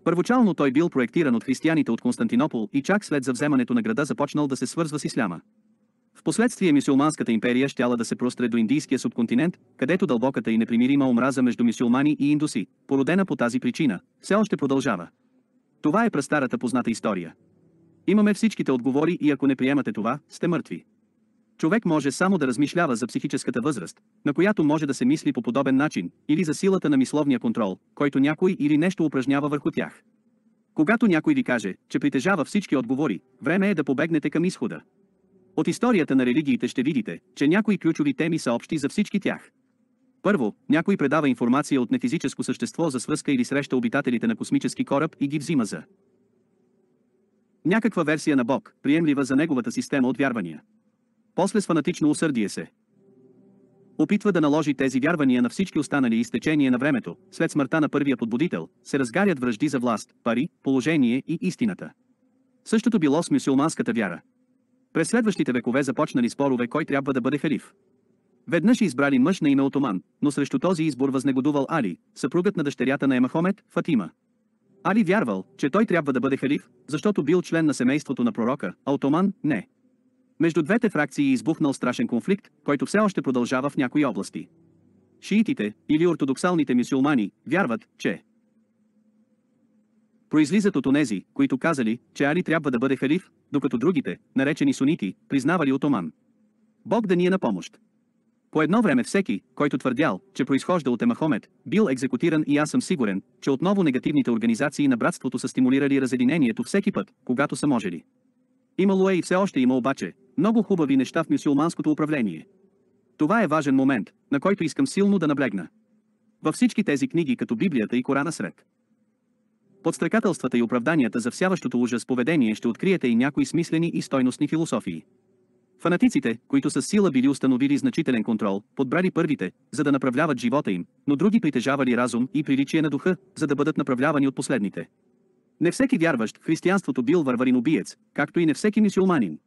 Първочално той бил проектиран от християните от Константинопол и чак след завземането на града започнал да се свързва с исляма. Впоследствие мисюлманската империя щяла да се простре до индийския субконтинент, където дълбоката и непримирима омраза между мисюлмани и индуси, породена по тази причина, все още продължава. Това е престарата позната история. Имаме всичките отговори и ако не приемате това, сте мъртви. Човек може само да размишлява за психическата възраст, на която може да се мисли по подобен начин, или за силата на мисловния контрол, който някой или нещо упражнява върху тях. Когато някой ви каже, че притежава всички отговори, време е да побегнете към изхода. От историята на религиите ще видите, че някои ключови теми са общи за всички тях. Първо, някой предава информация от нефизическо същество за свръзка или среща обитателите на космически кораб и ги взима за някаква версия на Бог, приемлива за неговата система от вярвания. После с фанатично усърдие се опитва да наложи тези вярвания на всички останали изтечения на времето, след смъртта на първия подбудител, се разгарят връжди за власт, пари, положение и истината. Същото било с мюсюлманската вяра, през следващите векове започнали спорове кой трябва да бъде халиф. Веднъж избрали мъж на име Отоман, но срещу този избор възнегодувал Али, съпругът на дъщерята на Емахомет, Фатима. Али вярвал, че той трябва да бъде халиф, защото бил член на семейството на пророка, а Отоман – не. Между двете фракции избухнал страшен конфликт, който все още продължава в някои области. Шиитите, или ортодоксалните мисулмани, вярват, че Произлизат от онези, които казали, че Али трябва да бъде халиф, докато другите, наречени сунити, признавали отоман. Бог да ни е на помощ. По едно време всеки, който твърдял, че произхожда от Емахомет, бил екзекутиран и аз съм сигурен, че отново негативните организации на братството са стимулирали разединението всеки път, когато са можели. Имало е и все още има обаче, много хубави неща в мюсюлманското управление. Това е важен момент, на който искам силно да наблегна. Във всички тези книги като Библията и Корана сред подстрекателствата и оправданията за всяващото ужас поведение ще откриете и някои смислени и стойностни философии. Фанатиците, които с сила били установили значителен контрол, подбрали първите, за да направляват живота им, но други притежавали разум и приличие на духа, за да бъдат направлявани от последните. Не всеки вярващ в християнството бил варварин убиец, както и не всеки мисюлманин.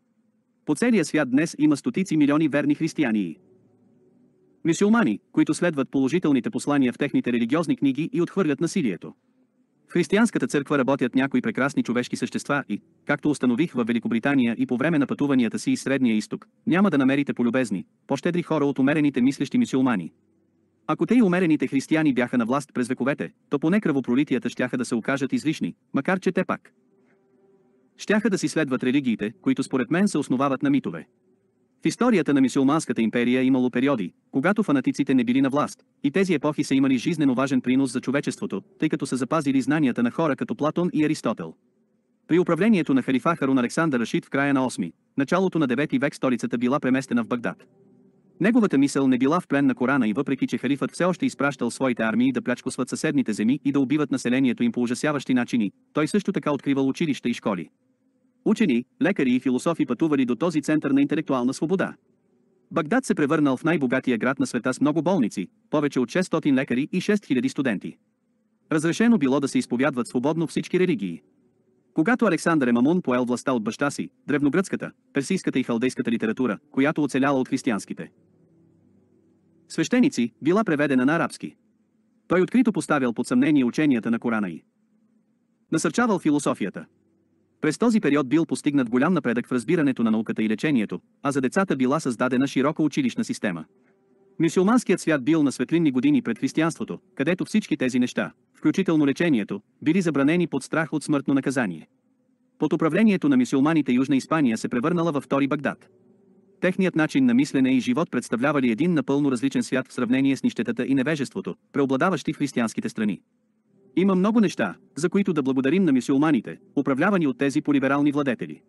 По целия свят днес има стотици милиони верни християни. Мисюлмани, които следват положителните послания в техните религиозни книги и отхвърлят насилието. В християнската църква работят някои прекрасни човешки същества и, както установих в Великобритания и по време на пътуванията си из Средния изток, няма да намерите полюбезни, по-щедри хора от умерените мислещи мисюлмани. Ако те и умерените християни бяха на власт през вековете, то поне кръвопролитията щяха да се окажат излишни, макар че те пак. Щяха да си следват религиите, които според мен се основават на митове. В историята на мисулманската империя е имало периоди, когато фанатиците не били на власт, и тези епохи са имали жизнено важен принос за човечеството, тъй като са запазили знанията на хора като Платон и Аристотел. При управлението на халифа Харун Александър Рашид в края на 8, началото на 9 век столицата била преместена в Багдад. Неговата мисъл не била в плен на Корана и въпреки че халифът все още изпращал своите армии да плячкосват съседните земи и да убиват населението им по ужасяващи начини, той също така откривал училища и школи учени, лекари и философи пътували до този център на интелектуална свобода. Багдад се превърнал в най-богатия град на света с много болници, повече от 600 лекари и 6000 студенти. Разрешено било да се изповядват свободно всички религии. Когато Александър Емамун поел властта от баща си, древногръцката, персийската и халдейската литература, която оцеляла от християнските. Свещеници, била преведена на арабски. Той открито поставял под съмнение ученията на Корана и. Насърчавал философията. През този период бил постигнат голям напредък в разбирането на науката и лечението, а за децата била създадена широка училищна система. Мюсюлманският свят бил на светлинни години пред християнството, където всички тези неща, включително лечението, били забранени под страх от смъртно наказание. Под управлението на мюсюлманите Южна Испания се превърнала във втори Багдад. Техният начин на мислене и живот представлявали един напълно различен свят в сравнение с нищетата и невежеството, преобладаващи в християнските страни. Има много неща, за които да благодарим на мюсюлманите, управлявани от тези полиберални владетели.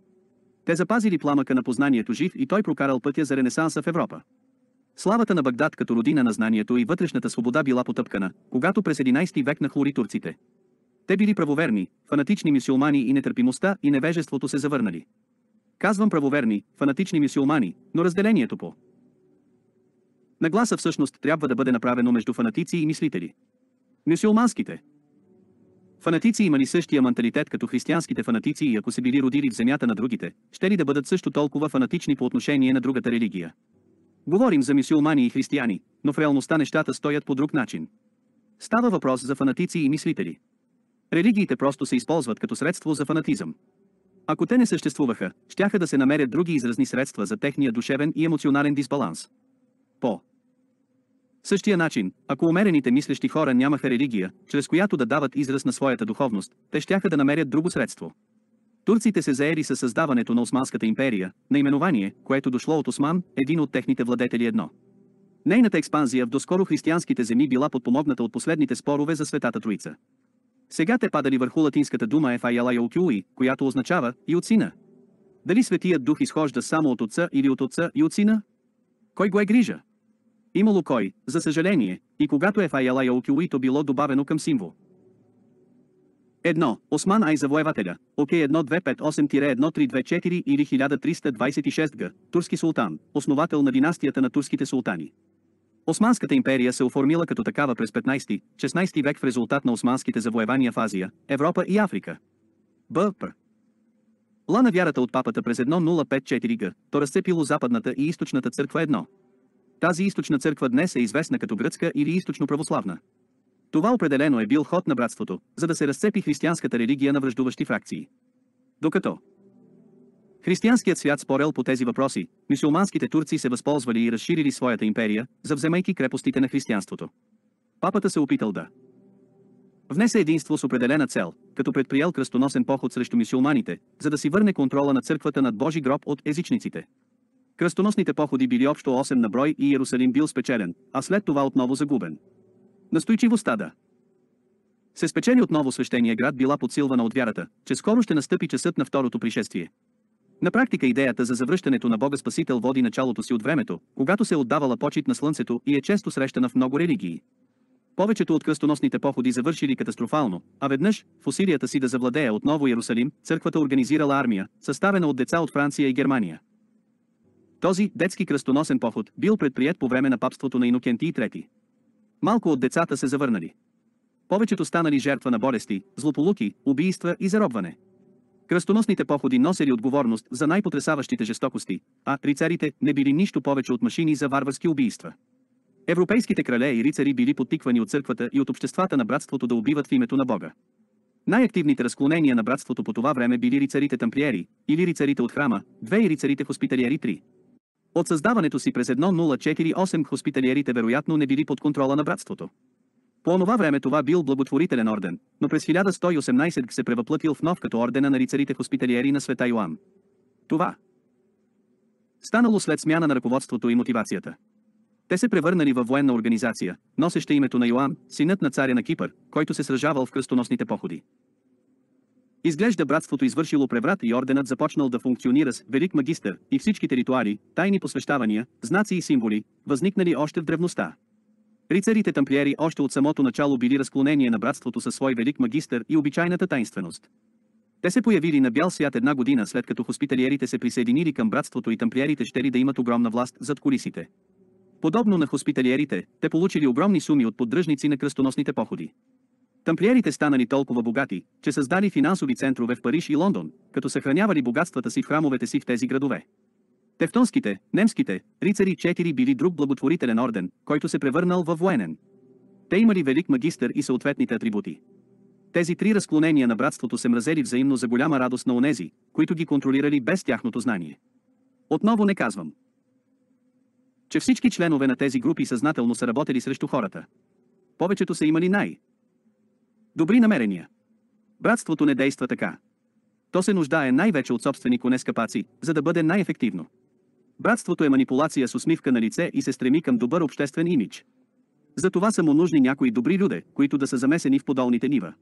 Те запазили пламъка на познанието жив и той прокарал пътя за Ренесанса в Европа. Славата на Багдад като родина на знанието и вътрешната свобода била потъпкана, когато през 11 век нахлори турците. Те били правоверни, фанатични мюсюлмани и нетърпимостта и невежеството се завърнали. Казвам правоверни, фанатични мюсюлмани, но разделението по нагласа всъщност трябва да бъде направено между фанатици и мислители. Мюсюлманските, Фанатици имали същия менталитет като християнските фанатици и ако се били родили в земята на другите, ще ли да бъдат също толкова фанатични по отношение на другата религия? Говорим за мисюлмани и християни, но в реалността нещата стоят по друг начин. Става въпрос за фанатици и мислители. Религиите просто се използват като средство за фанатизъм. Ако те не съществуваха, щяха да се намерят други изразни средства за техния душевен и емоционален дисбаланс. По същия начин, ако умерените мислещи хора нямаха религия, чрез която да дават израз на своята духовност, те щяха да намерят друго средство. Турците се заели със създаването на Османската империя, наименование, което дошло от Осман, един от техните владетели едно. Нейната експанзия в доскоро християнските земи била подпомогната от последните спорове за Светата Троица. Сега те падали върху латинската дума Ефайала Йолкюи, която означава и от сина. Дали Светият Дух изхожда само от отца или от отца и от сина? Кой го е грижа? Имало кой, за съжаление, и когато Ефайала Яукюито било добавено към символ. Едно Осман Ай завоевателя, ОК 1258-1324 или 1326 г. Турски султан, основател на династията на турските султани. Османската империя се оформила като такава през 15-16 век в резултат на османските завоевания в Азия, Европа и Африка. Б.П. Ла на вярата от папата през 1054 г. То разцепило западната и източната църква едно. Тази източна църква днес е известна като гръцка или източно православна. Това определено е бил ход на братството, за да се разцепи християнската религия на връждуващи фракции. Докато християнският свят спорел по тези въпроси, мисюлманските турци се възползвали и разширили своята империя, завземайки крепостите на християнството. Папата се опитал да внесе единство с определена цел, като предприел кръстоносен поход срещу мисюлманите, за да си върне контрола на църквата над Божи гроб от езичниците. Кръстоносните походи били общо 8 на брой и Иерусалим бил спечелен, а след това отново загубен. Настойчиво стада. Се спечели отново свещения град била подсилвана от вярата, че скоро ще настъпи часът на второто пришествие. На практика идеята за завръщането на Бога Спасител води началото си от времето, когато се е отдавала почет на Слънцето и е често срещана в много религии. Повечето от кръстоносните походи завършили катастрофално, а веднъж, в усилията си да завладее отново Иерусалим, църквата организирала армия, съставена от деца от Франция и Германия. Този детски кръстоносен поход бил предприят по време на папството на Инокентий III. Малко от децата се завърнали. Повечето станали жертва на болести, злополуки, убийства и заробване. Кръстоносните походи носели отговорност за най потресаващите жестокости, а рицарите не били нищо повече от машини за варварски убийства. Европейските крале и рицари били подтиквани от църквата и от обществата на братството да убиват в името на Бога. Най-активните разклонения на братството по това време били рицарите тамплиери, или рицарите от храма, две и рицарите хоспиталиери 3. От създаването си през 1048 хоспиталиерите вероятно не били под контрола на братството. По онова време това бил благотворителен орден, но през 1118 се превъплътил в нов като ордена на рицарите хоспиталиери на света Йоан. Това станало след смяна на ръководството и мотивацията. Те се превърнали във военна организация, носеща името на Йоан, синът на царя на Кипър, който се сражавал в кръстоносните походи. Изглежда братството извършило преврат и орденът започнал да функционира с велик магистър и всичките ритуали, тайни посвещавания, знаци и символи, възникнали още в древността. Рицарите тамплиери още от самото начало били разклонение на братството със свой велик магистър и обичайната тайнственост. Те се появили на бял свят една година след като хоспиталиерите се присъединили към братството и тамплиерите щели да имат огромна власт зад колисите. Подобно на хоспиталиерите, те получили огромни суми от поддръжници на кръстоносните походи. Тамплиерите станали толкова богати, че създали финансови центрове в Париж и Лондон, като съхранявали богатствата си в храмовете си в тези градове. Тевтонските, немските, рицари 4 били друг благотворителен орден, който се превърнал във военен. Те имали велик магистър и съответните атрибути. Тези три разклонения на братството се мразели взаимно за голяма радост на онези, които ги контролирали без тяхното знание. Отново не казвам, че всички членове на тези групи съзнателно са работели срещу хората. Повечето са имали най- Добри намерения. Братството не действа така. То се нуждае най-вече от собствени конескапаци, за да бъде най-ефективно. Братството е манипулация с усмивка на лице и се стреми към добър обществен имидж. За това са му нужни някои добри люде, които да са замесени в подолните нива.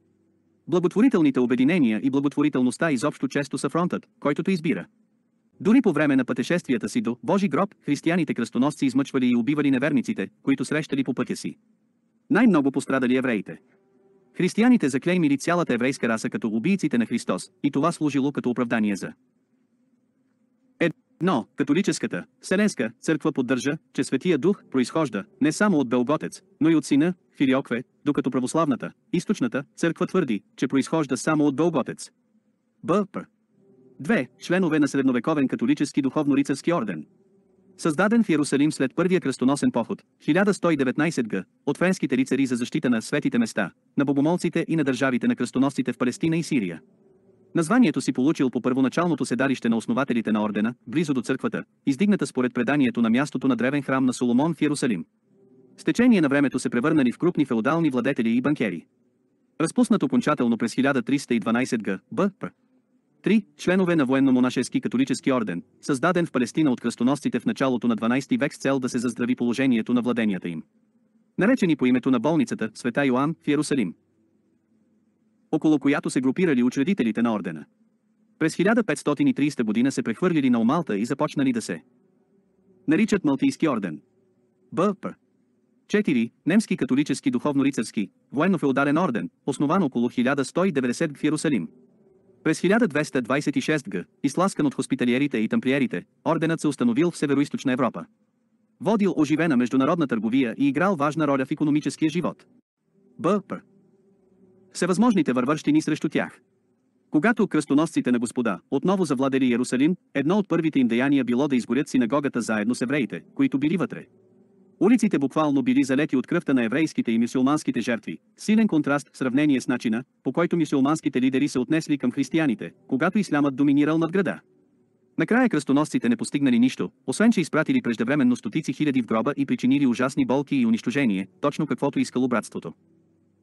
Благотворителните обединения и благотворителността изобщо често са фронтът, който то избира. Дори по време на пътешествията си до Божи гроб, християните кръстоносци измъчвали и убивали неверниците, които срещали по пътя си. Най-много пострадали евреите. Християните заклеймили цялата еврейска раса като убийците на Христос, и това служило като оправдание за но, католическата, Вселенска, църква поддържа, че Светия Дух произхожда не само от Белготец, но и от сина, Филиокве, докато православната, източната, църква твърди, че произхожда само от Белготец. П. Две. Членове на средновековен католически духовно-рицарски орден създаден в Иерусалим след първия кръстоносен поход, 1119 г., от френските рицари за защита на светите места, на богомолците и на държавите на кръстоносците в Палестина и Сирия. Названието си получил по първоначалното седалище на основателите на ордена, близо до църквата, издигната според преданието на мястото на древен храм на Соломон в Иерусалим. С течение на времето се превърнали в крупни феодални владетели и банкери. Разпуснат окончателно през 1312 г. Б. Три, Членове на военно-монашески католически орден, създаден в Палестина от кръстоносците в началото на 12 век с цел да се заздрави положението на владенията им. Наречени по името на болницата Света Йоан в Иерусалим. Около която се групирали учредителите на ордена. През 1530 година се прехвърлили на Омалта и започнали да се наричат Малтийски орден. Б.П. 4. Немски католически духовно-рицарски, военно-феодален орден, основан около 1190 в Иерусалим. През 1226 г. изласкан от хоспиталиерите и тамплиерите, орденът се установил в Североизточна Европа. Водил оживена международна търговия и играл важна роля в економическия живот. Б.П. Всевъзможните вървърщини срещу тях. Когато кръстоносците на Господа отново завладели Ярусалим, едно от първите им деяния било да изгорят синагогата заедно с евреите, които били вътре. Улиците буквално били залети от кръвта на еврейските и мисулманските жертви, силен контраст в сравнение с начина, по който мисулманските лидери се отнесли към християните, когато ислямът доминирал над града. Накрая кръстоносците не постигнали нищо, освен че изпратили преждевременно стотици хиляди в гроба и причинили ужасни болки и унищожение, точно каквото искало братството.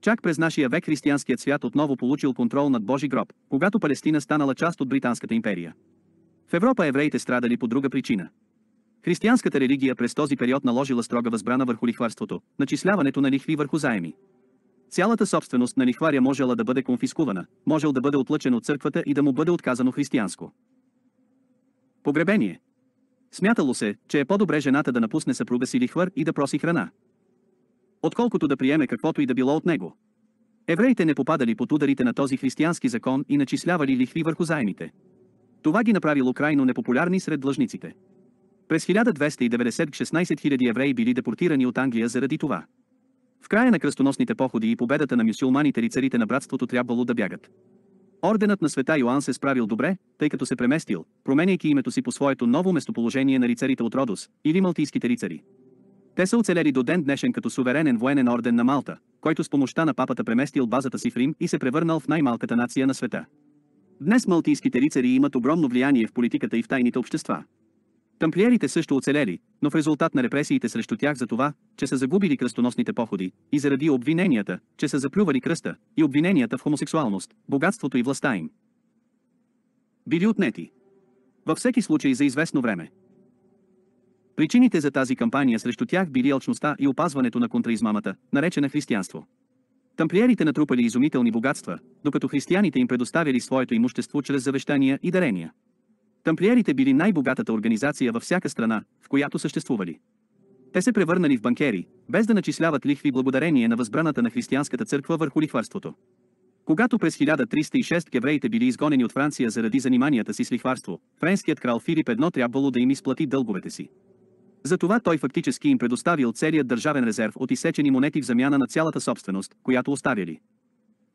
Чак през нашия век християнският свят отново получил контрол над Божи гроб, когато Палестина станала част от Британската империя. В Европа евреите страдали по друга причина. Християнската религия през този период наложила строга възбрана върху лихварството, начисляването на лихви върху заеми. Цялата собственост на лихваря можела да бъде конфискувана, можел да бъде отлъчен от църквата и да му бъде отказано християнско. Погребение. Смятало се, че е по-добре жената да напусне съпруга си лихвар и да проси храна. Отколкото да приеме каквото и да било от него. Евреите не попадали под ударите на този християнски закон и начислявали лихви върху заемите. Това ги направило крайно непопулярни сред длъжниците. През 1290 16 000 евреи били депортирани от Англия заради това. В края на кръстоносните походи и победата на мюсюлманите рицарите на братството трябвало да бягат. Орденът на света Йоан се справил добре, тъй като се преместил, променяйки името си по своето ново местоположение на рицарите от Родос, или малтийските рицари. Те са оцелели до ден днешен като суверенен военен орден на Малта, който с помощта на папата преместил базата си в Рим и се превърнал в най-малката нация на света. Днес малтийските рицари имат огромно влияние в политиката и в тайните общества. Тамплиерите също оцелели, но в резултат на репресиите срещу тях за това, че са загубили кръстоносните походи, и заради обвиненията, че са заплювали кръста, и обвиненията в хомосексуалност, богатството и властта им. Били отнети. Във всеки случай за известно време. Причините за тази кампания срещу тях били алчността и опазването на контраизмамата, наречена християнство. Тамплиерите натрупали изумителни богатства, докато християните им предоставили своето имущество чрез завещания и дарения. Тамплиерите били най-богатата организация във всяка страна, в която съществували. Те се превърнали в банкери, без да начисляват лихви благодарение на възбраната на християнската църква върху лихварството. Когато през 1306 гевреите били изгонени от Франция заради заниманията си с лихварство, френският крал Филип едно трябвало да им изплати дълговете си. Затова той фактически им предоставил целият държавен резерв от изсечени монети в замяна на цялата собственост, която оставяли.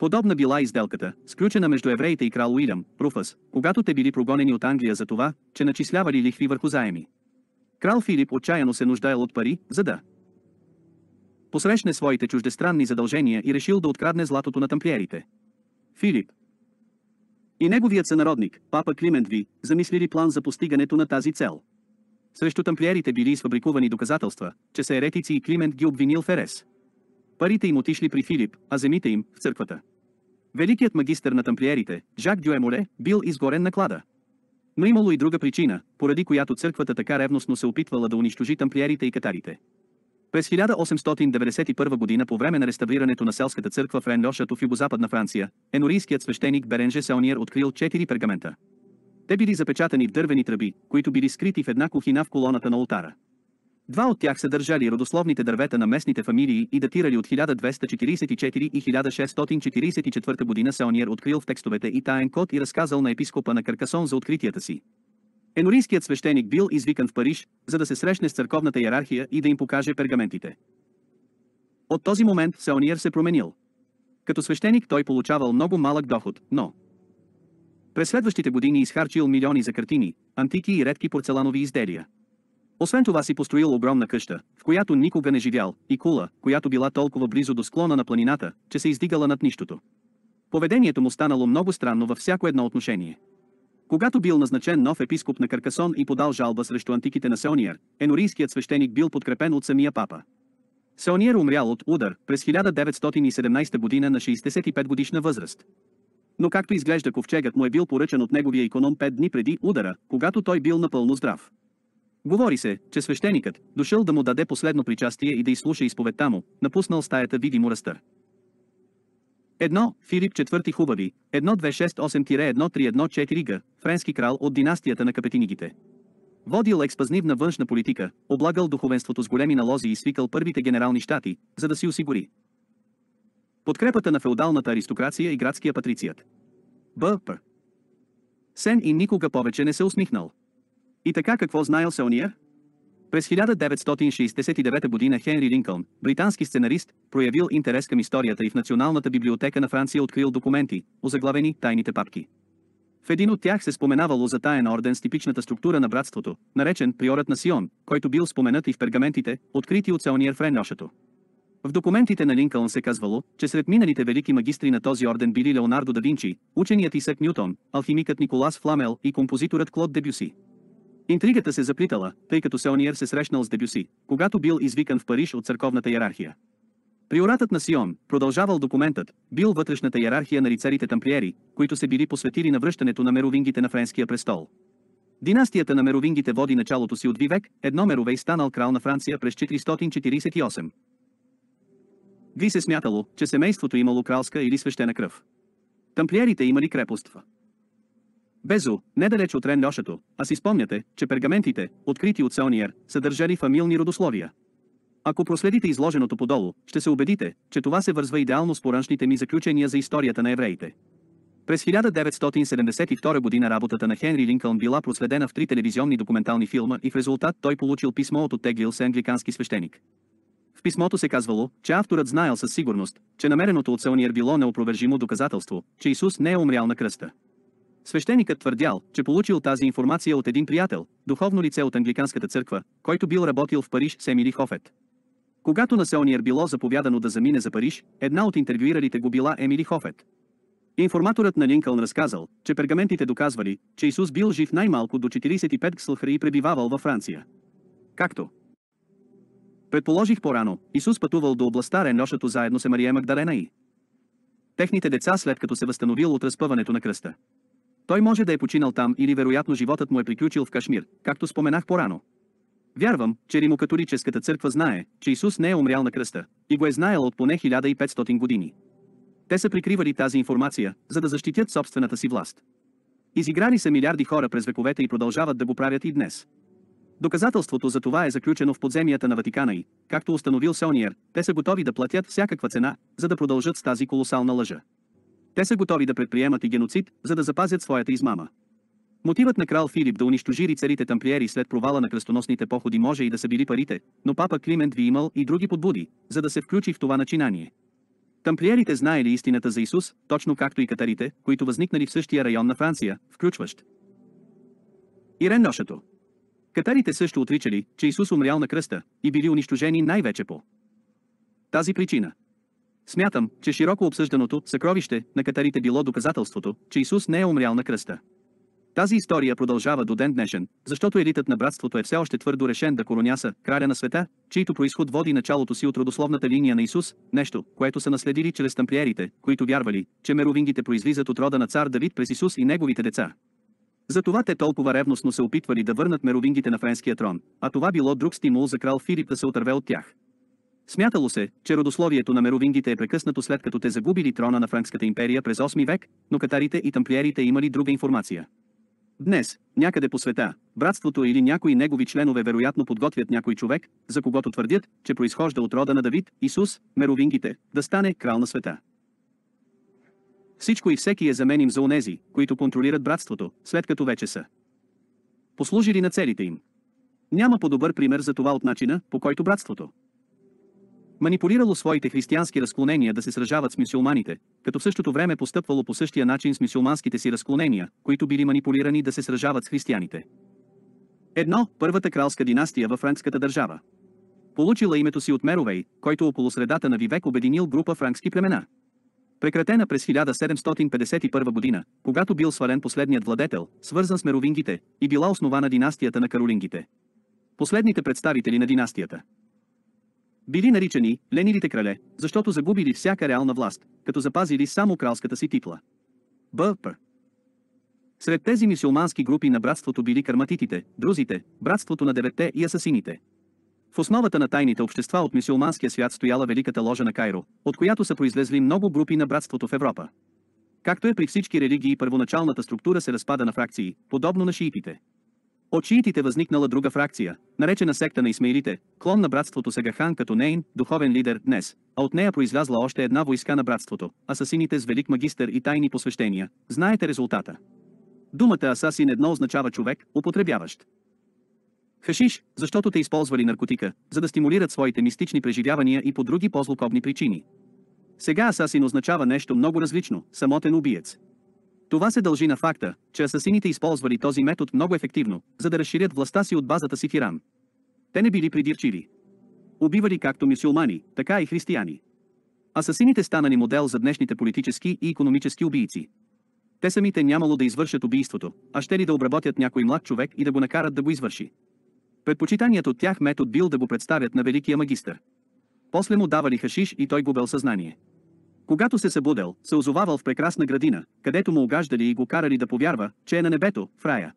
Подобна била и сделката, сключена между евреите и крал Уилям, Руфас, когато те били прогонени от Англия за това, че начислявали лихви върху заеми. Крал Филип отчаяно се нуждаел от пари, за да посрещне своите чуждестранни задължения и решил да открадне златото на тамплиерите. Филип и неговият сънародник, папа Климент Ви, замислили план за постигането на тази цел. Срещу тамплиерите били изфабрикувани доказателства, че са еретици и Климент ги обвинил в Ерес. Парите им отишли при Филип, а земите им – в църквата. Великият магистър на тамплиерите, Жак Дюемоле, бил изгорен на клада. Но имало и друга причина, поради която църквата така ревностно се опитвала да унищожи тамплиерите и катарите. През 1891 година по време на реставрирането на селската църква в Ренлошато в югозападна Франция, енорийският свещеник Беренже Сеониер открил четири пергамента. Те били запечатани в дървени тръби, които били скрити в една кухина в колоната на ултара. Два от тях са държали родословните дървета на местните фамилии и датирали от 1244 и 1644 година Сеониер открил в текстовете и таен код и разказал на епископа на Каркасон за откритията си. Енорийският свещеник бил извикан в Париж, за да се срещне с църковната иерархия и да им покаже пергаментите. От този момент Сеониер се променил. Като свещеник той получавал много малък доход, но... През следващите години изхарчил милиони за картини, антики и редки порцеланови изделия. Освен това си построил огромна къща, в която никога не живял, и кула, която била толкова близо до склона на планината, че се издигала над нищото. Поведението му станало много странно във всяко едно отношение. Когато бил назначен нов епископ на Каркасон и подал жалба срещу антиките на Сеониер, енорийският свещеник бил подкрепен от самия папа. Сеониер умрял от удар през 1917 година на 65 годишна възраст. Но както изглежда ковчегът му е бил поръчан от неговия економ 5 дни преди удара, когато той бил напълно здрав. Говори се, че свещеникът, дошъл да му даде последно причастие и да изслуша изповедта му, напуснал стаята видимо растър. Едно, Филип IV Хубави, 1268-1314 г. френски крал от династията на капетинигите. Водил експазнивна външна политика, облагал духовенството с големи налози и свикал първите генерални щати, за да си осигури. Подкрепата на феодалната аристокрация и градския патрицият. П. Сен и никога повече не се усмихнал. И така какво знаел Саония? През 1969 година Хенри Линкълн, британски сценарист, проявил интерес към историята и в Националната библиотека на Франция открил документи, озаглавени «Тайните папки». В един от тях се споменавало за таен орден с типичната структура на братството, наречен Приорът на Сион, който бил споменат и в пергаментите, открити от Саониер Френьошето. В документите на Линкълн се казвало, че сред миналите велики магистри на този орден били Леонардо да Винчи, ученият Исак Нютон, алхимикът Николас Фламел и композиторът Клод Дебюси. Интригата се заплитала, тъй като Сеониер се срещнал с Дебюси, когато бил извикан в Париж от църковната иерархия. Приоратът на Сион, продължавал документът, бил вътрешната иерархия на рицарите тамплиери, които се били посветили на връщането на меровингите на френския престол. Династията на меровингите води началото си от Вивек, едно меровей станал крал на Франция през 448. Ви се смятало, че семейството имало кралска или свещена кръв. Тамплиерите имали крепоства. Безо, недалеч от Ренношето, а си спомняте, че пергаментите, открити от Сеониер, съдържали фамилни родословия. Ако проследите изложеното подолу, ще се убедите, че това се вързва идеално с пораншните ми заключения за историята на евреите. През 1972 година работата на Хенри Линкълн била проследена в три телевизионни документални филма и в резултат той получил писмо от оттеглил се англикански свещеник. В писмото се казвало, че авторът знаел със сигурност, че намереното от Сеониер било неопровержимо доказателство, че Исус не е умрял на кръста. Свещеникът твърдял, че получил тази информация от един приятел, духовно лице от англиканската църква, който бил работил в Париж с Емили Хофет. Когато на Сеониер било заповядано да замине за Париж, една от интервюиралите го била Емили Хофет. Информаторът на Линкълн разказал, че пергаментите доказвали, че Исус бил жив най-малко до 45 ксълхри и пребивавал във Франция. Както предположих по-рано, Исус пътувал до областта Реношато заедно с Мария Магдалена и техните деца след като се възстановил от разпъването на кръста. Той може да е починал там или вероятно животът му е приключил в Кашмир, както споменах по-рано. Вярвам, че римокатолическата църква знае, че Исус не е умрял на кръста и го е знаел от поне 1500 години. Те са прикривали тази информация, за да защитят собствената си власт. Изиграни са милиарди хора през вековете и продължават да го правят и днес. Доказателството за това е заключено в подземията на Ватикана и, както установил Сониер, те са готови да платят всякаква цена, за да продължат с тази колосална лъжа. Те са готови да предприемат и геноцид, за да запазят своята измама. Мотивът на крал Филип да унищожи рицарите тамплиери след провала на кръстоносните походи може и да са били парите, но папа Климент ви имал и други подбуди, за да се включи в това начинание. Тамплиерите знаели истината за Исус, точно както и катарите, които възникнали в същия район на Франция, включващ Ирен Ношато Катарите също отричали, че Исус умрял на кръста и били унищожени най-вече по тази причина. Смятам, че широко обсъжданото съкровище на катарите било доказателството, че Исус не е умрял на кръста. Тази история продължава до ден днешен, защото елитът на братството е все още твърдо решен да короняса краля на света, чийто происход води началото си от родословната линия на Исус, нещо, което са наследили чрез тамплиерите, които вярвали, че меровингите произлизат от рода на цар Давид през Исус и неговите деца. Затова те толкова ревностно се опитвали да върнат меровингите на френския трон, а това било друг стимул за крал Филип да се отърве от тях. Смятало се, че родословието на меровингите е прекъснато след като те загубили трона на Франкската империя през 8 век, но катарите и тамплиерите имали друга информация. Днес, някъде по света, братството или някои негови членове вероятно подготвят някой човек, за когото твърдят, че произхожда от рода на Давид, Исус, меровингите, да стане крал на света. Всичко и всеки е заменим за онези, които контролират братството, след като вече са послужили на целите им. Няма по-добър пример за това от начина, по който братството манипулирало своите християнски разклонения да се сражават с мюсюлманите, като в същото време постъпвало по същия начин с мюсюлманските си разклонения, които били манипулирани да се сражават с християните. Едно, първата кралска династия във франкската държава. Получила името си от Меровей, който около средата на Вивек обединил група франкски племена. Прекратена през 1751 година, когато бил свален последният владетел, свързан с меровингите, и била основана династията на каролингите. Последните представители на династията били наричани «ленилите крале», защото загубили всяка реална власт, като запазили само кралската си титла. Б.П. Сред тези мисюлмански групи на братството били карматитите, друзите, братството на девете и асасините. В основата на тайните общества от мисюлманския свят стояла Великата ложа на Кайро, от която са произлезли много групи на братството в Европа. Както е при всички религии първоначалната структура се разпада на фракции, подобно на шиитите. От шиитите възникнала друга фракция, наречена секта на Исмаилите, клон на братството Сагахан като нейн, духовен лидер днес, а от нея произлязла още една войска на братството, асасините с велик магистър и тайни посвещения, знаете резултата. Думата асасин едно означава човек, употребяващ. Хашиш, защото те използвали наркотика, за да стимулират своите мистични преживявания и по други по-злокобни причини. Сега асасин означава нещо много различно, самотен убиец. Това се дължи на факта, че асасините използвали този метод много ефективно, за да разширят властта си от базата си в Иран. Те не били придирчиви. Убивали както мюсюлмани, така и християни. Асасините станали модел за днешните политически и економически убийци. Те самите нямало да извършат убийството, а ще ли да обработят някой млад човек и да го накарат да го извърши. Предпочитаният от тях метод бил да го представят на великия магистър. После му давали хашиш и той губел съзнание. Когато се събудел, се озовавал в прекрасна градина, където му огаждали и го карали да повярва, че е на небето, в рая.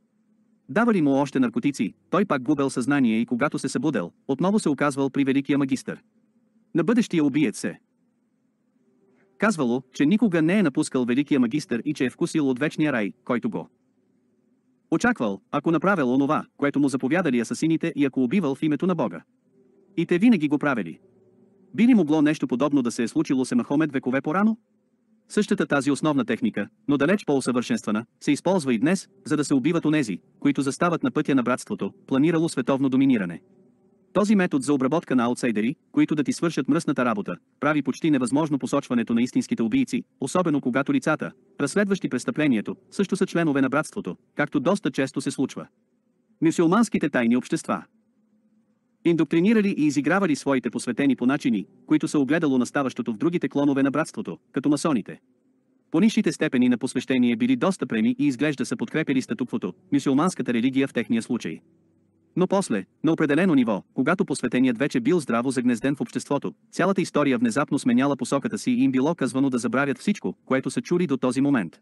Давали му още наркотици, той пак губел съзнание и когато се събудел, отново се оказвал при великия магистър. На бъдещия убиец се. Казвало, че никога не е напускал великия магистър и че е вкусил от вечния рай, който го. Очаквал, ако направил онова, което му заповядали асасините и ако убивал в името на Бога. И те винаги го правили. Би ли могло нещо подобно да се е случило с Махомед векове по-рано? Същата тази основна техника, но далеч по-усъвършенствана, се използва и днес, за да се убиват онези, които застават на пътя на братството, планирало световно доминиране. Този метод за обработка на аутсайдери, които да ти свършат мръсната работа, прави почти невъзможно посочването на истинските убийци, особено когато лицата, разследващи престъплението, също са членове на братството, както доста често се случва. Мюсюлманските тайни общества индоктринирали и изигравали своите посветени по начини, които са огледало наставащото в другите клонове на братството, като масоните. По нишите степени на посвещение били доста преми и изглежда са подкрепили статуквото, мюсюлманската религия в техния случай. Но после, на определено ниво, когато посветеният вече бил здраво загнезден в обществото, цялата история внезапно сменяла посоката си и им било казвано да забравят всичко, което са чули до този момент.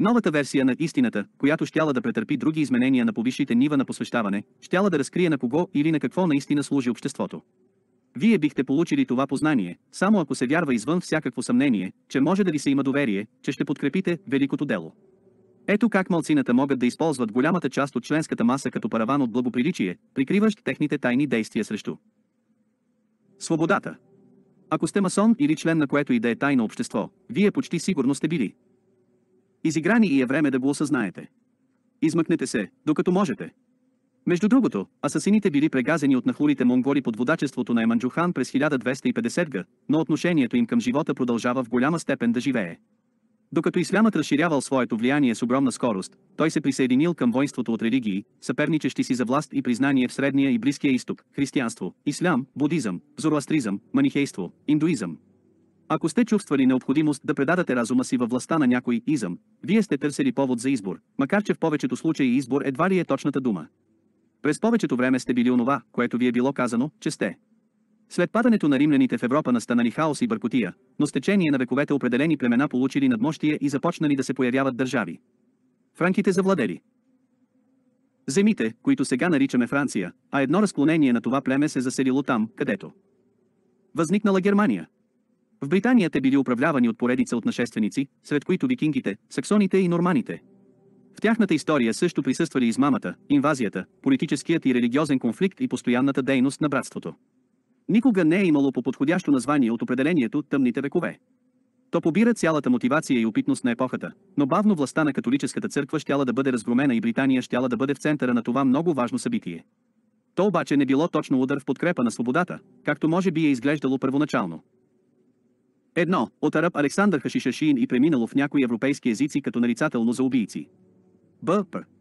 Новата версия на истината, която щяла да претърпи други изменения на повисшите нива на посвещаване, щяла да разкрие на кого или на какво наистина служи обществото. Вие бихте получили това познание, само ако се вярва извън всякакво съмнение, че може да ви се има доверие, че ще подкрепите великото дело. Ето как малцината могат да използват голямата част от членската маса като параван от благоприличие, прикриващ техните тайни действия срещу. Свободата. Ако сте масон или член на което и да е тайно общество, вие почти сигурно сте били, Изиграни и е време да го осъзнаете. Измъкнете се, докато можете. Между другото, асасините били прегазени от нахлурите монголи под водачеството на Еманджухан през 1250 г, но отношението им към живота продължава в голяма степен да живее. Докато ислямът разширявал своето влияние с огромна скорост, той се присъединил към воинството от религии, съперничещи си за власт и признание в Средния и Близкия изток, християнство, ислям, будизъм, зороастризъм, манихейство, индуизъм, ако сте чувствали необходимост да предадате разума си във властта на някой изъм, вие сте търсили повод за избор, макар че в повечето случаи избор едва ли е точната дума. През повечето време сте били онова, което ви е било казано, че сте. След падането на римляните в Европа настанали хаос и бъркотия, но с течение на вековете определени племена получили надмощие и започнали да се появяват държави. Франките завладели. Земите, които сега наричаме Франция, а едно разклонение на това племе се заселило там, където. Възникнала Германия. В Британия те били управлявани от поредица от нашественици, сред които викингите, саксоните и норманите. В тяхната история също присъствали измамата, инвазията, политическият и религиозен конфликт и постоянната дейност на братството. Никога не е имало по подходящо название от определението тъмните векове. То побира цялата мотивация и опитност на епохата, но бавно властта на католическата църква щяла да бъде разгромена и Британия щяла да бъде в центъра на това много важно събитие. То обаче не било точно удар в подкрепа на свободата, както може би е изглеждало първоначално. Едно, от араб Александър Хашишашин и преминало в някои европейски езици като нарицателно за убийци. Б. П.